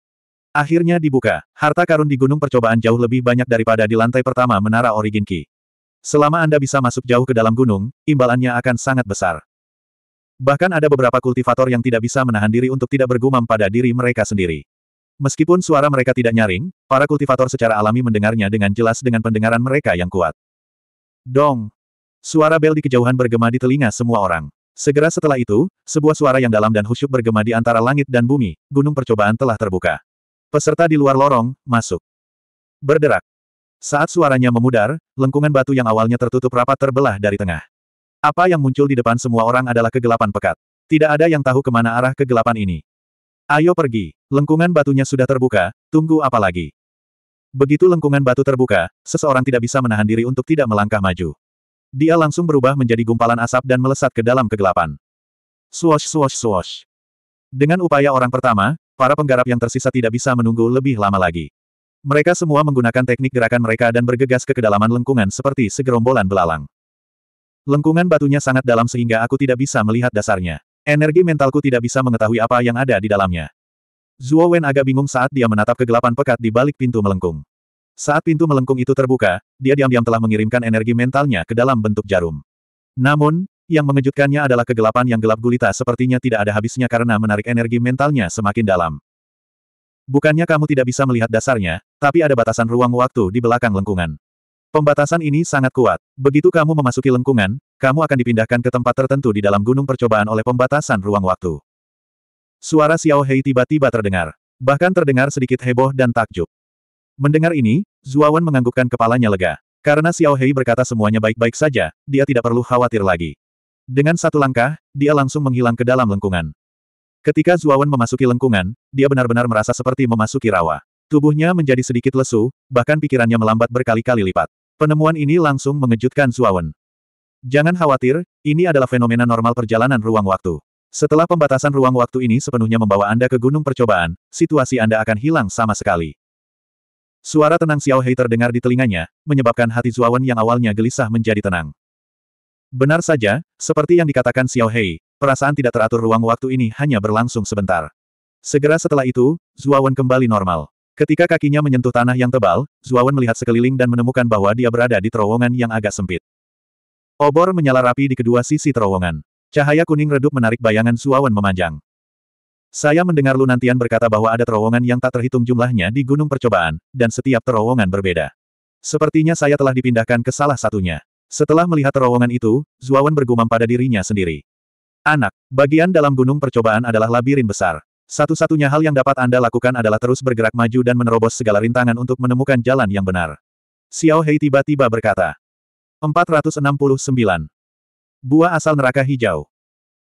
S1: Akhirnya dibuka, harta karun di Gunung Percobaan jauh lebih banyak daripada di lantai pertama Menara Origin Ki. Selama Anda bisa masuk jauh ke dalam gunung, imbalannya akan sangat besar. Bahkan ada beberapa kultivator yang tidak bisa menahan diri untuk tidak bergumam pada diri mereka sendiri. Meskipun suara mereka tidak nyaring, para kultivator secara alami mendengarnya dengan jelas dengan pendengaran mereka yang kuat. Dong! Suara bel di kejauhan bergema di telinga semua orang. Segera setelah itu, sebuah suara yang dalam dan husyuk bergema di antara langit dan bumi, gunung percobaan telah terbuka. Peserta di luar lorong, masuk. Berderak. Saat suaranya memudar, lengkungan batu yang awalnya tertutup rapat terbelah dari tengah. Apa yang muncul di depan semua orang adalah kegelapan pekat. Tidak ada yang tahu kemana arah kegelapan ini. Ayo pergi, lengkungan batunya sudah terbuka, tunggu apa lagi? Begitu lengkungan batu terbuka, seseorang tidak bisa menahan diri untuk tidak melangkah maju. Dia langsung berubah menjadi gumpalan asap dan melesat ke dalam kegelapan. Swash swash swash. Dengan upaya orang pertama, Para penggarap yang tersisa tidak bisa menunggu lebih lama lagi. Mereka semua menggunakan teknik gerakan mereka dan bergegas ke kedalaman lengkungan seperti segerombolan belalang. Lengkungan batunya sangat dalam sehingga aku tidak bisa melihat dasarnya. Energi mentalku tidak bisa mengetahui apa yang ada di dalamnya. Zuo Wen agak bingung saat dia menatap kegelapan pekat di balik pintu melengkung. Saat pintu melengkung itu terbuka, dia diam-diam telah mengirimkan energi mentalnya ke dalam bentuk jarum. Namun, yang mengejutkannya adalah kegelapan yang gelap gulita sepertinya tidak ada habisnya karena menarik energi mentalnya semakin dalam. Bukannya kamu tidak bisa melihat dasarnya, tapi ada batasan ruang waktu di belakang lengkungan. Pembatasan ini sangat kuat. Begitu kamu memasuki lengkungan, kamu akan dipindahkan ke tempat tertentu di dalam gunung percobaan oleh pembatasan ruang waktu. Suara Xiao Hei tiba-tiba terdengar. Bahkan terdengar sedikit heboh dan takjub. Mendengar ini, Zuawan menganggukkan kepalanya lega. Karena Xiao Hei berkata semuanya baik-baik saja, dia tidak perlu khawatir lagi. Dengan satu langkah, dia langsung menghilang ke dalam lengkungan. Ketika Zuawan memasuki lengkungan, dia benar-benar merasa seperti memasuki rawa. Tubuhnya menjadi sedikit lesu, bahkan pikirannya melambat berkali-kali lipat. Penemuan ini langsung mengejutkan Zuawan. Jangan khawatir, ini adalah fenomena normal perjalanan ruang waktu. Setelah pembatasan ruang waktu ini sepenuhnya membawa Anda ke gunung percobaan, situasi Anda akan hilang sama sekali. Suara tenang Xiao Hei terdengar di telinganya, menyebabkan hati Zuawan yang awalnya gelisah menjadi tenang. Benar saja, seperti yang dikatakan Xiao Hei, perasaan tidak teratur ruang waktu ini hanya berlangsung sebentar. Segera setelah itu, Zuawan kembali normal. Ketika kakinya menyentuh tanah yang tebal, Zuawan melihat sekeliling dan menemukan bahwa dia berada di terowongan yang agak sempit. Obor menyala rapi di kedua sisi terowongan. Cahaya kuning redup menarik bayangan Zuawan memanjang. Saya mendengar Lunantian berkata bahwa ada terowongan yang tak terhitung jumlahnya di Gunung Percobaan, dan setiap terowongan berbeda. Sepertinya saya telah dipindahkan ke salah satunya. Setelah melihat terowongan itu, Zuawan bergumam pada dirinya sendiri. Anak, bagian dalam gunung percobaan adalah labirin besar. Satu-satunya hal yang dapat Anda lakukan adalah terus bergerak maju dan menerobos segala rintangan untuk menemukan jalan yang benar. Xiao Hei tiba-tiba berkata. 469. Buah asal neraka hijau.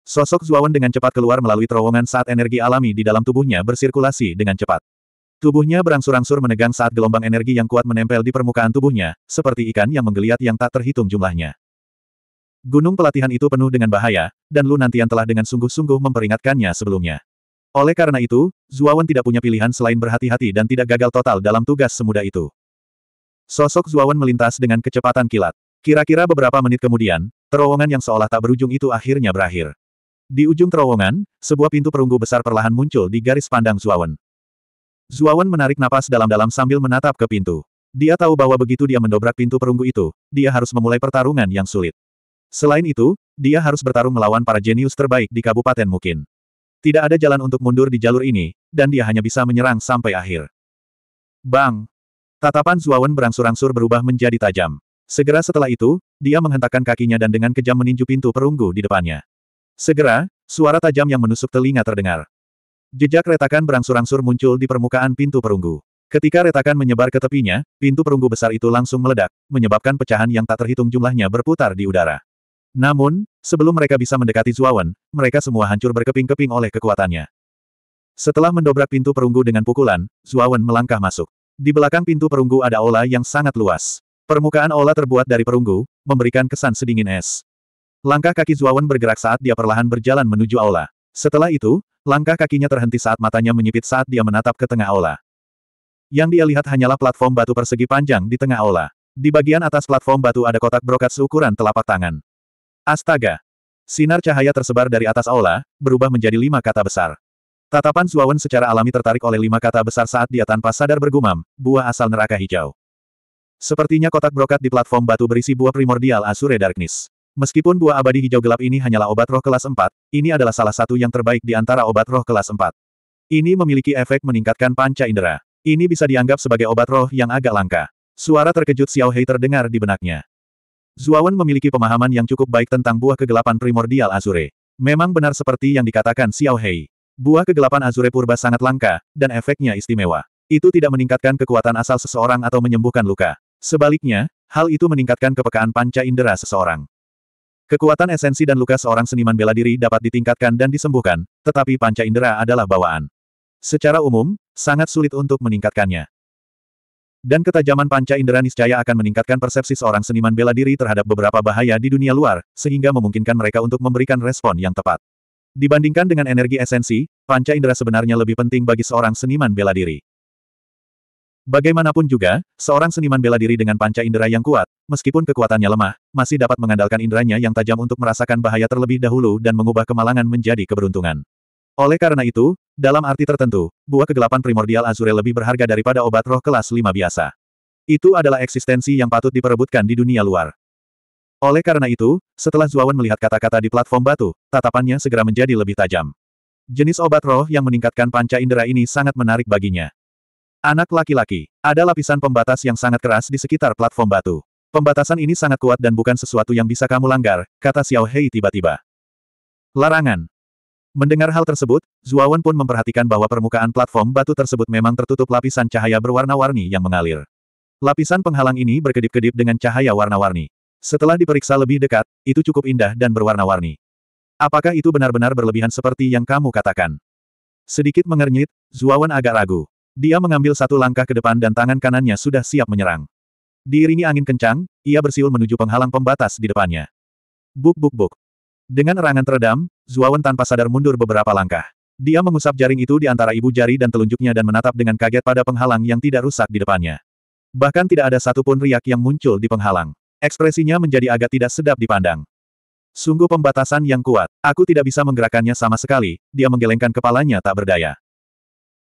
S1: Sosok Zuawan dengan cepat keluar melalui terowongan saat energi alami di dalam tubuhnya bersirkulasi dengan cepat. Tubuhnya berangsur-angsur menegang saat gelombang energi yang kuat menempel di permukaan tubuhnya, seperti ikan yang menggeliat yang tak terhitung jumlahnya. Gunung pelatihan itu penuh dengan bahaya, dan Lu Nantian telah dengan sungguh-sungguh memperingatkannya sebelumnya. Oleh karena itu, Zuawan tidak punya pilihan selain berhati-hati dan tidak gagal total dalam tugas semudah itu. Sosok Zuawan melintas dengan kecepatan kilat. Kira-kira beberapa menit kemudian, terowongan yang seolah tak berujung itu akhirnya berakhir. Di ujung terowongan, sebuah pintu perunggu besar perlahan muncul di garis pandang Zuawan. Zuawan menarik napas dalam-dalam sambil menatap ke pintu. Dia tahu bahwa begitu dia mendobrak pintu perunggu itu, dia harus memulai pertarungan yang sulit. Selain itu, dia harus bertarung melawan para jenius terbaik di Kabupaten mungkin. Tidak ada jalan untuk mundur di jalur ini, dan dia hanya bisa menyerang sampai akhir. Bang! Tatapan Zuawan berangsur-angsur berubah menjadi tajam. Segera setelah itu, dia menghentakkan kakinya dan dengan kejam meninju pintu perunggu di depannya. Segera, suara tajam yang menusuk telinga terdengar. Jejak retakan berangsur-angsur muncul di permukaan pintu perunggu. Ketika retakan menyebar ke tepinya, pintu perunggu besar itu langsung meledak, menyebabkan pecahan yang tak terhitung jumlahnya berputar di udara. Namun, sebelum mereka bisa mendekati Zuawan, mereka semua hancur berkeping-keping oleh kekuatannya. Setelah mendobrak pintu perunggu dengan pukulan, Zuawan melangkah masuk. Di belakang pintu perunggu ada ola yang sangat luas. Permukaan ola terbuat dari perunggu, memberikan kesan sedingin es. Langkah kaki Zuawan bergerak saat dia perlahan berjalan menuju aula. Setelah itu, Langkah kakinya terhenti saat matanya menyipit saat dia menatap ke tengah aula. Yang dia lihat hanyalah platform batu persegi panjang di tengah aula. Di bagian atas platform batu ada kotak brokat seukuran telapak tangan. Astaga! Sinar cahaya tersebar dari atas aula, berubah menjadi lima kata besar. Tatapan Suawen secara alami tertarik oleh lima kata besar saat dia tanpa sadar bergumam, buah asal neraka hijau. Sepertinya kotak brokat di platform batu berisi buah primordial asure Darkness. Meskipun buah abadi hijau gelap ini hanyalah obat roh kelas 4, ini adalah salah satu yang terbaik di antara obat roh kelas 4. Ini memiliki efek meningkatkan panca indera. Ini bisa dianggap sebagai obat roh yang agak langka. Suara terkejut Xiao Hei terdengar di benaknya. Zuawan memiliki pemahaman yang cukup baik tentang buah kegelapan primordial Azure. Memang benar seperti yang dikatakan Xiao Hei. Buah kegelapan Azure purba sangat langka, dan efeknya istimewa. Itu tidak meningkatkan kekuatan asal seseorang atau menyembuhkan luka. Sebaliknya, hal itu meningkatkan kepekaan panca indera seseorang. Kekuatan esensi dan luka seorang seniman bela diri dapat ditingkatkan dan disembuhkan, tetapi panca indera adalah bawaan. Secara umum, sangat sulit untuk meningkatkannya. Dan ketajaman panca indera niscaya akan meningkatkan persepsi seorang seniman bela diri terhadap beberapa bahaya di dunia luar, sehingga memungkinkan mereka untuk memberikan respon yang tepat. Dibandingkan dengan energi esensi, panca indera sebenarnya lebih penting bagi seorang seniman bela diri. Bagaimanapun juga, seorang seniman bela diri dengan panca indera yang kuat, meskipun kekuatannya lemah, masih dapat mengandalkan inderanya yang tajam untuk merasakan bahaya terlebih dahulu dan mengubah kemalangan menjadi keberuntungan. Oleh karena itu, dalam arti tertentu, buah kegelapan primordial Azure lebih berharga daripada obat roh kelas 5 biasa. Itu adalah eksistensi yang patut diperebutkan di dunia luar. Oleh karena itu, setelah Zuawan melihat kata-kata di platform batu, tatapannya segera menjadi lebih tajam. Jenis obat roh yang meningkatkan panca indera ini sangat menarik baginya. Anak laki-laki. Ada lapisan pembatas yang sangat keras di sekitar platform batu. Pembatasan ini sangat kuat dan bukan sesuatu yang bisa kamu langgar, kata Xiao Hei tiba-tiba. Larangan. Mendengar hal tersebut, Zuawan pun memperhatikan bahwa permukaan platform batu tersebut memang tertutup lapisan cahaya berwarna-warni yang mengalir. Lapisan penghalang ini berkedip-kedip dengan cahaya warna-warni. Setelah diperiksa lebih dekat, itu cukup indah dan berwarna-warni. Apakah itu benar-benar berlebihan seperti yang kamu katakan? Sedikit mengernyit, Zuawan agak ragu. Dia mengambil satu langkah ke depan dan tangan kanannya sudah siap menyerang. Diiringi angin kencang, ia bersiul menuju penghalang pembatas di depannya. Buk buk buk. Dengan erangan teredam, Zuawan tanpa sadar mundur beberapa langkah. Dia mengusap jaring itu di antara ibu jari dan telunjuknya dan menatap dengan kaget pada penghalang yang tidak rusak di depannya. Bahkan tidak ada satupun riak yang muncul di penghalang. Ekspresinya menjadi agak tidak sedap dipandang. Sungguh pembatasan yang kuat. Aku tidak bisa menggerakkannya sama sekali, dia menggelengkan kepalanya tak berdaya.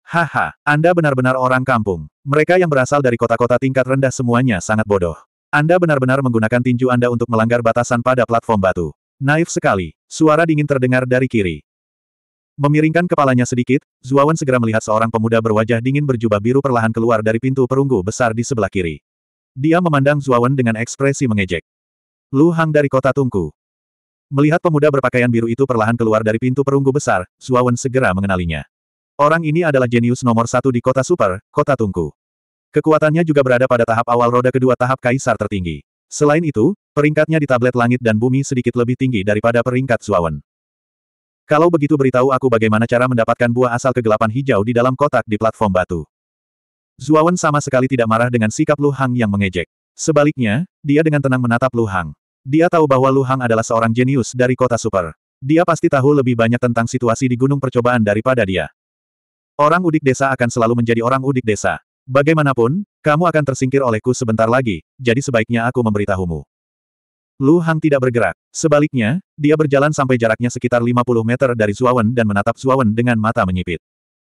S1: Haha, Anda benar-benar orang kampung. Mereka yang berasal dari kota-kota tingkat rendah semuanya sangat bodoh. Anda benar-benar menggunakan tinju Anda untuk melanggar batasan pada platform batu. Naif sekali. Suara dingin terdengar dari kiri. Memiringkan kepalanya sedikit, Zuawan segera melihat seorang pemuda berwajah dingin berjubah biru perlahan keluar dari pintu perunggu besar di sebelah kiri. Dia memandang Zuawan dengan ekspresi mengejek. Lu Hang dari kota Tungku. Melihat pemuda berpakaian biru itu perlahan keluar dari pintu perunggu besar, Zuawan segera mengenalinya. Orang ini adalah jenius nomor satu di kota super, kota Tungku. Kekuatannya juga berada pada tahap awal roda kedua tahap kaisar tertinggi. Selain itu, peringkatnya di tablet langit dan bumi sedikit lebih tinggi daripada peringkat Zuawan. Kalau begitu beritahu aku bagaimana cara mendapatkan buah asal kegelapan hijau di dalam kotak di platform batu. Zuawan sama sekali tidak marah dengan sikap Lu Hang yang mengejek. Sebaliknya, dia dengan tenang menatap Lu Hang. Dia tahu bahwa Lu Hang adalah seorang jenius dari kota super. Dia pasti tahu lebih banyak tentang situasi di gunung percobaan daripada dia. Orang udik desa akan selalu menjadi orang udik desa. Bagaimanapun, kamu akan tersingkir olehku sebentar lagi, jadi sebaiknya aku memberitahumu. Lu Hang tidak bergerak. Sebaliknya, dia berjalan sampai jaraknya sekitar 50 meter dari Zuawan dan menatap Zuawan dengan mata menyipit.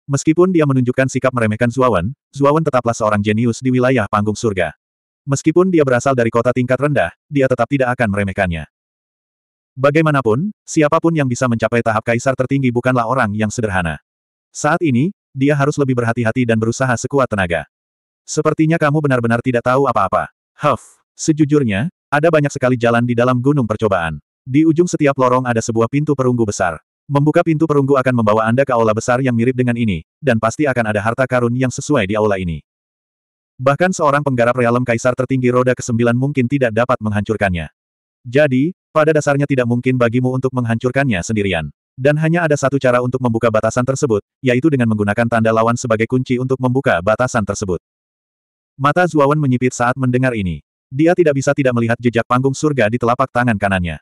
S1: Meskipun dia menunjukkan sikap meremehkan Zuawan, Zuawan tetaplah seorang jenius di wilayah panggung surga. Meskipun dia berasal dari kota tingkat rendah, dia tetap tidak akan meremehkannya. Bagaimanapun, siapapun yang bisa mencapai tahap kaisar tertinggi bukanlah orang yang sederhana. Saat ini, dia harus lebih berhati-hati dan berusaha sekuat tenaga. Sepertinya kamu benar-benar tidak tahu apa-apa. Huff, sejujurnya, ada banyak sekali jalan di dalam gunung percobaan. Di ujung setiap lorong ada sebuah pintu perunggu besar. Membuka pintu perunggu akan membawa Anda ke aula besar yang mirip dengan ini, dan pasti akan ada harta karun yang sesuai di aula ini. Bahkan seorang penggarap realem kaisar tertinggi roda ke-9 mungkin tidak dapat menghancurkannya. Jadi, pada dasarnya tidak mungkin bagimu untuk menghancurkannya sendirian. Dan hanya ada satu cara untuk membuka batasan tersebut, yaitu dengan menggunakan tanda lawan sebagai kunci untuk membuka batasan tersebut. Mata Zuawan menyipit saat mendengar ini. Dia tidak bisa tidak melihat jejak panggung surga di telapak tangan kanannya.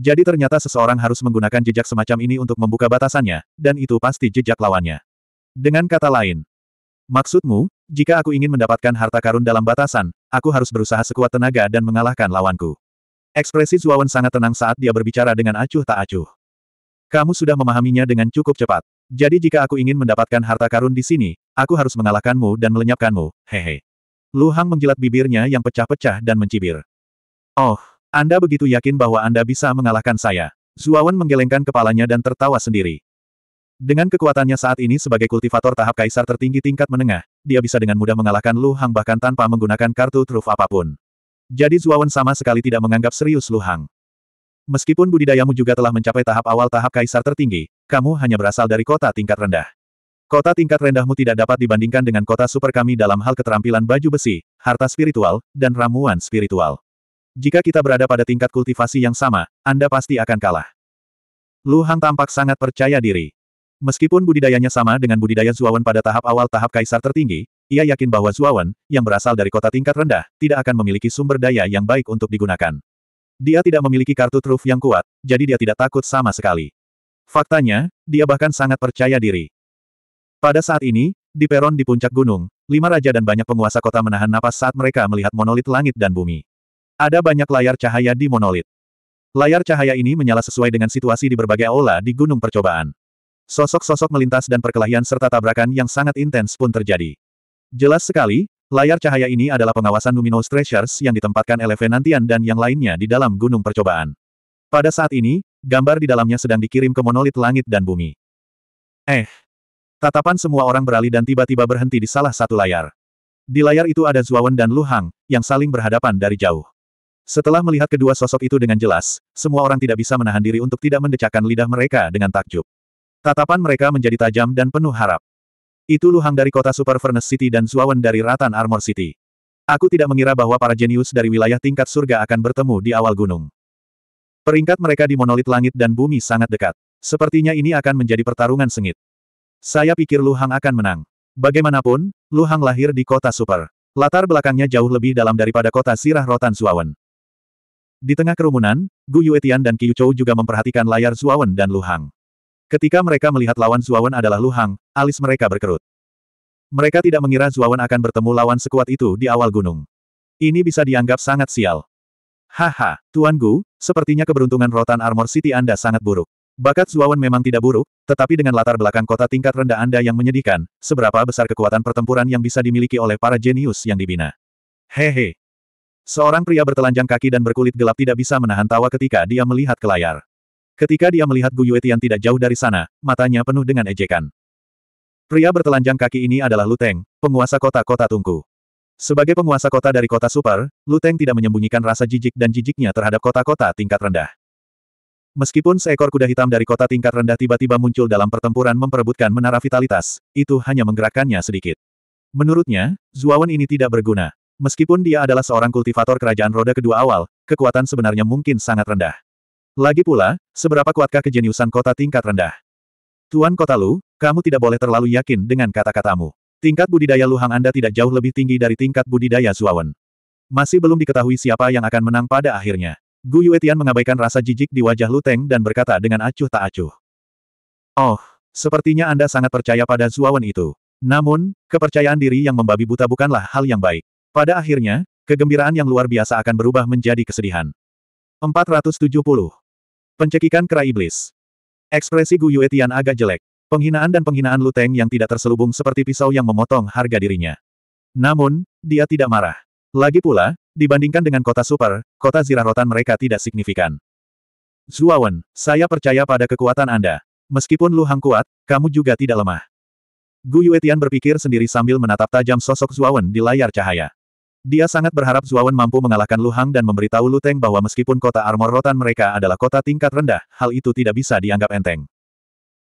S1: Jadi ternyata seseorang harus menggunakan jejak semacam ini untuk membuka batasannya, dan itu pasti jejak lawannya. Dengan kata lain, maksudmu, jika aku ingin mendapatkan harta karun dalam batasan, aku harus berusaha sekuat tenaga dan mengalahkan lawanku. Ekspresi Zuawan sangat tenang saat dia berbicara dengan acuh tak acuh. Kamu sudah memahaminya dengan cukup cepat. Jadi jika aku ingin mendapatkan harta karun di sini, aku harus mengalahkanmu dan melenyapkanmu, hehe. Lu Hang menjilat bibirnya yang pecah-pecah dan mencibir. Oh, Anda begitu yakin bahwa Anda bisa mengalahkan saya. Zuawan menggelengkan kepalanya dan tertawa sendiri. Dengan kekuatannya saat ini sebagai kultivator tahap kaisar tertinggi tingkat menengah, dia bisa dengan mudah mengalahkan Lu Hang bahkan tanpa menggunakan kartu truf apapun. Jadi Zuawan sama sekali tidak menganggap serius Lu Hang. Meskipun budidayamu juga telah mencapai tahap awal tahap kaisar tertinggi, kamu hanya berasal dari kota tingkat rendah. Kota tingkat rendahmu tidak dapat dibandingkan dengan kota super kami dalam hal keterampilan baju besi, harta spiritual, dan ramuan spiritual. Jika kita berada pada tingkat kultivasi yang sama, Anda pasti akan kalah. Lu Hang tampak sangat percaya diri. Meskipun budidayanya sama dengan budidaya Zuawan pada tahap awal tahap kaisar tertinggi, ia yakin bahwa Zuawan, yang berasal dari kota tingkat rendah, tidak akan memiliki sumber daya yang baik untuk digunakan. Dia tidak memiliki kartu truf yang kuat, jadi dia tidak takut sama sekali. Faktanya, dia bahkan sangat percaya diri. Pada saat ini, di peron di puncak gunung, lima raja dan banyak penguasa kota menahan napas saat mereka melihat monolit langit dan bumi. Ada banyak layar cahaya di monolit. Layar cahaya ini menyala sesuai dengan situasi di berbagai aula di gunung percobaan. Sosok-sosok melintas dan perkelahian serta tabrakan yang sangat intens pun terjadi. Jelas sekali, Layar cahaya ini adalah pengawasan Numinous Treasures yang ditempatkan Nantian dan yang lainnya di dalam Gunung Percobaan. Pada saat ini, gambar di dalamnya sedang dikirim ke monolit langit dan bumi. Eh. Tatapan semua orang beralih dan tiba-tiba berhenti di salah satu layar. Di layar itu ada Zuawan dan Lu Hang, yang saling berhadapan dari jauh. Setelah melihat kedua sosok itu dengan jelas, semua orang tidak bisa menahan diri untuk tidak mendecakkan lidah mereka dengan takjub. Tatapan mereka menjadi tajam dan penuh harap. Itu Luhang dari kota Super Furnace City dan Zuawan dari Ratan Armor City. Aku tidak mengira bahwa para jenius dari wilayah tingkat surga akan bertemu di awal gunung. Peringkat mereka di monolit langit dan bumi sangat dekat. Sepertinya ini akan menjadi pertarungan sengit. Saya pikir Luhang akan menang. Bagaimanapun, Luhang lahir di kota super. Latar belakangnya jauh lebih dalam daripada kota sirah rotan Zuawan. Di tengah kerumunan, Gu Yuetian dan Qiu Chou juga memperhatikan layar Zuawan dan Luhang. Ketika mereka melihat lawan Zuawan adalah Lu Hang, alis mereka berkerut. Mereka tidak mengira Zuawan akan bertemu lawan sekuat itu di awal gunung. Ini bisa dianggap sangat sial. Haha, Tuan Gu, sepertinya keberuntungan rotan Armor City Anda sangat buruk. Bakat Zuawan memang tidak buruk, tetapi dengan latar belakang kota tingkat rendah Anda yang menyedihkan, seberapa besar kekuatan pertempuran yang bisa dimiliki oleh para jenius yang dibina. Hehe, Seorang pria bertelanjang kaki dan berkulit gelap tidak bisa menahan tawa ketika dia melihat ke layar. Ketika dia melihat Gu Yuetian tidak jauh dari sana, matanya penuh dengan ejekan. Pria bertelanjang kaki ini adalah Luteng, penguasa kota-kota Tungku. Sebagai penguasa kota dari kota super, Luteng tidak menyembunyikan rasa jijik dan jijiknya terhadap kota-kota tingkat rendah. Meskipun seekor kuda hitam dari kota tingkat rendah tiba-tiba muncul dalam pertempuran memperebutkan menara vitalitas, itu hanya menggerakkannya sedikit. Menurutnya, Zuawan ini tidak berguna. Meskipun dia adalah seorang kultivator kerajaan roda kedua awal, kekuatan sebenarnya mungkin sangat rendah. Lagi pula, seberapa kuatkah kejeniusan kota tingkat rendah? Tuan Kota Lu, kamu tidak boleh terlalu yakin dengan kata-katamu. Tingkat budidaya Luhang Anda tidak jauh lebih tinggi dari tingkat budidaya Zuawan. Masih belum diketahui siapa yang akan menang pada akhirnya. Gu Yuetian mengabaikan rasa jijik di wajah Lu Teng dan berkata dengan acuh tak acuh. Oh, sepertinya Anda sangat percaya pada Zuawan itu. Namun, kepercayaan diri yang membabi buta bukanlah hal yang baik. Pada akhirnya, kegembiraan yang luar biasa akan berubah menjadi kesedihan. 470. Pencekikan Kera iblis. Ekspresi Gu Yue Tian agak jelek. Penghinaan dan penghinaan Luteng yang tidak terselubung seperti pisau yang memotong harga dirinya. Namun, dia tidak marah. Lagi pula, dibandingkan dengan kota super, kota zirah rotan mereka tidak signifikan. Zuawan, saya percaya pada kekuatan Anda. Meskipun Lu Hang kuat, kamu juga tidak lemah. Gu Yuetian berpikir sendiri sambil menatap tajam sosok Zuawan di layar cahaya. Dia sangat berharap Zuawan mampu mengalahkan Lu Hang dan memberitahu Lu Teng bahwa meskipun kota armor rotan mereka adalah kota tingkat rendah, hal itu tidak bisa dianggap enteng.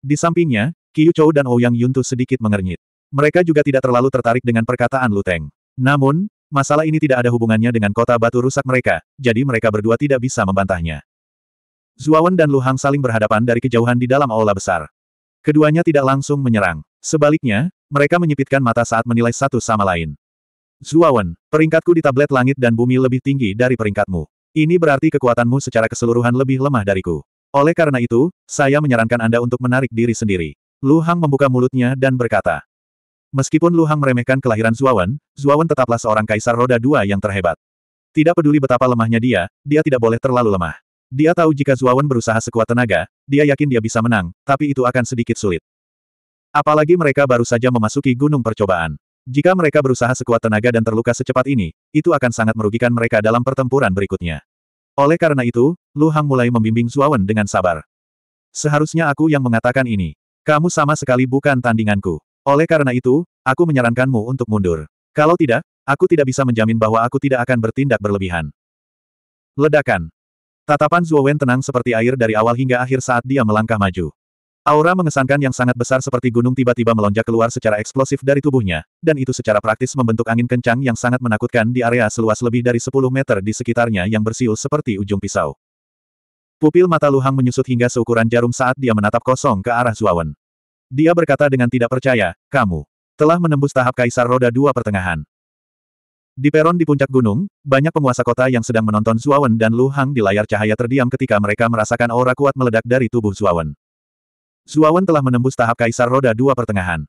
S1: Di sampingnya, Qiu Chou dan Ouyang oh Yuntu sedikit mengernyit. Mereka juga tidak terlalu tertarik dengan perkataan Lu Teng. Namun, masalah ini tidak ada hubungannya dengan kota batu rusak mereka, jadi mereka berdua tidak bisa membantahnya. Zuawan dan Lu Hang saling berhadapan dari kejauhan di dalam aula besar. Keduanya tidak langsung menyerang. Sebaliknya, mereka menyipitkan mata saat menilai satu sama lain. Zuawan, peringkatku di tablet langit dan bumi lebih tinggi dari peringkatmu. Ini berarti kekuatanmu secara keseluruhan lebih lemah dariku. Oleh karena itu, saya menyarankan Anda untuk menarik diri sendiri. Lu Hang membuka mulutnya dan berkata. Meskipun Lu Hang meremehkan kelahiran Zuawan, Zuawan tetaplah seorang kaisar roda dua yang terhebat. Tidak peduli betapa lemahnya dia, dia tidak boleh terlalu lemah. Dia tahu jika Zuawan berusaha sekuat tenaga, dia yakin dia bisa menang, tapi itu akan sedikit sulit. Apalagi mereka baru saja memasuki gunung percobaan. Jika mereka berusaha sekuat tenaga dan terluka secepat ini, itu akan sangat merugikan mereka dalam pertempuran berikutnya. Oleh karena itu, Lu Hang mulai membimbing Zuawan dengan sabar. Seharusnya aku yang mengatakan ini. Kamu sama sekali bukan tandinganku. Oleh karena itu, aku menyarankanmu untuk mundur. Kalau tidak, aku tidak bisa menjamin bahwa aku tidak akan bertindak berlebihan. Ledakan. Tatapan Zuowen tenang seperti air dari awal hingga akhir saat dia melangkah maju. Aura mengesankan yang sangat besar seperti gunung tiba-tiba melonjak keluar secara eksplosif dari tubuhnya, dan itu secara praktis membentuk angin kencang yang sangat menakutkan di area seluas lebih dari 10 meter di sekitarnya yang bersiul seperti ujung pisau. Pupil mata Luhang menyusut hingga seukuran jarum saat dia menatap kosong ke arah Zuawan. Dia berkata dengan tidak percaya, kamu telah menembus tahap Kaisar Roda Dua Pertengahan. Di peron di puncak gunung, banyak penguasa kota yang sedang menonton Zuawan dan Luhang di layar cahaya terdiam ketika mereka merasakan aura kuat meledak dari tubuh Zuawan. Zuawan telah menembus tahap Kaisar Roda Dua pertengahan.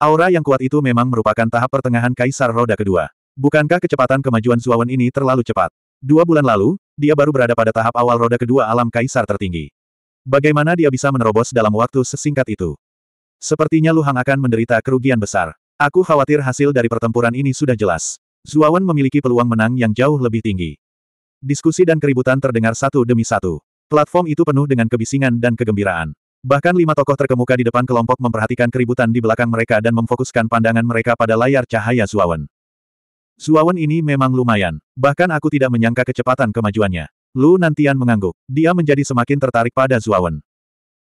S1: Aura yang kuat itu memang merupakan tahap pertengahan Kaisar Roda Kedua. Bukankah kecepatan kemajuan Zuawan ini terlalu cepat? Dua bulan lalu, dia baru berada pada tahap awal roda kedua alam Kaisar tertinggi. Bagaimana dia bisa menerobos dalam waktu sesingkat itu? Sepertinya Lu Hang akan menderita kerugian besar. Aku khawatir hasil dari pertempuran ini sudah jelas. Zuawan memiliki peluang menang yang jauh lebih tinggi. Diskusi dan keributan terdengar satu demi satu. Platform itu penuh dengan kebisingan dan kegembiraan. Bahkan lima tokoh terkemuka di depan kelompok memperhatikan keributan di belakang mereka dan memfokuskan pandangan mereka pada layar cahaya Zuawan. Zuawan ini memang lumayan. Bahkan aku tidak menyangka kecepatan kemajuannya. Lu Nantian mengangguk. Dia menjadi semakin tertarik pada Zuawan.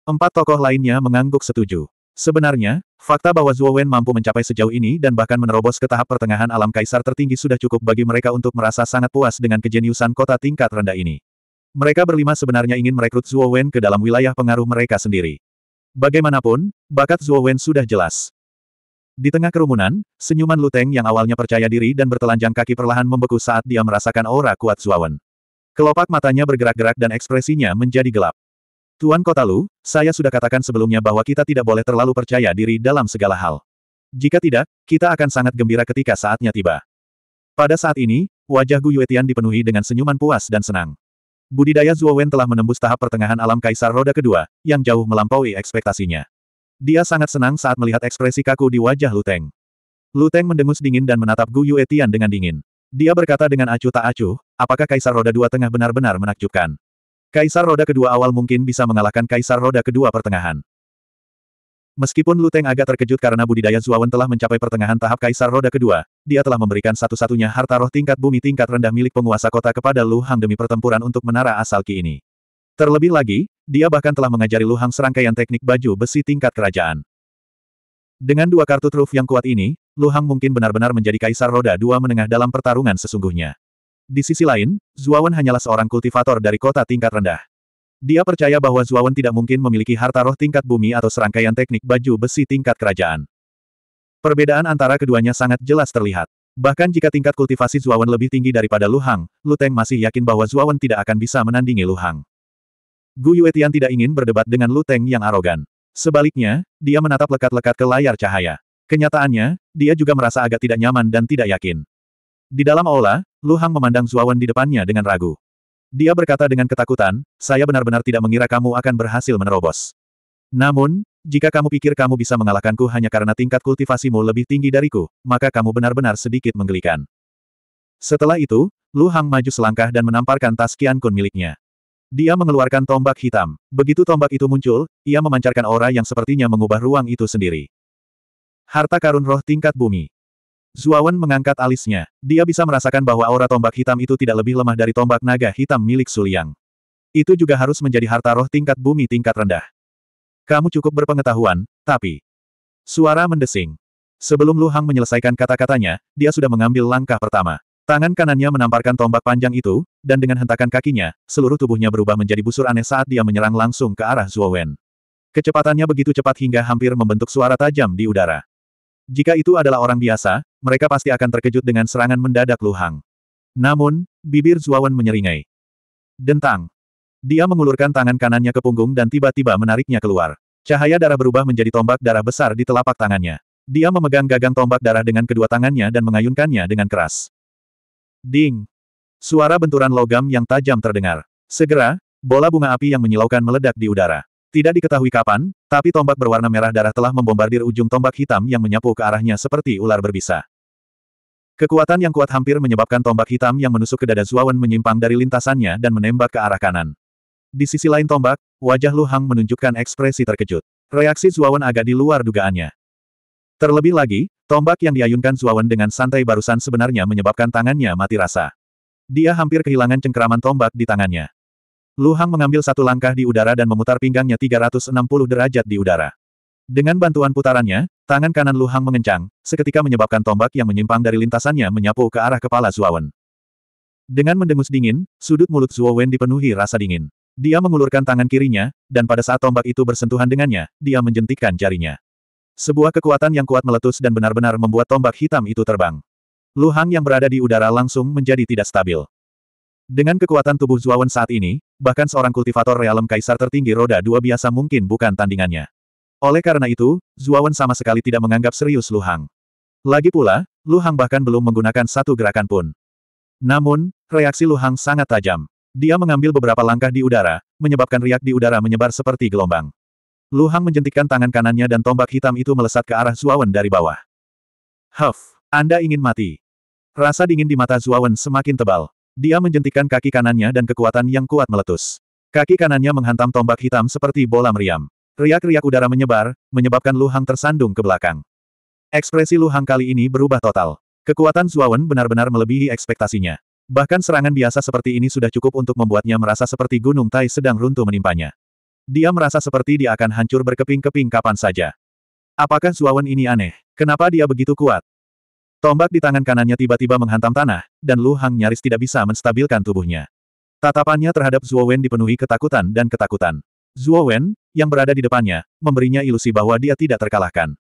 S1: Empat tokoh lainnya mengangguk setuju. Sebenarnya, fakta bahwa Zuawan mampu mencapai sejauh ini dan bahkan menerobos ke tahap pertengahan alam kaisar tertinggi sudah cukup bagi mereka untuk merasa sangat puas dengan kejeniusan kota tingkat rendah ini. Mereka berlima sebenarnya ingin merekrut Zuo Wen ke dalam wilayah pengaruh mereka sendiri. Bagaimanapun, bakat Zuo Wen sudah jelas. Di tengah kerumunan, senyuman Luteng yang awalnya percaya diri dan bertelanjang kaki perlahan membeku saat dia merasakan aura kuat Wen. Kelopak matanya bergerak-gerak dan ekspresinya menjadi gelap. Tuan Kota Lu, saya sudah katakan sebelumnya bahwa kita tidak boleh terlalu percaya diri dalam segala hal. Jika tidak, kita akan sangat gembira ketika saatnya tiba. Pada saat ini, wajah Gu Yuetian dipenuhi dengan senyuman puas dan senang. Budidaya Wen telah menembus tahap pertengahan alam Kaisar Roda Kedua, yang jauh melampaui ekspektasinya. Dia sangat senang saat melihat ekspresi kaku di wajah Luteng. Luteng mendengus dingin dan menatap Gu Yue Tian dengan dingin. Dia berkata dengan acuh tak acuh, apakah Kaisar Roda Dua tengah benar-benar menakjubkan? Kaisar Roda Kedua awal mungkin bisa mengalahkan Kaisar Roda Kedua pertengahan. Meskipun Luteng agak terkejut karena budidaya Zuawan telah mencapai pertengahan tahap Kaisar Roda Kedua, dia telah memberikan satu-satunya harta roh tingkat bumi tingkat rendah milik penguasa kota kepada Lu Hang demi pertempuran untuk menara asal Ki ini. Terlebih lagi, dia bahkan telah mengajari Lu Hang serangkaian teknik baju besi tingkat kerajaan. Dengan dua kartu truf yang kuat ini, Lu Hang mungkin benar-benar menjadi Kaisar Roda Dua menengah dalam pertarungan sesungguhnya. Di sisi lain, Zuawan hanyalah seorang kultivator dari kota tingkat rendah. Dia percaya bahwa Zuawan tidak mungkin memiliki harta roh tingkat bumi atau serangkaian teknik baju besi tingkat kerajaan. Perbedaan antara keduanya sangat jelas terlihat. Bahkan jika tingkat kultivasi Zuawan lebih tinggi daripada Luhang, Hang, Lu Teng masih yakin bahwa Zuawan tidak akan bisa menandingi Luhang. Hang. Gu Yuetian tidak ingin berdebat dengan Lu Teng yang arogan. Sebaliknya, dia menatap lekat-lekat ke layar cahaya. Kenyataannya, dia juga merasa agak tidak nyaman dan tidak yakin. Di dalam aula, Luhang memandang Zuawan di depannya dengan ragu. Dia berkata dengan ketakutan, saya benar-benar tidak mengira kamu akan berhasil menerobos. Namun, jika kamu pikir kamu bisa mengalahkanku hanya karena tingkat kultivasimu lebih tinggi dariku, maka kamu benar-benar sedikit menggelikan. Setelah itu, Lu Hang maju selangkah dan menamparkan tas Qian Kun miliknya. Dia mengeluarkan tombak hitam. Begitu tombak itu muncul, ia memancarkan aura yang sepertinya mengubah ruang itu sendiri. Harta karun roh tingkat bumi. Zuawan mengangkat alisnya. Dia bisa merasakan bahwa aura tombak hitam itu tidak lebih lemah dari tombak naga hitam milik Suliang. Itu juga harus menjadi harta roh tingkat bumi tingkat rendah. Kamu cukup berpengetahuan, tapi... Suara mendesing. Sebelum Lu Hang menyelesaikan kata-katanya, dia sudah mengambil langkah pertama. Tangan kanannya menamparkan tombak panjang itu, dan dengan hentakan kakinya, seluruh tubuhnya berubah menjadi busur aneh saat dia menyerang langsung ke arah Zuowen. Kecepatannya begitu cepat hingga hampir membentuk suara tajam di udara. Jika itu adalah orang biasa, mereka pasti akan terkejut dengan serangan mendadak Lu Hang. Namun, bibir Zuawan menyeringai. Dentang. Dia mengulurkan tangan kanannya ke punggung dan tiba-tiba menariknya keluar. Cahaya darah berubah menjadi tombak darah besar di telapak tangannya. Dia memegang gagang tombak darah dengan kedua tangannya dan mengayunkannya dengan keras. Ding! Suara benturan logam yang tajam terdengar. Segera, bola bunga api yang menyilaukan meledak di udara. Tidak diketahui kapan, tapi tombak berwarna merah darah telah membombardir ujung tombak hitam yang menyapu ke arahnya seperti ular berbisa. Kekuatan yang kuat hampir menyebabkan tombak hitam yang menusuk ke dada Zuawan menyimpang dari lintasannya dan menembak ke arah kanan. Di sisi lain tombak, wajah Lu Hang menunjukkan ekspresi terkejut. Reaksi Zuawan agak di luar dugaannya. Terlebih lagi, tombak yang diayunkan Zuawan dengan santai barusan sebenarnya menyebabkan tangannya mati rasa. Dia hampir kehilangan cengkeraman tombak di tangannya. Lu Hang mengambil satu langkah di udara dan memutar pinggangnya 360 derajat di udara. Dengan bantuan putarannya, tangan kanan Lu Hang mengencang, seketika menyebabkan tombak yang menyimpang dari lintasannya menyapu ke arah kepala Zuowen. Dengan mendengus dingin, sudut mulut Zuowen dipenuhi rasa dingin. Dia mengulurkan tangan kirinya, dan pada saat tombak itu bersentuhan dengannya, dia menjentikkan jarinya. Sebuah kekuatan yang kuat meletus dan benar-benar membuat tombak hitam itu terbang. Lu Hang yang berada di udara langsung menjadi tidak stabil. Dengan kekuatan tubuh Zuawan saat ini, bahkan seorang kultivator realem kaisar tertinggi roda dua biasa mungkin bukan tandingannya. Oleh karena itu, Zuawan sama sekali tidak menganggap serius Lu Hang. Lagi pula, Lu Hang bahkan belum menggunakan satu gerakan pun. Namun, reaksi Lu Hang sangat tajam. Dia mengambil beberapa langkah di udara, menyebabkan riak di udara menyebar seperti gelombang. Lu Hang menjentikkan tangan kanannya dan tombak hitam itu melesat ke arah Zuawan dari bawah. Huff, Anda ingin mati. Rasa dingin di mata Zuawan semakin tebal. Dia menjentikkan kaki kanannya dan kekuatan yang kuat meletus. Kaki kanannya menghantam tombak hitam seperti bola meriam. Riak-riak udara menyebar, menyebabkan Lu Hang tersandung ke belakang. Ekspresi Lu Hang kali ini berubah total. Kekuatan Zuawan benar-benar melebihi ekspektasinya. Bahkan serangan biasa seperti ini sudah cukup untuk membuatnya merasa seperti gunung Tai sedang runtuh menimpanya. Dia merasa seperti dia akan hancur berkeping-keping kapan saja. Apakah Zuawan ini aneh? Kenapa dia begitu kuat? Tombak di tangan kanannya tiba-tiba menghantam tanah, dan Lu Hang nyaris tidak bisa menstabilkan tubuhnya. Tatapannya terhadap Zuawan dipenuhi ketakutan dan ketakutan. Zuo Wen, yang berada di depannya, memberinya ilusi bahwa dia tidak terkalahkan.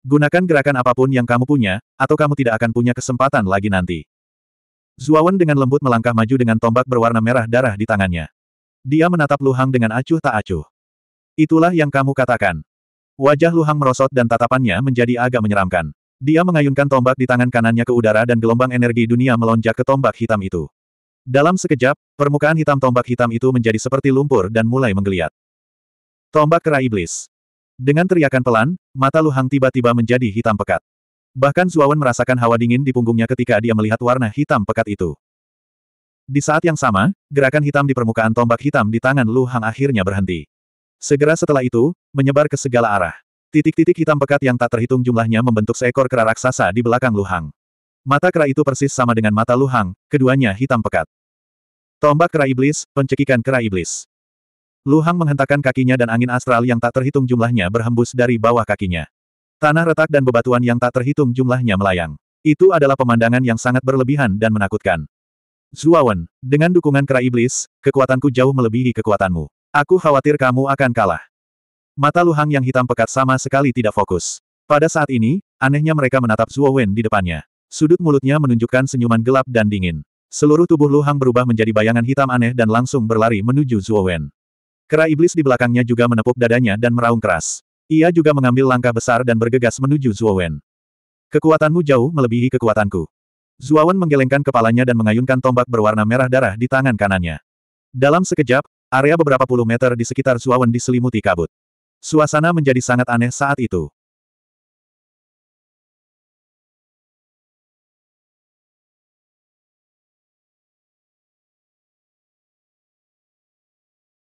S1: Gunakan gerakan apapun yang kamu punya, atau kamu tidak akan punya kesempatan lagi nanti. Wen dengan lembut melangkah maju dengan tombak berwarna merah darah di tangannya. Dia menatap Lu Hang dengan acuh tak acuh. Itulah yang kamu katakan. Wajah Lu Hang merosot dan tatapannya menjadi agak menyeramkan. Dia mengayunkan tombak di tangan kanannya ke udara dan gelombang energi dunia melonjak ke tombak hitam itu. Dalam sekejap, permukaan hitam tombak hitam itu menjadi seperti lumpur dan mulai menggeliat. Tombak kera iblis. Dengan teriakan pelan, mata Luhang tiba-tiba menjadi hitam pekat. Bahkan Zuawan merasakan hawa dingin di punggungnya ketika dia melihat warna hitam pekat itu. Di saat yang sama, gerakan hitam di permukaan tombak hitam di tangan Lu Hang akhirnya berhenti. Segera setelah itu, menyebar ke segala arah. Titik-titik hitam pekat yang tak terhitung jumlahnya membentuk seekor kera raksasa di belakang Lu Hang. Mata kera itu persis sama dengan mata Luhang, keduanya hitam pekat. Tombak kera iblis, pencekikan kera iblis. Luhang menghentakkan kakinya dan angin astral yang tak terhitung jumlahnya berhembus dari bawah kakinya. Tanah retak dan bebatuan yang tak terhitung jumlahnya melayang. Itu adalah pemandangan yang sangat berlebihan dan menakutkan. Zuawan, dengan dukungan kera iblis, kekuatanku jauh melebihi kekuatanmu. Aku khawatir kamu akan kalah. Mata Luhang yang hitam pekat sama sekali tidak fokus. Pada saat ini, anehnya mereka menatap Zuo di depannya. Sudut mulutnya menunjukkan senyuman gelap dan dingin. Seluruh tubuh Lu Hang berubah menjadi bayangan hitam aneh dan langsung berlari menuju Zuo Wen. Kera iblis di belakangnya juga menepuk dadanya dan meraung keras. Ia juga mengambil langkah besar dan bergegas menuju Zuo Wen. Kekuatanmu jauh melebihi kekuatanku. Zuo Wen menggelengkan kepalanya dan mengayunkan tombak berwarna merah darah di tangan kanannya. Dalam sekejap, area beberapa puluh meter di sekitar Zuo Wen diselimuti kabut. Suasana menjadi sangat aneh saat itu.